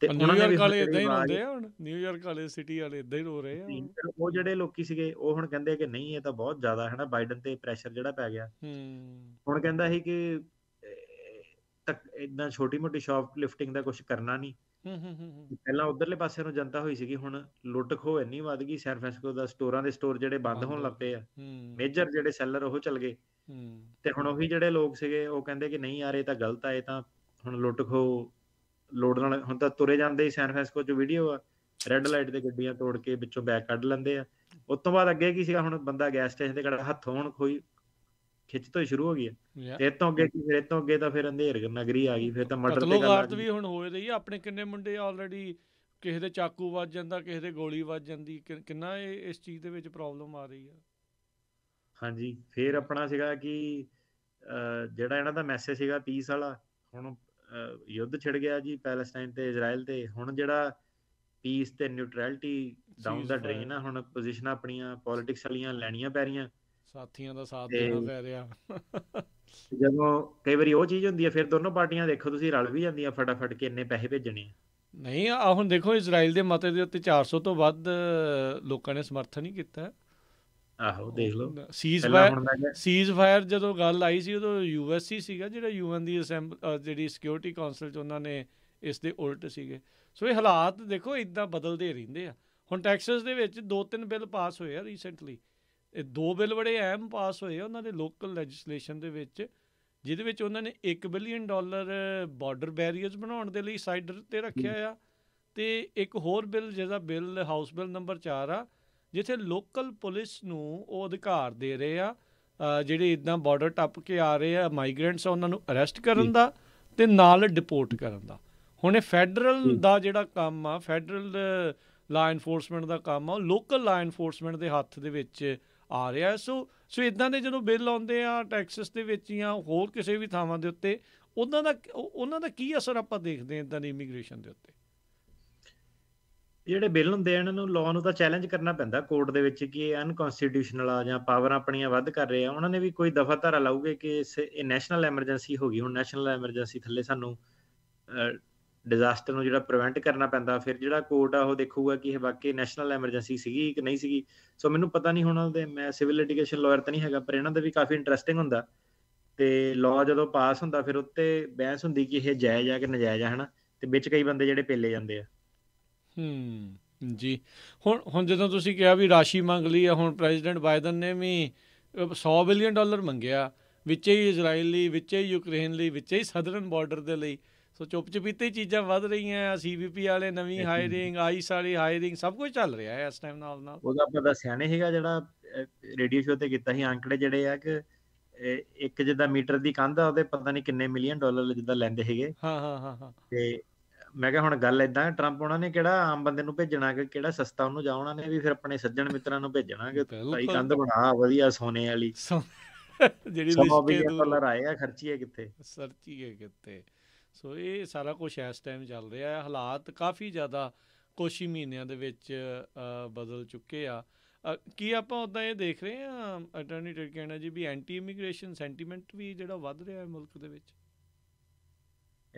ਤੇ ਉਹਨਾਂ ਦੇ ਕਾਲੇ ਇਦਾਂ ਹੀ ਹੁੰਦੇ ਆ ਹੁਣ ਨਿਊਯਾਰਕ ਵਾਲੇ ਸਿਟੀ ਵਾਲੇ ਇਦਾਂ ਹੀ ਰੋ ਰਹੇ ਆ ਉਹ ਜਿਹੜੇ ਲੋਕੀ ਸੀਗੇ ਉਹ ਹੁਣ ਕਹਿੰਦੇ ਕਿ ਨਹੀਂ ਇਹ ਤਾਂ ਬਹੁਤ ਜ਼ਿਆਦਾ ਹੈ ਨਾ ਬਾਈਡਨ ਤੇ ਪ੍ਰੈਸ਼ਰ ਜਿਹੜਾ ਪੈ ਗਿਆ ਹੁਣ ਕਹਿੰਦਾ ਸੀ ਕਿ ਤੱਕ ਇਦਾਂ ਛੋਟੀ ਮੋਟੀ ਸ਼ਾਪ ਲਿਫਟਿੰਗ ਦਾ ਕੁਝ ਕਰਨਾ ਨਹੀਂ ਹੂੰ ਹੂੰ ਹੂੰ ਪਹਿਲਾਂ ਉਧਰਲੇ ਪਾਸੇ ਨੂੰ ਜਨਤਾ ਹੋਈ ਸੀਗੀ ਹੁਣ ਲੁੱਟ ਖੋ ਇੰਨੀ ਵੱਧ ਗਈ ਸੈਨ ਫ੍ਰਾਂਸਿਸਕੋ ਦਾ ਸਟੋਰਾਂ ਦੇ ਸਟੋਰ ਜਿਹੜੇ ਬੰਦ ਹੋਣ ਲੱਗੇ ਆ ਮੇਜਰ ਜਿਹੜੇ ਸੈਲਰ ਉਹ ਚੱਲ ਗਏ ਤੇ ਹੁਣ ਉਹੀ ਜਿਹੜੇ ਲੋਕ ਸੀਗੇ ਉਹ ਕਹਿੰਦੇ ਕਿ ਨਹੀਂ ਯਾਰ ਇਹ ਤਾਂ ਗਲਤ ਆ ਇਹ ਤਾਂ ਹੁਣ ਲੁੱਟ ਖੋ ਲੋੜ ਨਾਲ ਹੁਣ ਤਾਂ ਤੁਰੇ ਜਾਂਦੇ ਹੀ ਸੈਨ ਫ੍ਰਾਂਸਿਸਕੋ 'ਚ ਵੀਡੀਓ ਆ ਰੈੱਡ ਲਾਈਟ ਦੇ ਗੱਡੀਆਂ ਤੋੜ ਕੇ ਵਿੱਚੋਂ ਬੈਕ ਕੱਢ ਲੈਂਦੇ ਆ ਉਸ ਤੋਂ ਬਾਅਦ ਅੱਗੇ ਕੀ ਸੀਗਾ ਹੁਣ ਬੰਦਾ ਗੈਸ ਸਟੇਸ਼ਨ ਤੇ ਖੜਾ ਹੱਥੋਂ ਹੁਣ ਕੋਈ ਖਿੱਚ ਤੋਂ ਸ਼ੁਰੂ ਹੋ ਗਈ ਹੈ ਤੇ ਤੋਂ ਅੱਗੇ ਕੀ ਫਿਰ ਤੋਂ ਅੱਗੇ ਤਾਂ ਫਿਰ ਅੰਧੇਰ ਨਗਰੀ ਆ ਗਈ ਫਿਰ ਤਾਂ ਮਰਡਰ ਤੇ ਗੱਲ ਆ ਗਈ ਵੀ ਹੁਣ ਹੋਏ ਰਹੀ ਆ ਆਪਣੇ ਕਿੰਨੇ ਮੁੰਡੇ ਆਲਰੇਡੀ ਕਿਸੇ ਦੇ ਚਾਕੂ ਵੱਜ ਜਾਂਦਾ ਕਿਸੇ ਦੇ ਗੋਲੀ ਵੱਜ ਜਾਂਦੀ ਕਿੰਨਾ ਇਹ ਇਸ ਚੀਜ਼ ਦੇ ਵਿੱਚ ਪ੍ਰੋਬਲਮ ਆ ਰਹੀ ਆ ਹਾਂਜੀ ਫਿਰ ਆਪਣਾ ਸੀਗਾ ਕਿ ਜਿਹੜਾ ਇਹਨਾਂ ਦਾ ਮੈਸੇਜ ਸੀਗਾ ਪੀਸ ਵਾਲਾ ਹੁਣ ਯੁੱਧ ਛਿੜ ਗਿਆ ਜੀ ਪੈਲਸਟਾਈਨ ਤੇ ਇਜ਼ਰਾਈਲ ਤੇ ਹੁਣ ਜਿਹੜਾ ਪੀਸ ਤੇ ਨਿਊਟਰੈਲਿਟੀ ਡਾਊਨ ਦਾ ਡਰੇਨ ਆ ਹੁਣ ਪੋਜੀਸ਼ਨ ਆਪਣੀਆਂ ਪੋਲਿਟਿਕਸ ਵਾਲੀਆਂ ਲੈਣੀਆਂ ਪੈ ਰਹੀਆਂ ਸਾਥੀਆਂ ਦਾ ਸਾਥ ਦੇਣਾ ਪੈ ਰਿਹਾ ਜਦੋਂ ਕਈ ਵਾਰੀ ਉਹ ਚੀਜ਼ ਹੁੰਦੀ ਹੈ ਫਿਰ ਦੋਨੋਂ ਪਾਰਟੀਆਂ ਦੇਖੋ ਤੁਸੀਂ ਰਲ ਵੀ ਜਾਂਦੀਆਂ ਫਟਾਫਟ ਕਿ ਇੰਨੇ ਪੈਸੇ ਭੇਜਣੇ ਨਹੀਂ ਆ ਹੁਣ ਦੇਖੋ ਇਜ਼ਰਾਈਲ ਦੇ ਮਤੇ ਦੇ ਉੱਤੇ 400 ਤੋਂ ਵੱਧ ਲੋਕਾਂ ਨੇ ਸਮਰਥਨ ਹੀ ਕੀਤਾ ਆਹੋ ਦੇਖ ਲਓ ਸੀਜ਼ ਫਾਇਰ ਸੀਜ਼ ਫਾਇਰ ਜਦੋਂ ਗੱਲ ਆਈ ਸੀ ਉਦੋਂ ਯੂਐਸਸੀ ਸੀਗਾ ਜਿਹੜਾ ਯੂਐਨ ਦੀ ਜਿਹੜੀ ਸਿਕਿਉਰਿਟੀ ਕਾਉਂਸਲ ਚ ਉਹਨਾਂ ਨੇ ਇਸ ਦੇ ਉਲਟ ਸੀਗੇ ਸੋ ਇਹ ਹਾਲਾਤ ਦੇਖੋ ਇਦਾਂ ਬਦਲਦੇ ਰਹਿੰਦੇ ਆ ਹੁਣ ਟੈਕਸਸ ਦੇ ਵਿੱਚ ਦੋ ਤਿੰਨ ਬਿੱਲ ਪਾਸ ਹੋਏ ਆ ਰੀਸੈਂਟਲੀ ਇਹ ਦੋ ਬਿੱਲ ਬੜੇ ਅਹਿਮ ਪਾਸ ਹੋਏ ਉਹਨਾਂ ਦੇ ਲੋਕਲ ਲੈਜਿਸਲੇਸ਼ਨ ਦੇ ਵਿੱਚ ਜਿਹਦੇ ਵਿੱਚ ਉਹਨਾਂ ਨੇ 1 ਬਿਲੀਅਨ ਡਾਲਰ ਬਾਰਡਰ ਬੈਰੀਅਰਸ ਬਣਾਉਣ ਦੇ ਲਈ ਸਾਈਡਰ ਤੇ ਰੱਖਿਆ ਆ ਤੇ ਇੱਕ ਹੋਰ ਬਿੱਲ ਜਿਹਦਾ ਬਿੱਲ ਹਾਊਸ ਬਿੱਲ ਨੰਬਰ 4 ਆ ਜਿੱਥੇ ਲੋਕਲ ਪੁਲਿਸ ਨੂੰ ਉਹ ਅਧਿਕਾਰ ਦੇ ਰਹੇ ਆ ਜਿਹੜੇ ਇਦਾਂ ਬਾਰਡਰ ਟੱਪ ਕੇ ਆ ਰਹੇ ਆ ਮਾਈਗ੍ਰੈਂਟਸ ਆ ਉਹਨਾਂ ਨੂੰ ਅਰੈਸਟ ਕਰਨ ਦਾ ਤੇ ਨਾਲ ਡਿਪੋਰਟ ਕਰਨ ਦਾ ਹੁਣ ਇਹ ਫੈਡਰਲ ਦਾ ਜਿਹੜਾ ਕੰਮ ਆ ਫੈਡਰਲ ਲਾ ਇਨਫੋਰਸਮੈਂਟ ਦਾ ਕੰਮ ਆ ਲੋਕਲ ਲਾ ਇਨਫੋਰਸਮੈਂਟ ਦੇ ਹੱਥ ਦੇ ਵਿੱਚ ਆ ਰਿਹਾ ਸੋ ਸੋ ਇਦਾਂ ਦੇ ਜਦੋਂ ਬਿੱਲ ਆਉਂਦੇ ਆ ਟੈਕਸਸ ਦੇ ਵਿੱਚ ਜਾਂ ਹੋਰ ਕਿਸੇ ਵੀ ਥਾਵਾਂ ਦੇ ਉੱਤੇ ਉਹਨਾਂ ਦਾ ਉਹਨਾਂ ਦਾ ਕੀ ਅਸਰ ਆਪਾਂ ਦੇਖਦੇ ਹਾਂ ਇਦਾਂ ਦੀ ਇਮੀਗ੍ਰੇਸ਼ਨ ਦੇ ਉੱਤੇ ਜਿਹੜੇ ਬਿੱਲ ਹੁੰਦੇ ਆ ਇਹਨਾਂ ਨੂੰ ਲਾਅ ਨੂੰ ਤਾਂ ਚੈਲੰਜ ਕਰਨਾ ਪੈਂਦਾ ਕੋਰਟ ਦੇ ਵਿੱਚ ਕਿ ਇਹ ਅਨਕਨਸਟੀਟਿਊਸ਼ਨਲ ਆ ਜਾਂ ਪਾਵਰ ਆਪਣੀਆਂ ਵੱਧ ਕਰ ਰਹੇ ਆ ਉਹਨਾਂ ਨੇ ਵੀ ਕੋਈ ਦਫਾ ਧਾਰਾ ਲਾਉਗੇ ਕਿ ਇਹ ਨੈਸ਼ਨਲ ਐਮਰਜੈਂਸੀ ਹੋ ਗਈ ਹੁਣ ਨੈਸ਼ਨਲ ਐਮਰਜੈਂਸੀ ਥੱਲੇ ਸਾਨੂੰ ਡਿਜ਼ਾਸਟਰ ਨੂੰ ਜਿਹੜਾ ਪ੍ਰੀਵੈਂਟ ਕਰਨਾ ਪੈਂਦਾ ਫਿਰ ਜਿਹੜਾ ਕੋਰਟ ਆ ਉਹ ਦੇਖੂਗਾ ਕਿ ਇਹ ਵਾਕਈ ਨੈਸ਼ਨਲ ਐਮਰਜੈਂਸੀ ਸੀਗੀ ਕਿ ਨਹੀਂ ਸੀਗੀ ਸੋ ਮੈਨੂੰ ਪਤਾ ਨਹੀਂ ਹੋਣਾ ਤੇ ਮੈਂ ਸਿਵਲ ਲਿਟੀਗੇਸ਼ਨ ਲਾਇਰ ਤਾਂ ਨਹੀਂ ਹੈਗਾ ਪਰ ਇਹਨਾਂ ਦਾ ਵੀ ਕਾਫੀ ਇੰਟਰਸਟਿੰਗ ਹੁੰਦਾ ਤੇ ਲਾਅ ਜਦੋਂ ਪਾਸ ਹੁੰਦਾ ਫਿਰ ਉੱਤੇ ਬਹਿਸ ਹੁੰਦੀ ਕਿ ਇਹ ਜਾਇਜ਼ ਆ ਕਿ ਨਜਾਇਜ਼ ਆ ਹਨਾ ਤੇ ਵਿੱਚ ਕਈ ਬੰਦੇ ਜਿਹੜੇ ਪੇਲੇ ਜਾਂਦੇ ਆ ਹੂੰ ਜੀ ਹੁਣ ਹੁਣ ਜਦੋਂ ਤੁਸੀਂ ਕਿਹਾ ਵੀ ਰਾਸ਼ੀ ਮੰਗ ਲਈ ਆ ਹੁਣ ਪ੍ਰੈਜ਼ੀਡੈਂਟ ਬਾਈਡਨ ਨੇ ਵੀ 100 ਬਿਲੀਅਨ ਡਾਲਰ ਮੰਗਿਆ ਵਿੱਚੇ ਹੀ ਇਜ਼ਰਾਈਲ ਲਈ ਵਿੱਚੇ ਹੀ ਯੂਕਰੇਨ ਲਈ ਵਿੱਚੇ ਹੀ ਸਦਰਨ ਬਾਰਡਰ ਦੇ ਲਈ ਸੋ ਚੁੱਪ ਚੁਪੀਤੇ ਚੀਜ਼ਾਂ ਵੱਧ ਰਹੀਆਂ ਆ ਸੀਬੀਪੀ ਵਾਲੇ ਨਵੀਂ ਹਾਇਰਿੰਗ ਆਈਸ ਵਾਲੀ ਹਾਇਰਿੰਗ ਸਭ ਕੁਝ ਚੱਲ ਰਿਹਾ ਹੈ ਇਸ ਟਾਈਮ ਨਾਲ ਨਾਲ ਉਹਦਾ ਪਤਾ ਸਿਆਣੇ ਸੀਗਾ ਜਿਹੜਾ ਰੇਡੀਓ ਸ਼ੋਅ ਤੇ ਕੀਤਾ ਸੀ ਅੰਕੜੇ ਜਿਹੜੇ ਆ ਕਿ ਇੱਕ ਜਿੱਦਾਂ ਮੀਟਰ ਦੀ ਕੰਧ ਆ ਉਹਦੇ ਪਤਾ ਨਹੀਂ ਕਿੰਨੇ ਮਿਲੀਅਨ ਡਾਲਰ ਜਿੱਦਾਂ ਲੈਂਦੇ ਹੈਗੇ ਹਾਂ ਹਾਂ ਹਾਂ ਤੇ ਮੈਂ ਕਿਹਾ ਹੁਣ ਗੱਲ ਇਦਾਂ ਟਰੰਪ ਉਹਨਾਂ ਨੇ ਕਿਹੜਾ ਆਮ ਬੰਦੇ ਨੂੰ ਭੇਜਣਾ ਕਿ ਕਿਹੜਾ ਸਸਤਾ ਉਹਨੂੰ ਜਾ ਉਹਨਾਂ ਨੇ ਵੀ ਫਿਰ ਆਪਣੇ ਸੱਜਣ ਮਿੱਤਰਾਂ ਨੂੰ ਭੇਜਣਾ ਕਿ ਭਾਈ ਕੰਧ ਬਣਾ ਵਧੀਆ ਸੋਨੇ ਵਾਲੀ ਜਿਹੜੀ ਲਿਸਟ ਤੇ ਡਾਲਰ ਆਏ ਆ ਖਰਚੀਏ ਕਿੱਥੇ ਹੈ ਕਿੱਥੇ ਸੋ ਇਹ ਸਾਰਾ ਕੁਝ ਇਸ ਟਾਈਮ ਚੱਲ ਰਿਹਾ ਹੈ ਹਾਲਾਤ ਕਾਫੀ ਜ਼ਿਆਦਾ ਕੁਝ ਮਹੀਨਿਆਂ ਦੇ ਵਿੱਚ ਬਦਲ ਚੁੱਕੇ ਆ ਕੀ ਆਪਾਂ ਉਦਾਂ ਇਹ ਦੇਖ ਰਹੇ ਆ ਅਟਰਨੀ ਟਰ ਕਹਿਣਾ ਜੀ ਵੀ ਐਂਟੀ ਇਮੀਗ੍ਰੇਸ਼ਨ ਸੈਂਟੀਮੈਂਟ ਵੀ ਜਿਹੜਾ ਵੱਧ ਰਿਹਾ ਹੈ ਮੁਲਕ ਦੇ ਵਿੱਚ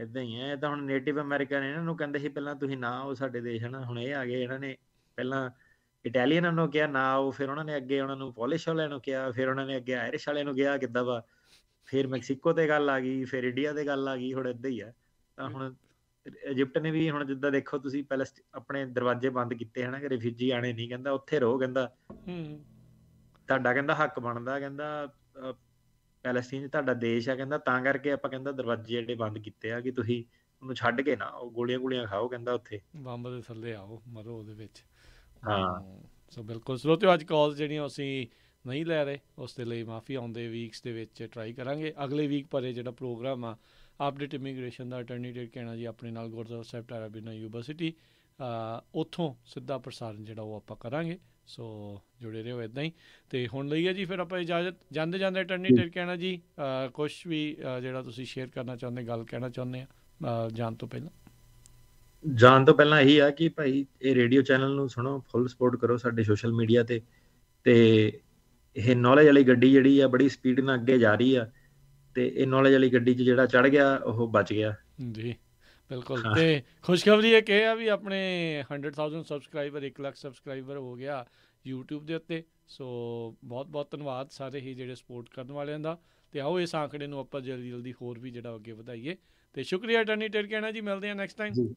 ਇਦਾਂ ਹੀ ਹੈ ਇਹ ਤਾਂ ਹੁਣ ਨੇਟਿਵ ਅਮਰੀਕਨ ਇਹਨਾਂ ਨੂੰ ਕਹਿੰਦੇ ਸੀ ਪਹਿਲਾਂ ਤੁਸੀਂ ਨਾ ਆਓ ਸਾਡੇ ਦੇਸ਼ ਹਨਾ ਹੁਣ ਇਹ ਆ ਗਏ ਇਹਨਾਂ ਨੇ ਪਹਿਲਾਂ ਇਟਾਲੀਅਨਾਂ ਨੂੰ ਕਿਹਾ ਨਾ ਆਓ ਫਿਰ ਉਹਨਾਂ ਨੇ ਅੱਗੇ ਉਹਨਾਂ ਨੂੰ ਪੋਲਿਸ਼ ਵਾਲਿਆਂ ਨੂੰ ਕਿਹਾ ਫਿਰ ਉਹਨਾਂ ਨੇ ਅੱਗੇ ਆਇਰਿਸ਼ ਵਾਲਿਆਂ ਨੂੰ ਕਿਹਾ ਕਿੱਦਾਂ ਵਾ ਫਿਰ ਮੈਕਸੀਕੋ ਤੇ ਗੱਲ ਆ ਗਈ ਫਿਰ ਇੰਡੀਆ ਤੇ ਗੱਲ ਆ ਗਈ ਹੁਣ ਇਦਾਂ ਹੀ ਆ ਤਾਂ ਹੁਣ ਇਜਿਪਟ ਨੇ ਵੀ ਹੁਣ ਜਿੱਦਾਂ ਦੇਖੋ ਤੁਸੀਂ ਪਹਿਲੇ ਆਪਣੇ ਦਰਵਾਜ਼ੇ ਬੰਦ ਕੀਤੇ ਹਨਾ ਕਿ ਰਿਫਿਜੀ ਆਣੇ ਨਹੀਂ ਕਹਿੰਦਾ ਉੱਥੇ ਰਹੋ ਕਹਿੰਦਾ ਹੂੰ ਤੁਹਾਡਾ ਕਹਿੰਦਾ ਹੱਕ ਬਣਦਾ ਕਹਿੰਦਾ ਪੈਲਸਟੀਨ ਤੁਹਾਡਾ ਦੇਸ਼ ਆ ਕਹਿੰਦਾ ਤਾਂ ਕਰਕੇ ਆਪਾਂ ਕਹਿੰਦਾ ਦਰਵਾਜ਼ੇ ਜਿਹੜੇ ਬੰਦ ਕੀਤੇ ਆ ਕਿ ਤੁਸੀਂ ਉਹਨੂੰ ਛੱਡ ਕੇ ਨਾ ਉਹ ਗੋਲੀਆਂ ਗੋਲੀਆਂ ਖਾਓ ਕਹਿੰਦਾ ਉੱਥੇ ਬੰਬ ਦੇ ਥੱਲੇ ਆਓ ਮਰੋ ਉਹਦੇ ਵਿੱਚ ਹਾਂ ਸੋ ਬਿਲਕੁਲ ਸੋ ਤੇ ਅੱਜ ਕਾਲ ਜਿਹੜੀਆਂ ਅਸੀਂ ਨਹੀਂ ਲੈ ਰਹੇ ਉਸ ਦੇ ਲਈ ਮਾਫੀ ਆਉਂਦੇ ਵੀਕਸ ਦੇ ਵਿੱਚ ਟਰਾਈ ਕਰਾਂਗੇ ਅਗਲੇ ਵੀਕ ਪਰੇ ਜਿਹੜਾ ਪ੍ਰੋਗਰਾਮ ਆ ਅਪਡੇਟ ਇਮੀਗ੍ਰੇਸ਼ਨ ਦਾ ਅਟਾਰਨੀ ਡੇਟ ਕਹਿਣਾ ਜੀ ਆਪਣੇ ਨਾਲ ਗੁਰਦਵਾਰ ਸਾਹਿਬ ਟਾਰਾਬੀਨਾ ਯੂਨੀਵਰਸਿਟੀ ਉੱਥੋਂ ਸਿੱਧਾ ਪ੍ਰਸਾਰਣ ਜਿਹੜਾ ਉਹ ਆਪਾਂ ਕਰਾਂਗੇ ਸੋ ਜੁੜੇ ਰਹੋ ਇਦਾਂ ਹੀ ਤੇ ਹੁਣ ਲਈ ਹੈ ਜੀ ਫਿਰ ਆਪਾਂ ਇਜਾਜ਼ਤ ਜਾਂਦੇ ਜਾਂਦੇ ਅਟਾਰਨੀ ਡੇਟ ਕਹਿਣਾ ਜੀ ਕੁਝ ਵੀ ਜਿਹੜਾ ਤੁਸੀਂ ਸ਼ੇਅਰ ਕਰਨਾ ਚਾਹੁੰਦੇ ਗੱਲ ਕਹਿਣਾ ਚਾਹੁੰਦੇ ਆ ਜਾਣ ਤੋਂ ਪਹਿਲਾਂ ਜਾਣ ਤੋਂ ਪਹਿਲਾਂ ਇਹੀ ਆ ਕਿ ਭਾਈ ਇਹ ਰੇਡੀਓ ਚੈਨਲ ਨੂੰ ਸੁਣੋ ਫੁੱਲ ਸਪੋਰਟ ਕਰੋ ਸਾਡੇ ਸੋਸ਼ਲ ਮੀਡੀਆ ਤੇ ਤੇ ਇਹ ਨੌਲੇਜ ਵਾਲੀ ਗੱਡੀ ਜਿਹੜੀ ਆ ਬੜੀ ਸਪੀਡ ਨਾਲ ਅੱਗੇ ਜਾ ਰਹੀ ਆ ਤੇ ਇਹ ਨੌਲੇਜ ਵਾਲੀ ਗੱਡੀ 'ਚ ਜਿਹੜਾ ਚੜ ਗਿਆ ਉਹ ਬਚ ਗਿਆ ਜੀ ਬਿਲਕੁਲ ਤੇ ਖੁਸ਼ਖਬਰੀ ਇਹ ਕਿ ਆ ਵੀ ਆਪਣੇ 100000 ਸਬਸਕ੍ਰਾਈਬਰ 1 ਲੱਖ ਸਬਸਕ੍ਰਾਈਬਰ ਹੋ ਗਿਆ YouTube ਦੇ ਉੱਤੇ ਸੋ ਬਹੁਤ ਬਹੁਤ ਧੰਨਵਾਦ ਸਾਰੇ ਹੀ ਜਿਹੜੇ ਸਪੋਰਟ ਕਰਨ ਵਾਲਿਆਂ ਦਾ ਤੇ ਆਓ ਇਸ ਆંકੜੇ ਨੂੰ ਆਪਾਂ ਜਲਦੀ ਜਲਦੀ ਹੋਰ ਵੀ ਜਿਹੜਾ ਅੱਗੇ ਵਧਾਈਏ ਤੇ ਸ਼ੁਕਰੀਆ ਟਰਨੀ ਟੇਰ ਕਹਿਣਾ ਜੀ ਮਿਲਦੇ ਆ ਨੈਕਸਟ ਟਾਈਮ